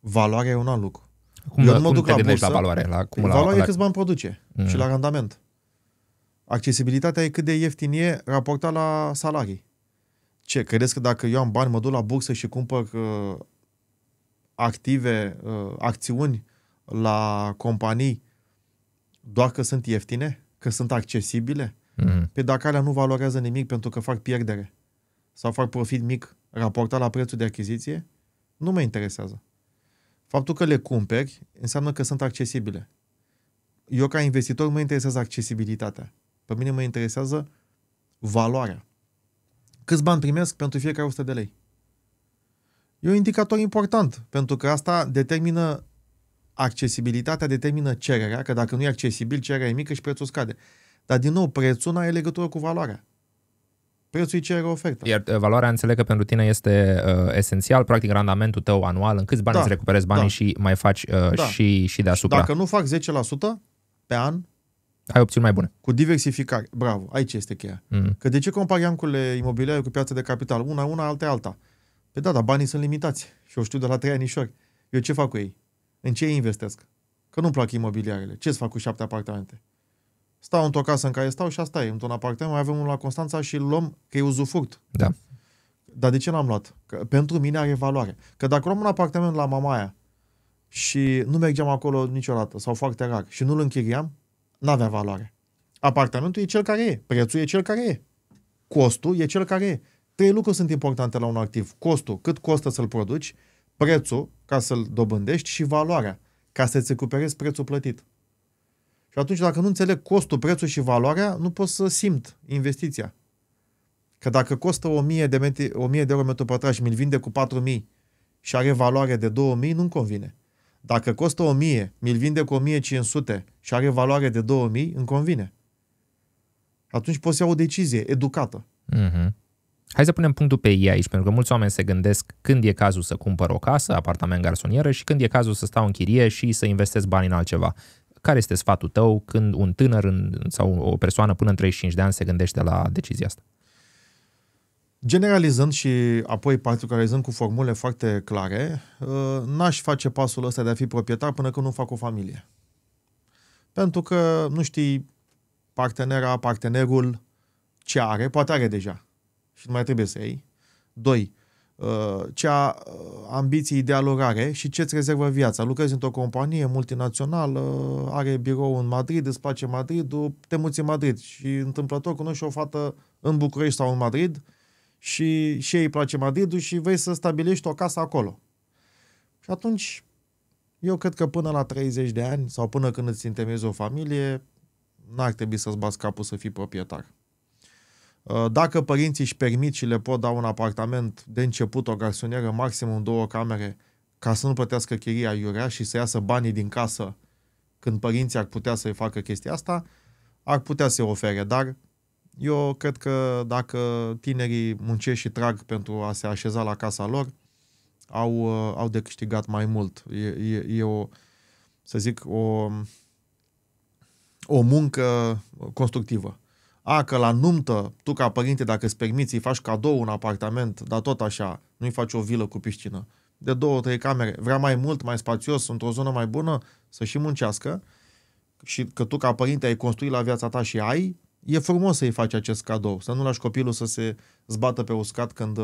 Valoarea e un alt lucru. Cum, Eu nu mă duc la bursă. La valoare, la, cum valoarea la, la... câți bani produce mm. și la randament. Accesibilitatea e cât de ieftin e raportat la salarii. Ce, credeți că dacă eu am bani, mă duc la bursă și cumpăr uh, active, uh, acțiuni la companii doar că sunt ieftine? Că sunt accesibile? Mm. Pe păi dacă alea nu valorează nimic pentru că fac pierdere sau fac profit mic raportat la prețul de achiziție, nu mă interesează. Faptul că le cumperi înseamnă că sunt accesibile. Eu ca investitor mă interesează accesibilitatea. Pe mine mă interesează valoarea. Câți bani primesc pentru fiecare 100 de lei? E un indicator important, pentru că asta determină accesibilitatea, determină cererea, că dacă nu e accesibil, cererea e mică și prețul scade. Dar, din nou, prețul nu are legătură cu valoarea. Prețul îi cere oferta. Iar uh, valoarea, înțeleg că pentru tine este uh, esențial, practic randamentul tău anual, în câți bani da, îți recuperezi banii da. și mai faci uh, da. și, și deasupra. Și dacă nu fac 10% pe an, ai opțiuni mai bune. Cu diversificare. Bravo, aici este cheia. Mm. Că de ce compari ancurile imobiliare cu piața de capital? Una, una, alta, alta. Pe păi da, dar banii sunt limitați. Și eu știu de la trei anișori. Eu ce fac cu ei? În ce investesc? Că nu-mi plac imobiliarele. Ce-ți fac cu șapte apartamente? stau într-o casă în care stau și asta e, într-un apartament, mai avem unul la Constanța și luăm, că e uzufruct. Da. Dar de ce l-am luat? Că pentru mine are valoare. Că dacă luăm un apartament la Mamaia și nu mergeam acolo niciodată sau foarte rar și nu-l închiriam, n-avea valoare. Apartamentul e cel care e, prețul e cel care e, costul e cel care e. Trei lucruri sunt importante la un activ. Costul, cât costă să-l produci, prețul ca să-l dobândești și valoarea ca să-ți recuperezi prețul plătit. Și atunci, dacă nu înțeleg costul, prețul și valoarea, nu pot să simt investiția. Că dacă costă 1000 de, metri, 1000 de euro metru pătrat și mi-l vinde cu 4000 și are valoare de 2000, nu-mi convine. Dacă costă 1000, mi-l vinde cu 1500 și are valoare de 2000, îmi convine. Atunci pot să iau o decizie educată. Mm-hmm. Hai să punem punctul pe ei aici, pentru că mulți oameni se gândesc când e cazul să cumpăr o casă, apartament garsonieră și când e cazul să stau în chirie și să investesc bani în altceva. Care este sfatul tău când un tânăr în, sau o persoană până în 35 de ani se gândește la decizia asta? Generalizând și apoi particularizând cu formule foarte clare, uh, n-aș face pasul ăsta de a fi proprietar până când nu fac o familie. Pentru că nu știi partenera, partenerul, ce are, poate are deja și nu mai trebuie să iei. Doi, Uh, cea uh, ambiții de are și ce îți rezervă viața. Lucrezi într-o companie multinațională, uh, are birou în Madrid, îți place Madrid, te muți în Madrid și întâmplător cunoști o fată în București sau în Madrid și, și ei îi place Madrid și vei să stabilești o casă acolo. Și atunci, eu cred că până la 30 de ani sau până când îți intermezi o familie, n-ar trebui să-ți bați capul să fii proprietar. Uh, dacă părinții își permit și le pot da un apartament de început, o garsonieră, maxim două camere, ca să nu plătească chiria iurea și să iasă banii din casă când părinții ar putea să-i facă chestia asta, ar putea să-i ofere, dar eu cred că dacă tinerii muncesc și trag pentru a se așeza la casa lor, au, uh, au de câștigat mai mult. E, e, e o, să zic, o, o muncă constructivă a, că la numtă, tu ca părinte, dacă îți permiți, îi faci cadou un apartament, dar tot așa, nu-i faci o vilă cu piscină, de două, trei camere, vrea mai mult, mai spațios, într-o zonă mai bună, să și muncească, și că tu ca părinte ai construit la viața ta și ai, e frumos să-i faci acest cadou, să nu lași copilul să se zbată pe uscat când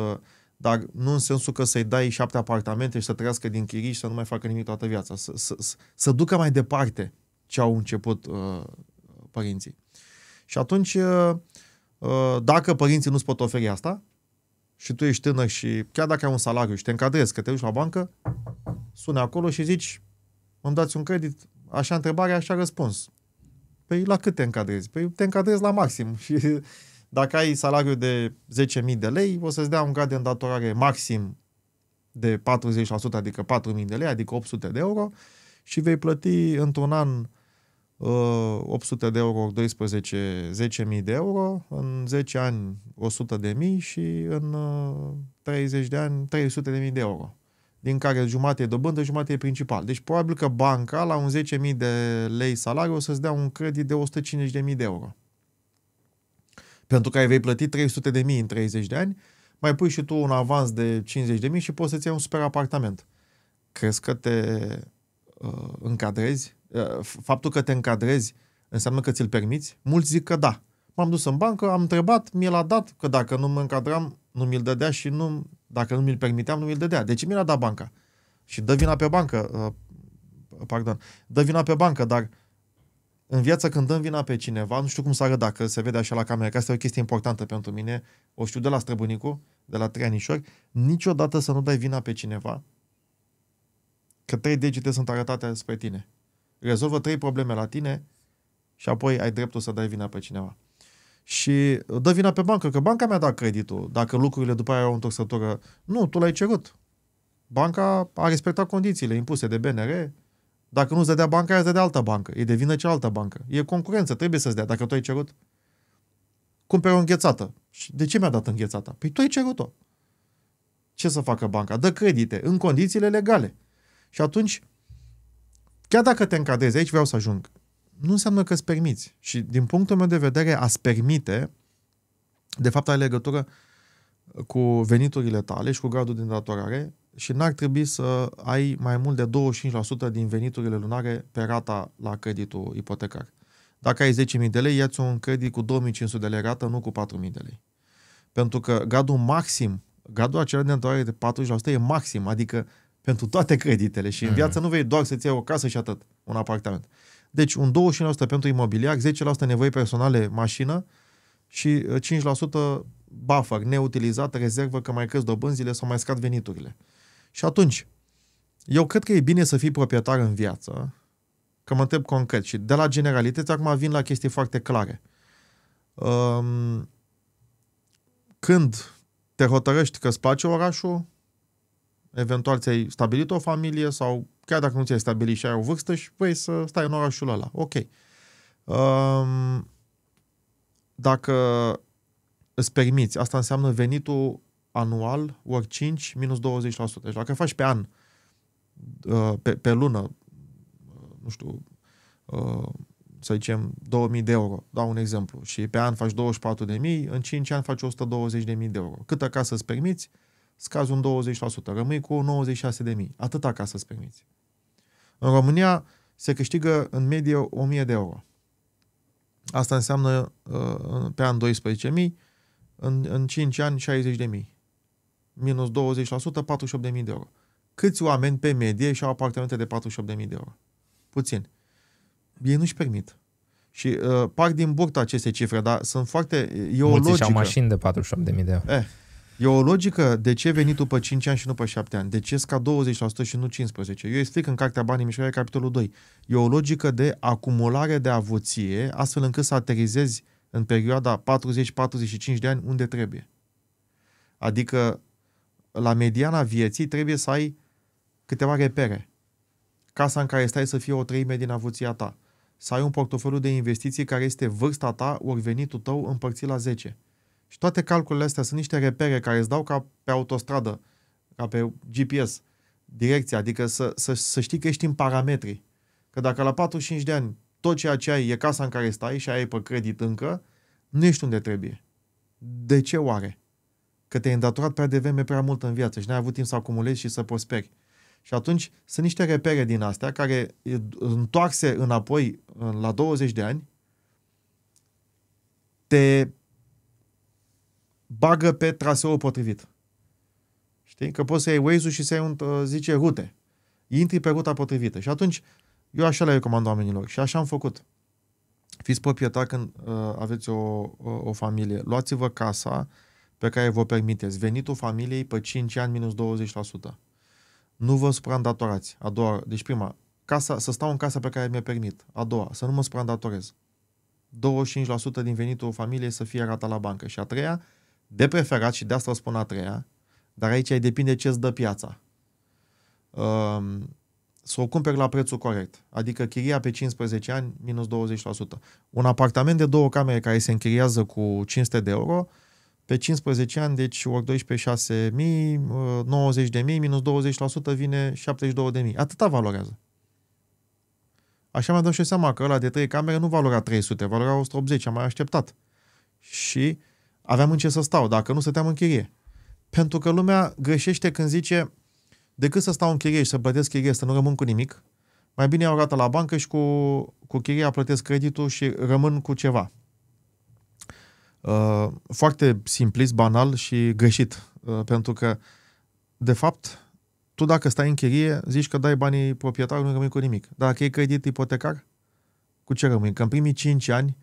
dar nu în sensul că să-i dai șapte apartamente și să trăiască din chirii și să nu mai facă nimic toată viața, să, să, să, să ducă mai departe ce au început uh, părinții. Și atunci, dacă părinții nu-ți pot oferi asta, și tu ești tânăr și chiar dacă ai un salariu și te încadrezi, că te duci la bancă, sune acolo și zici, îmi dați un credit, așa întrebare, așa răspuns. Păi la cât te încadrezi? Păi te încadrezi la maxim și dacă ai salariu de 10.000 de lei, o să-ți dea un grad de îndatorare maxim de 40%, adică 4.000 de lei, adică 800 de euro și vei plăti într-un an 800 uh, de euro, 12, 10.000 de euro, în 10 ani 100 de mii și în 30 uh, de ani 300 de mii de euro, din care jumate e dobândă, jumate e principal. Deci probabil că banca la un 10.000 de lei salariu o să-ți dea un credit de 150 de mii de euro, pentru că ai vei plăti 300 de mii în 30 de ani, mai pui și tu un avans de 50 de mii și poți să-ți iei un super apartament. Crezi că te uh, încadrezi Uh, faptul că te încadrezi înseamnă că ți-l permiți? Mulți zic că da. M-am dus în bancă, am întrebat, mi l-a dat, că dacă nu mă încadram, nu mi-l dădea și nu, dacă nu mi-l permiteam, nu mi-l dădea. Deci mi l-a dat banca. Și dă vina pe bancă, uh, pardon, dă vina pe bancă, dar în viață când dăm vina pe cineva, nu știu cum să arăt dacă se vede așa la cameră, că asta e o chestie importantă pentru mine, o știu de la străbunicu, de la trei anișori, niciodată să nu dai vina pe cineva, că trei degete sunt arătate spre tine rezolvă trei probleme la tine și apoi ai dreptul să dai vina pe cineva. Și uh, dă vina pe bancă, că banca mi-a dat creditul. Dacă lucrurile după aia au o întorsătură, nu, tu l-ai cerut. Banca a respectat condițiile impuse de BNR. Dacă nu-ți dădea banca, îți dădea altă bancă. E de vină cealaltă bancă. E concurență, trebuie să-ți dea, dacă tu ai cerut. Cumpere o înghețată. Și de ce mi-a dat înghețata? Păi tu ai cerut-o. Ce să facă banca? Dă credite în condițiile legale. Și atunci Chiar dacă te încadrezi, aici vreau să ajung, nu înseamnă că îți permiți. Și din punctul meu de vedere, a-ți permite, de fapt, are legătură cu veniturile tale și cu gradul de îndatorare și n-ar trebui să ai mai mult de 25% din veniturile lunare pe rata la creditul ipotecar. Dacă ai 10.000 de lei, ia-ți un credit cu 2.500 de lei rată, nu cu 4.000 de lei. Pentru că gradul maxim, gradul acela de întoarcere de 40% e maxim, adică pentru toate creditele și mm în viață nu vei doar să-ți iei o casă și atât, un apartament. Deci un 25% pentru imobiliar, 10% nevoi personale, mașină și 5% uh, buffer, neutilizat, rezervă că mai cresc dobânzile sau mai scad veniturile. Și atunci, eu cred că e bine să fii proprietar în viață, că mă întreb concret și de la generalități acum vin la chestii foarte clare. Um, când te hotărăști că îți place orașul, Eventual ți-ai stabilit o familie sau chiar dacă nu ți-ai stabilit și ai o vârstă și vrei să stai în orașul ăla. Ok. Um, dacă îți permiți, asta înseamnă venitul anual ori 5 minus 20%. Deci dacă faci pe an, uh, pe, pe lună, uh, nu știu, uh, să zicem 2000 de euro, dau un exemplu, și pe an faci 24.000 în 5 ani faci 120.000 de de euro. Câtă casă îți permiți, scazi un 20%, rămâi cu 96.000, atâta ca să-ți permiți. În România se câștigă în medie 1000 de euro. Asta înseamnă uh, pe an 12.000, în, în 5 ani 60.000. Minus 20%, 48.000 de euro. Câți oameni pe medie și-au apartamente de 48.000 de euro? Puțin. Ei nu-și permit. Și uh, par din burtă aceste cifre, dar sunt foarte... E o Mulți logică. și-au mașini de 48.000 de euro. Eh, E o logică de ce venit după 5 ani și nu după 7 ani, de ce scad 20% și nu 15%. Eu explic în cartea Banii Mișcare, capitolul 2. E o logică de acumulare de avuție, astfel încât să aterizezi în perioada 40-45 de ani unde trebuie. Adică la mediana vieții trebuie să ai câteva repere. Casa în care stai să fie o treime din avuția ta. Să ai un portofoliu de investiții care este vârsta ta ori venitul tău împărțit la 10 și toate calculele astea sunt niște repere care îți dau ca pe autostradă, ca pe GPS, direcția, adică să, să, să știi că ești în parametri. Că dacă la 45 de ani tot ceea ce ai e casa în care stai și ai pe credit încă, nu ești unde trebuie. De ce oare? Că te-ai îndatorat prea devreme prea mult în viață și n-ai avut timp să acumulezi și să prosperi. Și atunci sunt niște repere din astea care întoarse înapoi la 20 de ani te bagă pe traseul potrivit. Știi? Că poți să iei Waze-ul și să iei un, uh, zice, rute. Intri pe ruta potrivită. Și atunci, eu așa le recomand oamenilor. Și așa am făcut. Fiți proprietari când uh, aveți o, o, uh, o familie. Luați-vă casa pe care vă permiteți. Venitul familiei pe 5 ani minus 20%. Nu vă suprandatorați. A doua, deci prima, casa, să stau în casa pe care mi-e permit. A doua, să nu mă suprandatorez. 25% din venitul familiei să fie rata la bancă. Și a treia, de preferat și de asta o spun a treia, dar aici depinde ce îți dă piața. Um, să o cumperi la prețul corect, adică chiria pe 15 ani minus 20%. Un apartament de două camere care se închiriază cu 500 de euro, pe 15 ani, deci ori 12, 6.000, mii, 90 de mii, minus 20% vine 72 de mii. Atâta valorează. Așa mi-am dat și seama că ăla de 3 camere nu valora 300, valora 180, am mai așteptat. Și uh, aveam în ce să stau, dacă nu stăteam în chirie. Pentru că lumea greșește când zice, decât să stau în chirie și să plătesc chirie, să nu rămân cu nimic, mai bine iau rata la bancă și cu, cu chiria plătesc creditul și rămân cu ceva. Uh, foarte simplist, banal și greșit. Uh, pentru că, de fapt, tu dacă stai în chirie, zici că dai banii proprietarului, nu rămâi cu nimic. Dar dacă e credit ipotecar, cu ce rămâi? Că în primii 5 ani,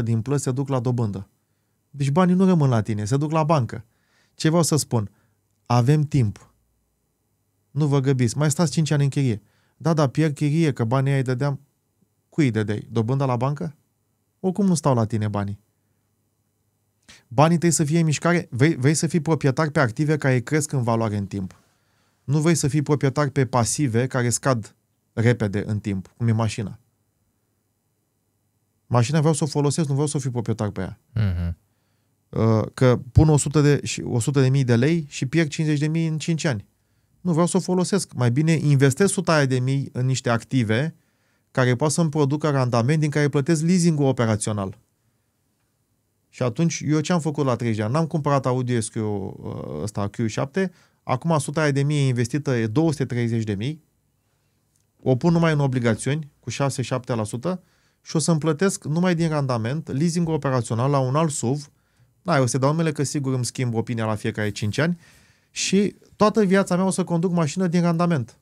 92% din plăți se duc la dobândă. Deci banii nu rămân la tine, se duc la bancă. Ce vreau să spun? Avem timp. Nu vă găbiți. Mai stați 5 ani în chirie. Da, da, pierd chirie, că banii ai dădeam. Cui îi dădeai? Dobânda la bancă? Oricum nu stau la tine banii. Banii trebuie să fie în mișcare. Vrei, vrei să fii proprietar pe active care cresc în valoare în timp. Nu vrei să fii proprietar pe pasive care scad repede în timp, cum e mașina. Mașina vreau să o folosesc, nu vreau să fiu proprietar pe ea. Uh-huh. Uh, că pun 100 de, 100 de mii de lei și pierd 50 de mii în 5 ani. Nu, vreau să o folosesc. Mai bine investesc 100 de mii în niște active care pot să-mi producă randament din care plătesc leasing-ul operațional. Și atunci, eu ce am făcut la 30 de ani? N-am cumpărat Audi SQ uh, ăsta, Q7, acum 100 de mii investită e 230 de mii, o pun numai în obligațiuni cu 6-7% și o să-mi plătesc numai din randament leasing operațional la un alt SUV da, eu se dau numele că sigur îmi schimb opinia la fiecare 5 ani și toată viața mea o să conduc mașină din randament.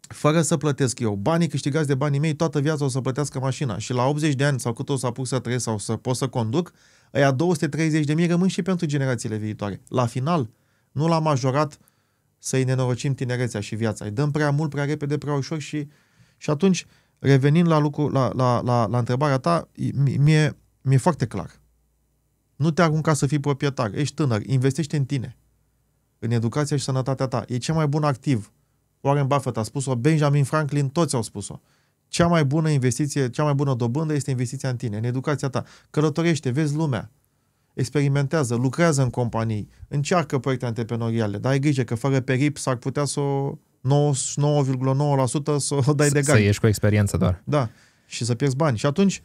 Fără să plătesc eu. Banii câștigați de banii mei, toată viața o să plătească mașina. Și la 80 de ani sau cât o să apuc să trăiesc sau să pot să conduc, aia 230 de mii rămân și pentru generațiile viitoare. La final, nu l-am majorat să-i nenorocim tinerețea și viața. Îi dăm prea mult, prea repede, prea ușor și, și atunci, revenind la, lucru, la, la, la, la întrebarea ta, mi-e mi-e foarte clar nu te arunca să fii proprietar, ești tânăr, investește în tine, în educația și sănătatea ta. E cel mai bun activ. Warren Buffett a spus-o, Benjamin Franklin, toți au spus-o. Cea mai bună investiție, cea mai bună dobândă este investiția în tine, în educația ta. Călătorește, vezi lumea, experimentează, lucrează în companii, încearcă proiecte antreprenoriale, dar ai grijă că fără perip s-ar putea să o 99,9% să o dai de gai. Să ieși cu experiență doar. Da, și să pierzi bani. Și atunci,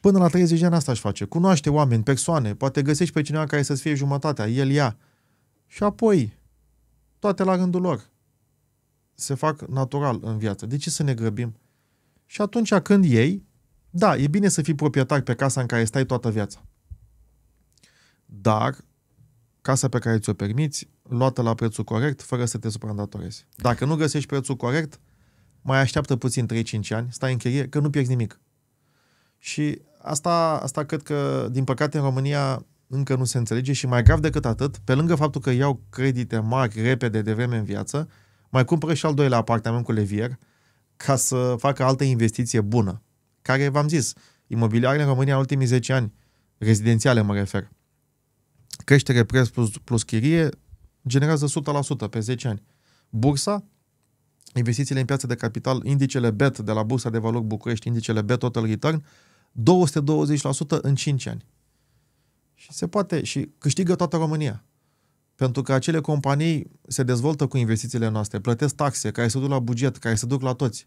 Până la 30 de ani asta își face. Cunoaște oameni, persoane, poate găsești pe cineva care să-ți fie jumătatea, el, ia. Și apoi, toate la rândul lor. Se fac natural în viață. De ce să ne grăbim? Și atunci când ei, da, e bine să fii proprietar pe casa în care stai toată viața. Dar casa pe care ți-o permiți, luată la prețul corect, fără să te supraîndatorezi. Dacă nu găsești prețul corect, mai așteaptă puțin 3-5 ani, stai în chirie, că nu pierzi nimic. Și asta, asta cred că, din păcate, în România încă nu se înțelege și mai grav decât atât, pe lângă faptul că iau credite mari, repede, de vreme în viață, mai cumpără și al doilea apartament cu levier ca să facă altă investiție bună. Care, v-am zis, imobiliarele în România în ultimii 10 ani, rezidențiale mă refer, creștere preț plus, plus chirie generează 100% pe 10 ani. Bursa, investițiile în piața de capital, indicele BET de la Bursa de Valori București, indicele BET Total Return, 220% în 5 ani. Și se poate, și câștigă toată România. Pentru că acele companii se dezvoltă cu investițiile noastre, plătesc taxe care se duc la buget, care se duc la toți.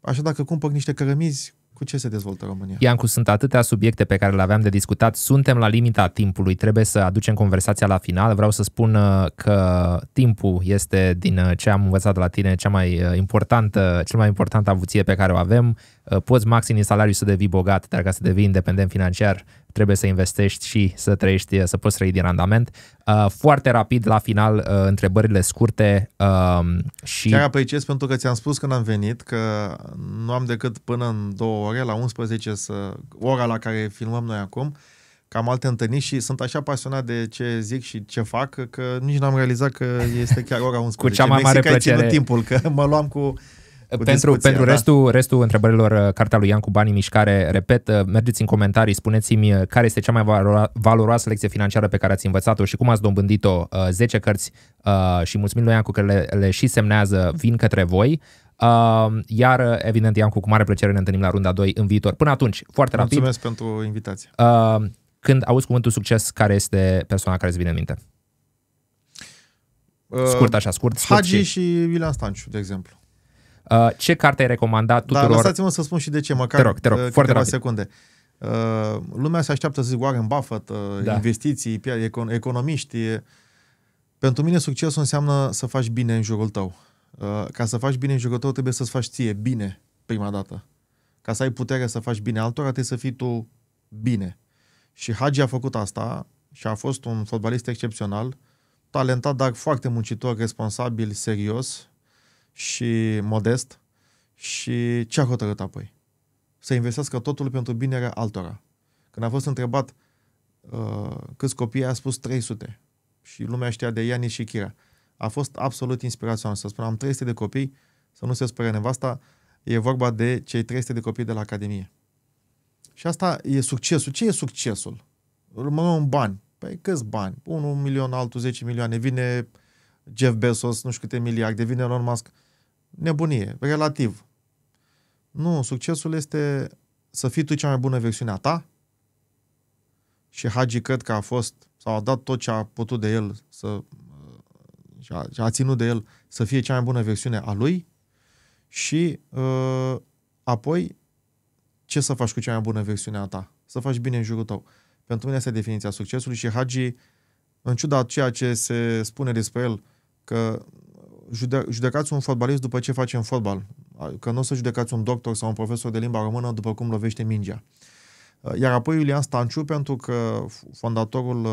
Așa dacă cumpăr niște cărămizi, cu ce se dezvoltă România? Iancu, sunt atâtea subiecte pe care le aveam de discutat. Suntem la limita timpului, trebuie să aducem conversația la final. Vreau să spun uh, că timpul este din uh, ce am învățat de la tine cea mai uh, importantă, cel mai importantă avuție pe care o avem. Poți maxim din salariu să devii bogat, dar ca să devii independent financiar trebuie să investești și să trăiești, să poți trăi din randament. Uh, foarte rapid, la final, uh, întrebările scurte um, și... Chiar apreciez pentru că ți-am spus când am venit că nu am decât până în două ore, la 11, să... ora la care filmăm noi acum, cam alte întâlniri și sunt așa pasionat de ce zic și ce fac că nici n-am realizat că este chiar ora 11. Cu cea mai mare plăcere. timpul, că mă luam cu pentru, pentru da. restul, restul întrebărilor, uh, cartea lui Ian cu banii mișcare, repet, uh, mergeți în comentarii, spuneți-mi uh, care este cea mai valoroasă lecție financiară pe care ați învățat-o și cum ați dobândit-o, 10 cărți și mulțumim lui Ian cu că le, le și semnează, vin către voi. Iar, evident, Ian cu mare plăcere ne întâlnim la runda 2 în viitor. Până atunci, foarte rapid. Mulțumesc pentru invitație. Când auzi cuvântul succes, care este persoana care îți vine în minte? Scurt așa, scurt. scurt Hagi și, și Ilan Stanciu, de exemplu. Uh, ce carte ai recomandat da, tuturor? Dar lăsați-mă să spun și de ce, măcar te rog, te rog, uh, foarte rapid. secunde. Uh, lumea se așteaptă să zic Warren Buffett, da. investiții, economiști. Pentru mine succesul înseamnă să faci bine în jurul tău. Ca să faci bine în jurul tău trebuie să-ți faci ție bine prima dată. Ca să ai puterea să faci bine altora trebuie să fii tu bine. Și Hagi a făcut asta și a fost un fotbalist excepțional, talentat, dar foarte muncitor, responsabil, serios, și modest și ce a hotărât apoi? Să investească totul pentru binerea altora. Când a fost întrebat uh, câți copii a spus 300 și lumea știa de Iani și Chira. A fost absolut inspirațional să spun am 300 de copii, să nu se spere nevasta, e vorba de cei 300 de copii de la Academie. Și asta e succesul. Ce e succesul? Mă bani. Păi câți bani? Unul milion, altul 10 milioane. Vine Jeff Bezos, nu știu câte miliarde, vine Elon Musk. Uh, nebunie, relativ. Nu, succesul este să fii tu cea mai bună versiune a ta și Hagi cred că a fost sau a dat tot ce a putut de el să, uh, și, a, și a ținut de el să fie cea mai bună versiune a lui și uh, apoi ce să faci cu cea mai bună versiune a ta? Să faci bine în jurul tău. Pentru mine asta e definiția succesului și Hagi, în ciuda a ceea ce se spune despre el, că jude- judecați un fotbalist după ce face în fotbal. Că nu o să judecați un doctor sau un profesor de limba română după cum lovește mingea. Iar apoi Iulian Stanciu, pentru că fondatorul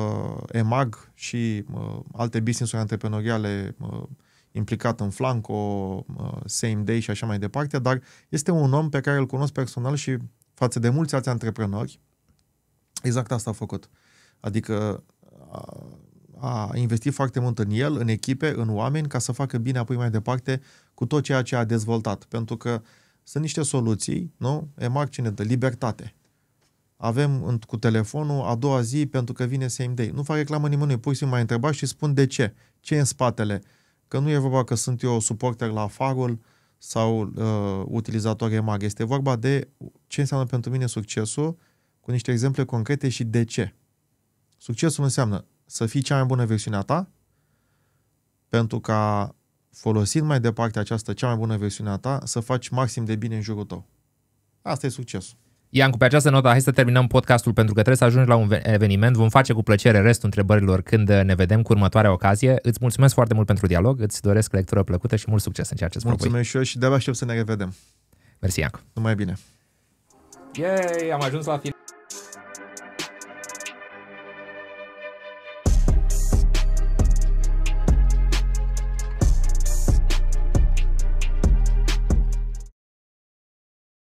EMAG și alte business-uri antreprenoriale implicat în Flanco, Same Day și așa mai departe, dar este un om pe care îl cunosc personal și față de mulți alți antreprenori, exact asta a făcut. Adică a investit foarte mult în el, în echipe, în oameni, ca să facă bine apoi mai departe cu tot ceea ce a dezvoltat. Pentru că sunt niște soluții, nu? EMAC cine dă? Libertate. Avem în, cu telefonul a doua zi pentru că vine same day. Nu fac reclamă nimănui, pur și simplu mai întreba și spun de ce. Ce e în spatele? Că nu e vorba că sunt eu suporter la farul sau uh, utilizator EMAG. Este vorba de ce înseamnă pentru mine succesul cu niște exemple concrete și de ce. Succesul înseamnă să fii cea mai bună versiune a ta, pentru ca folosind mai departe această cea mai bună versiune a ta, să faci maxim de bine în jurul tău. Asta e succesul. Ian, cu pe această notă, hai să terminăm podcastul pentru că trebuie să ajungi la un eveniment. Vom face cu plăcere restul întrebărilor când ne vedem cu următoarea ocazie. Îți mulțumesc foarte mult pentru dialog, îți doresc lectură plăcută și mult succes în ceea ce Mulțumesc propui. și eu și de-abia aștept să ne revedem. Mersi, Iancu. Numai bine. Yay, am ajuns la final.